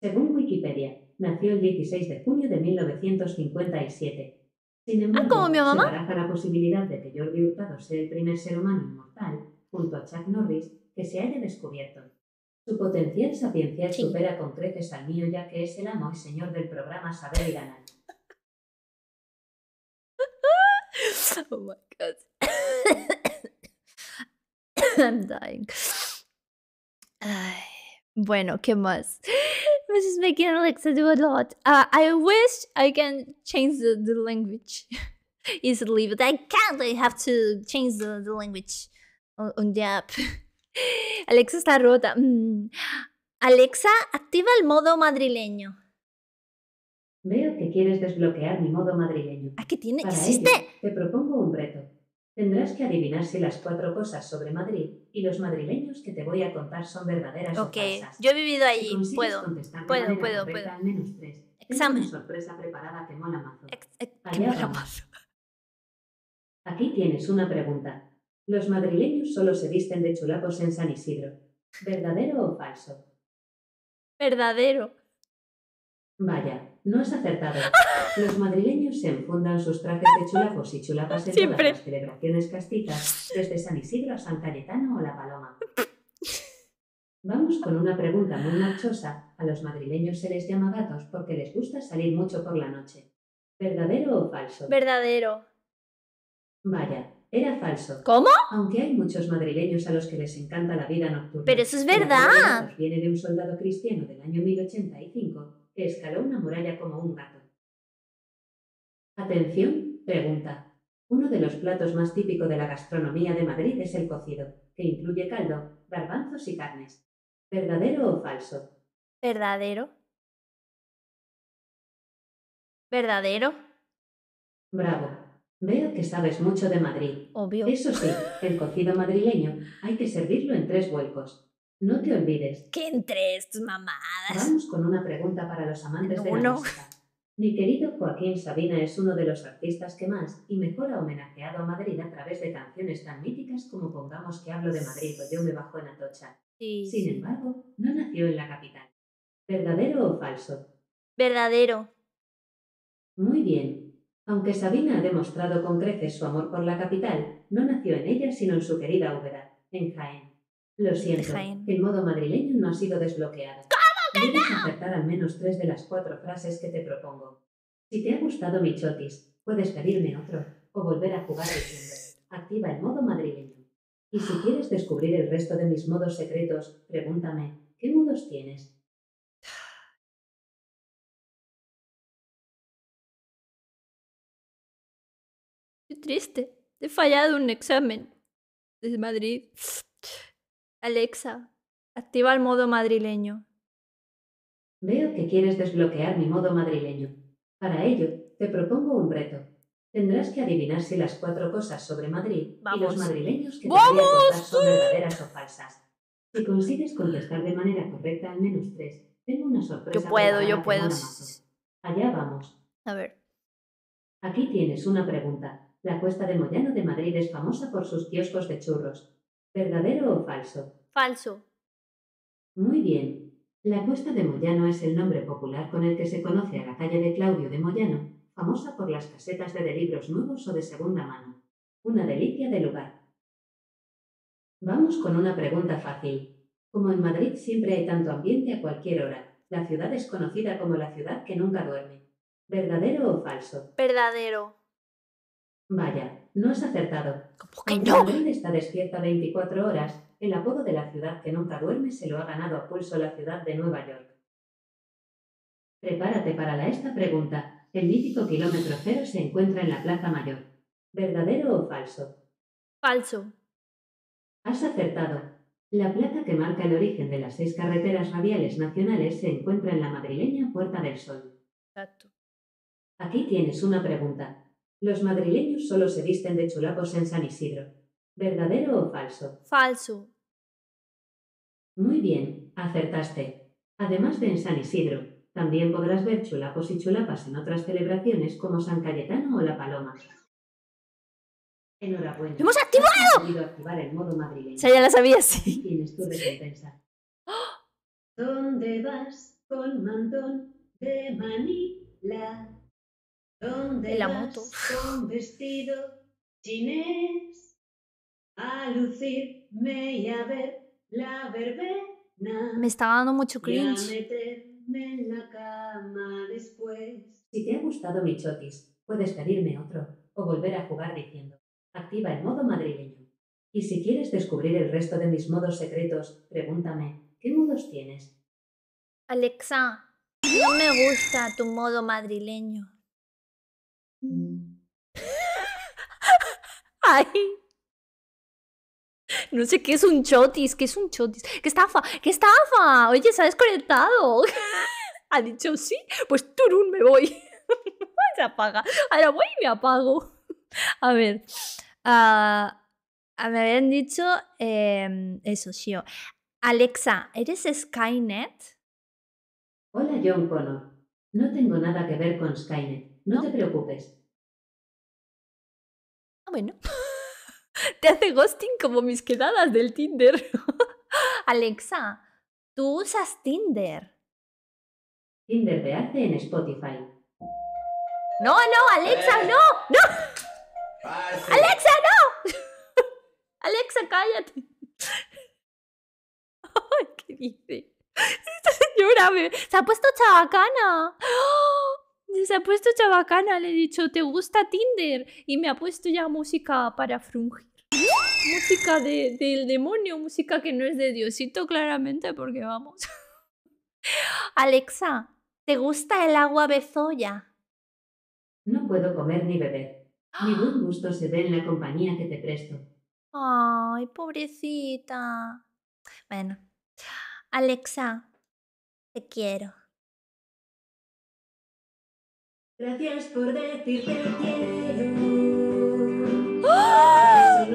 Según Wikipedia, nació el 16 de junio de 1957 sin ah, embargo, ¿Ah, como mi mamá? se la posibilidad de que Jordi Hurtado sea el primer ser humano inmortal, junto a Chuck Norris, que se haya descubierto. Su potencial sapiencia supera con creces al mío ya que es el amo y señor del programa Saber y Ganar. oh my god. I'm dying. bueno, ¿qué más? Esto is making Alexa do a lot. Uh, I wish I can change the, the language easily, but I can't. I have to change the, the language on, the app. Alexa está rota. Mm. Alexa, activa el modo madrileño. Veo que quieres desbloquear mi modo madrileño. ¿A ah, qué tiene? Para ¿Existe? te propongo un reto. Tendrás que adivinar si las cuatro cosas sobre Madrid y los madrileños que te voy a contar son verdaderas o falsas. yo he vivido allí, puedo. Puedo, puedo, puedo. Examen. sorpresa preparada Aquí tienes una pregunta. Los madrileños solo se visten de chulapos en San Isidro. ¿Verdadero o falso? Verdadero. Vaya, no has acertado. Los madrileños se enfundan sus trajes de chulapos y chulapas en todas las celebraciones castitas, desde San Isidro a San Cayetano o La Paloma. Vamos con una pregunta muy machosa. A los madrileños se les llama gatos porque les gusta salir mucho por la noche. ¿Verdadero o falso? Verdadero. Vaya, era falso. ¿Cómo? Aunque hay muchos madrileños a los que les encanta la vida nocturna. Pero eso es verdad. Viene de un soldado cristiano del año 1085 escaló una muralla como un gato. Atención, pregunta. Uno de los platos más típicos de la gastronomía de Madrid es el cocido, que incluye caldo, garbanzos y carnes. ¿Verdadero o falso? Verdadero. ¿Verdadero? Bravo. Veo que sabes mucho de Madrid. Obvio. Eso sí, el cocido madrileño hay que servirlo en tres vuelcos. No te olvides. Que entre estas mamadas. Vamos con una pregunta para los amantes de la música. Mi querido Joaquín Sabina es uno de los artistas que más y mejor ha homenajeado a Madrid a través de canciones tan míticas como Pongamos que hablo de Madrid o Yo me bajo en Atocha. Sí, Sin embargo, no nació en la capital. ¿Verdadero o falso? Verdadero. Muy bien. Aunque Sabina ha demostrado con creces su amor por la capital, no nació en ella sino en su querida Úbeda, en Jaén. Lo siento, el modo madrileño no ha sido desbloqueado. ¿Cómo que Debes no? acertar al menos tres de las cuatro frases que te propongo. Si te ha gustado mi chotis, puedes pedirme otro o volver a jugar diciendo activa el modo madrileño. Y si quieres descubrir el resto de mis modos secretos, pregúntame, ¿qué modos tienes? Qué triste. He fallado un examen desde Madrid. Alexa, activa el modo madrileño. Veo que quieres desbloquear mi modo madrileño. Para ello, te propongo un reto. Tendrás que adivinar si las cuatro cosas sobre Madrid y los madrileños que te voy a son verdaderas o falsas. Si consigues contestar de manera correcta al menos tres, tengo una sorpresa. Yo puedo, yo puedo. Allá vamos. A ver. Aquí tienes una pregunta. La Cuesta de Moyano de Madrid es famosa por sus kioscos de churros. ¿Verdadero o falso? Falso. Muy bien. La cuesta de Moyano es el nombre popular con el que se conoce a la calle de Claudio de Moyano, famosa por las casetas de, libros nuevos o de segunda mano. Una delicia de lugar. Vamos con una pregunta fácil. Como en Madrid siempre hay tanto ambiente a cualquier hora, la ciudad es conocida como la ciudad que nunca duerme. ¿Verdadero o falso? Verdadero. Vaya, no has acertado. ¿Cómo no? está despierta 24 horas. El apodo de la ciudad que nunca duerme se lo ha ganado a pulso la ciudad de Nueva York. Prepárate para la esta pregunta. El mítico kilómetro cero se encuentra en la Plaza Mayor. ¿Verdadero o falso? Falso. Has acertado. La plaza que marca el origen de las seis carreteras radiales nacionales se encuentra en la madrileña Puerta del Sol. Exacto. Aquí tienes una pregunta. Los madrileños solo se visten de chulapos en San Isidro. ¿Verdadero o falso? Falso. Muy bien, acertaste. Además de en San Isidro, también podrás ver chulapos y chulapas en otras celebraciones como San Cayetano o La Paloma. Enhorabuena. ¡Lo hemos activado! el modo madrileño. ya la sabías? sí. Tienes tu recompensa. ¿Dónde vas con mantón de Manila? ¿Dónde la moto. Con vestido chinés a lucirme y a ver la verbena. Me está dando mucho cringe. la cama después. Si te ha gustado mi chotis, puedes pedirme otro o volver a jugar diciendo activa el modo madrileño. Y si quieres descubrir el resto de mis modos secretos, pregúntame, ¿qué modos tienes? Alexa, no me gusta tu modo madrileño. Mm. Ay. No sé qué es un chotis, qué es un chotis. ¡Qué estafa! ¡Qué estafa! Oye, se ha desconectado. ha dicho sí, pues turun me voy. se apaga. Ahora voy y me apago. A ver. Ah, me habían dicho em, eso, sí Alexa, ¿eres Skynet? Hola, John Connor. No tengo nada que ver con Skynet. No, te preocupes. Ah, bueno. te hace ghosting como mis quedadas del Tinder. Alexa, tú usas Tinder. Tinder te hace en Spotify. No, no, Alexa, eh. no, no. Ah, Alexa, no. Alexa, cállate. ¿Qué dice? Esta señora se ha puesto chavacana. ¡Oh! se ha puesto chabacana, le he dicho, ¿te gusta Tinder? Y me ha puesto ya música para frungir. Música de, del demonio, música que no es de Diosito, claramente, porque vamos. Alexa, ¿te gusta el agua bezoya? No puedo comer ni beber. Mi gusto se ve en la compañía que te presto. Ay, pobrecita. Bueno, Alexa, te quiero. Gracias por decirte quiero. ¡Oh!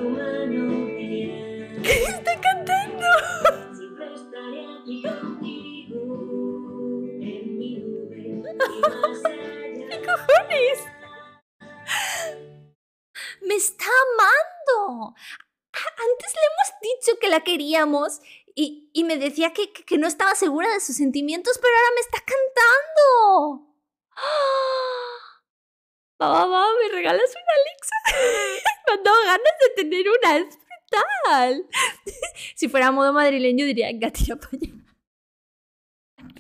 ¿Qué está cantando? Siempre estaré aquí contigo. En mi nube y más allá. ¿Qué cojones? Me está amando. Antes le hemos dicho que la queríamos y, y me decía que, que no estaba segura de sus sentimientos, pero ahora me está cantando. ¡Oh! Oh, ¿me regalas una Alexa? Me han ganas de tener una, es brutal. si fuera modo madrileño diría gatilla para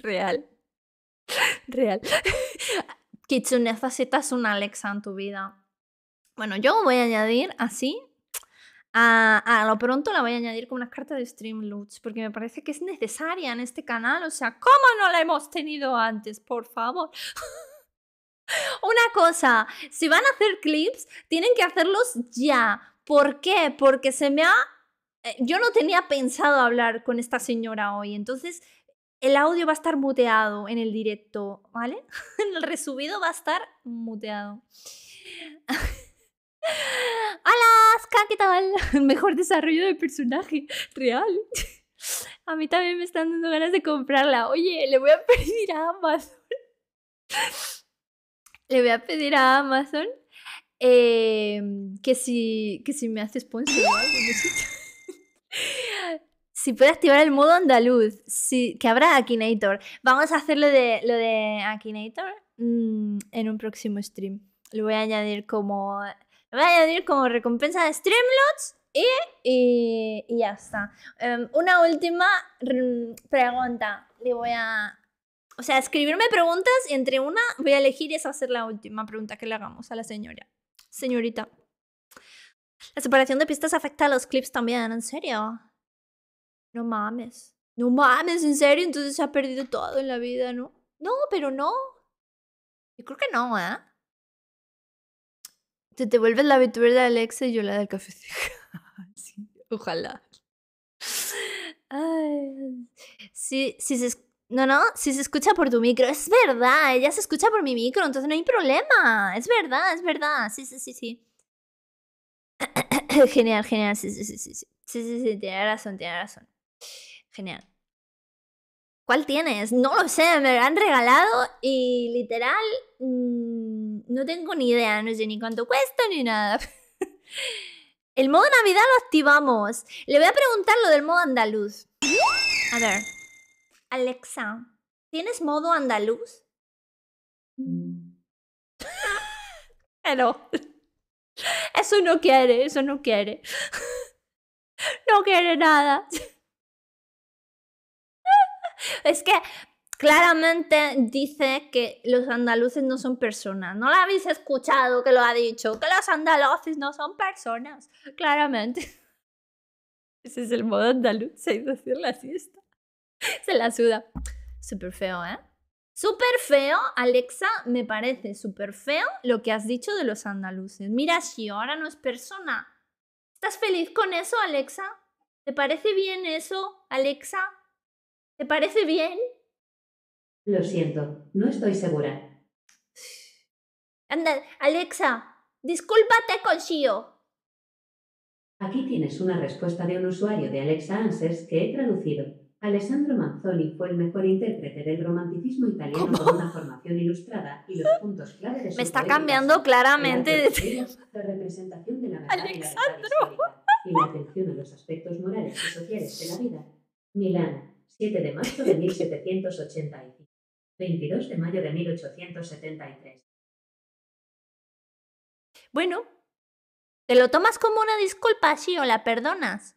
Real. Real. Kitsune facetas una Alexa en tu vida. Bueno, yo voy a añadir así. A, a lo pronto la voy a añadir con una carta de Stream Lutz, porque me parece que es necesaria en este canal. O sea, ¿cómo no la hemos tenido antes? Por favor. Una cosa, si van a hacer clips, tienen que hacerlos ya. ¿Por qué? Porque se me ha... Eh, yo no tenía pensado hablar con esta señora hoy, entonces el audio va a estar muteado en el directo, ¿vale? En el resubido va a estar muteado. ¡Hola, ¿Qué tal? Mejor desarrollo de personaje real. A mí también me están dando ganas de comprarla. Oye, le voy a pedir a Amazon le voy a pedir a Amazon em, que, si, si me hace sponsor o algo. si puede activar el modo andaluz, si, que habrá Akinator. Vamos a hacer lo de, lo de Akinator mm, en un próximo stream. Lo voy a añadir como, a añadir como recompensa de Streamlots y, y, ya está. Em, una última mm, pregunta le voy a o sea, escribirme preguntas y entre una voy a elegir y esa va a ser la última pregunta que le hagamos a la señora. Señorita. La separación de pistas afecta a los clips también, ¿en serio? No mames. No mames, ¿en serio? Entonces se ha perdido todo en la vida, ¿no? No, pero no. Yo creo que no, ¿eh? Te, te vuelves la VTuber de Alexa y yo la del café. ojalá. Ay. Si, se se, no, no, si se escucha por tu micro, es verdad, ella se escucha por mi micro, entonces no hay problema. Es verdad, es verdad. Sí, sí, sí, sí. genial, genial, sí, sí, sí, sí. Sí, sí, sí, tiene razón, tiene razón. Genial. ¿Cuál tienes? No lo sé, me lo han regalado y literal mm, no tengo ni idea, no sé ni cuánto cuesta ni nada. El modo Navidad lo activamos. Le voy a preguntar lo del modo andaluz. A ver. Alexa, ¿tienes modo andaluz? Pero, eso no quiere, eso no quiere. No quiere nada. Es que claramente dice que los andaluces no son personas. No la habéis escuchado que lo ha dicho, que los andaluces no son personas, claramente. Ese es el modo andaluz, hay decir la siesta. Se la suda. Súper feo, ¿eh? Súper feo, Alexa, me parece súper feo lo que has dicho de los andaluces. Mira, si ahora no es persona. ¿Estás feliz con eso, Alexa? ¿Te parece bien eso, Alexa? ¿Te parece bien? Lo siento, no estoy segura. Anda, Alexa, discúlpate con Shio. Aquí tienes una respuesta de un usuario de Alexa Answers que he traducido. Alessandro Manzoni fue el mejor intérprete del romanticismo italiano con una formación ilustrada y los puntos clave de su Me está cambiando claramente de la representación de la verdad Alexandro. y la atención a los aspectos morales y sociales de la vida. Milán, 7 de marzo de 1785, 22 de mayo de 1873. Bueno, ¿te lo tomas como una disculpa, sí, o la perdonas?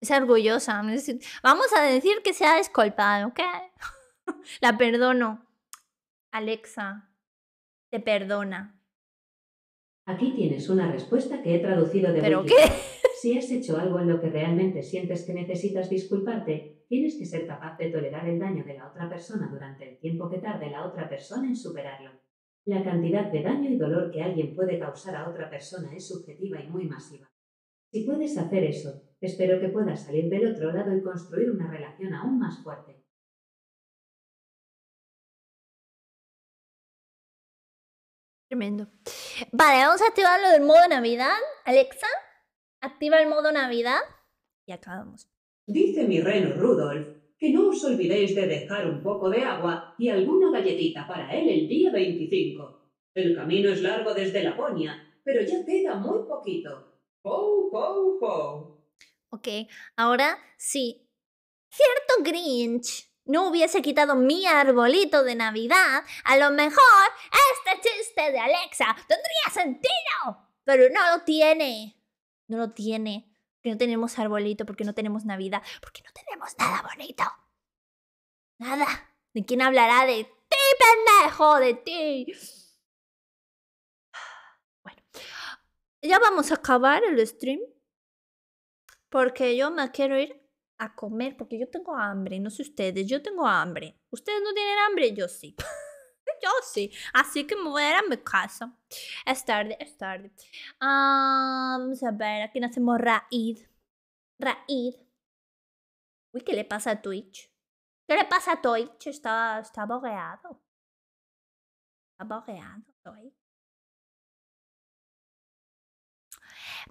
Es orgullosa. Vamos a decir que se ha desculpado, ¿ok? La perdono. Alexa, te perdona. Aquí tienes una respuesta que he traducido de ¿Pero qué? Si has hecho algo en lo que realmente sientes que necesitas disculparte, tienes que ser capaz de tolerar el daño de la otra persona durante el tiempo que tarde la otra persona en superarlo. La cantidad de daño y dolor que alguien puede causar a otra persona es subjetiva y muy masiva. Si puedes hacer eso, espero que puedas salir del otro lado y construir una relación aún más fuerte. Tremendo. Vale, vamos a activar lo del modo Navidad. Alexa, activa el modo Navidad y acabamos. Dice mi reno Rudolf que no os olvidéis de dejar un poco de agua y alguna galletita para él el día 25. El camino es largo desde Laponia, pero ya queda muy poquito. ¡Ho, ho, ho! Ok, ahora sí. Cierto Grinch no hubiese quitado mi arbolito de Navidad, a lo mejor este chiste de Alexa tendría sentido, pero no lo tiene. No lo tiene. Porque no tenemos arbolito, porque no tenemos Navidad, porque no tenemos nada bonito. Nada. ¿De quién hablará de ti, pendejo? De ti. Bueno, ya vamos a acabar el stream porque yo me quiero ir a comer, porque yo tengo hambre, no sé ustedes, yo tengo hambre. ¿Ustedes no tienen hambre? Yo sí. yo sí. Así que me voy a ir a mi casa. Es tarde, es tarde. Ah, vamos a ver, aquí nacemos Raid. Raid. Uy, ¿qué le pasa a Twitch? ¿Qué le pasa a Twitch? Está, está bogueado Está bogueado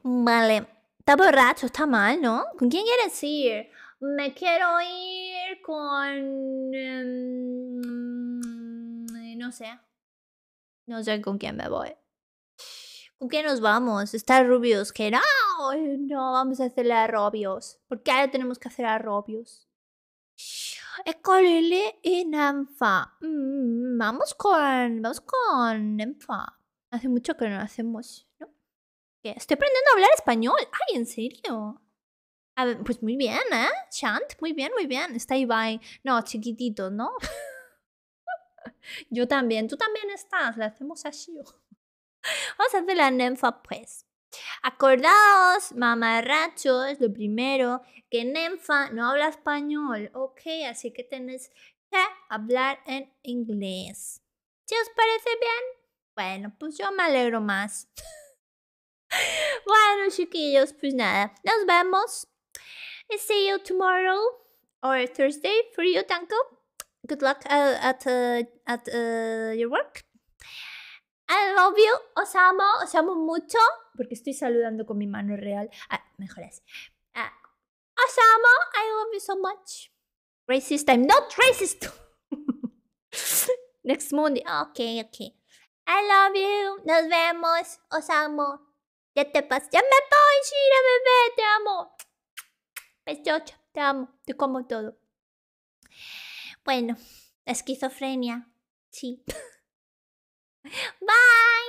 Vale. Está borracho, está mal, ¿no? ¿Con quién quieres ir? Me quiero ir con... Em, no sé. No sé con quién me voy. ¿Con quién nos vamos? Está rubios, que no, no vamos a hacerle a ¿Por Porque ahora tenemos que hacer a Rubius. Ecolele y Enfa. Mm, vamos con. Vamos con Enfa. Hace mucho que no hacemos, ¿no? Estoy aprendiendo a hablar español. Ay, ¿en serio? pues muy bien, ¿eh? Chant, muy bien, muy bien. Está Ibai. No, chiquitito, ¿no? Yo también, tú también estás. La hacemos así. Vamos a hacer la nenfa, pues. Acordaos, mamarrachos, lo primero, que nenfa no habla español, ¿ok? Así que tenés que hablar en inglés. ¿Si os parece bien? Bueno, pues yo me alegro más. Bueno, chiquillos, pues nada, nos vemos. See you tomorrow or Thursday for you, Tanko. Good luck uh, at uh, at uh, your work. I love you, os amo, os amo mucho. Porque estoy saludando con mi mano real. Ah, mejor así. Ah, os amo, I love you so much. Racist, I'm not racist. Next Monday, ok, ok. I love you, nos vemos, os amo. Ya te pasas. Ya me voy, Shira, bebé. Te amo. Pechocha, pues te amo. Te como todo. Bueno, esquizofrenia. Sí. Bye.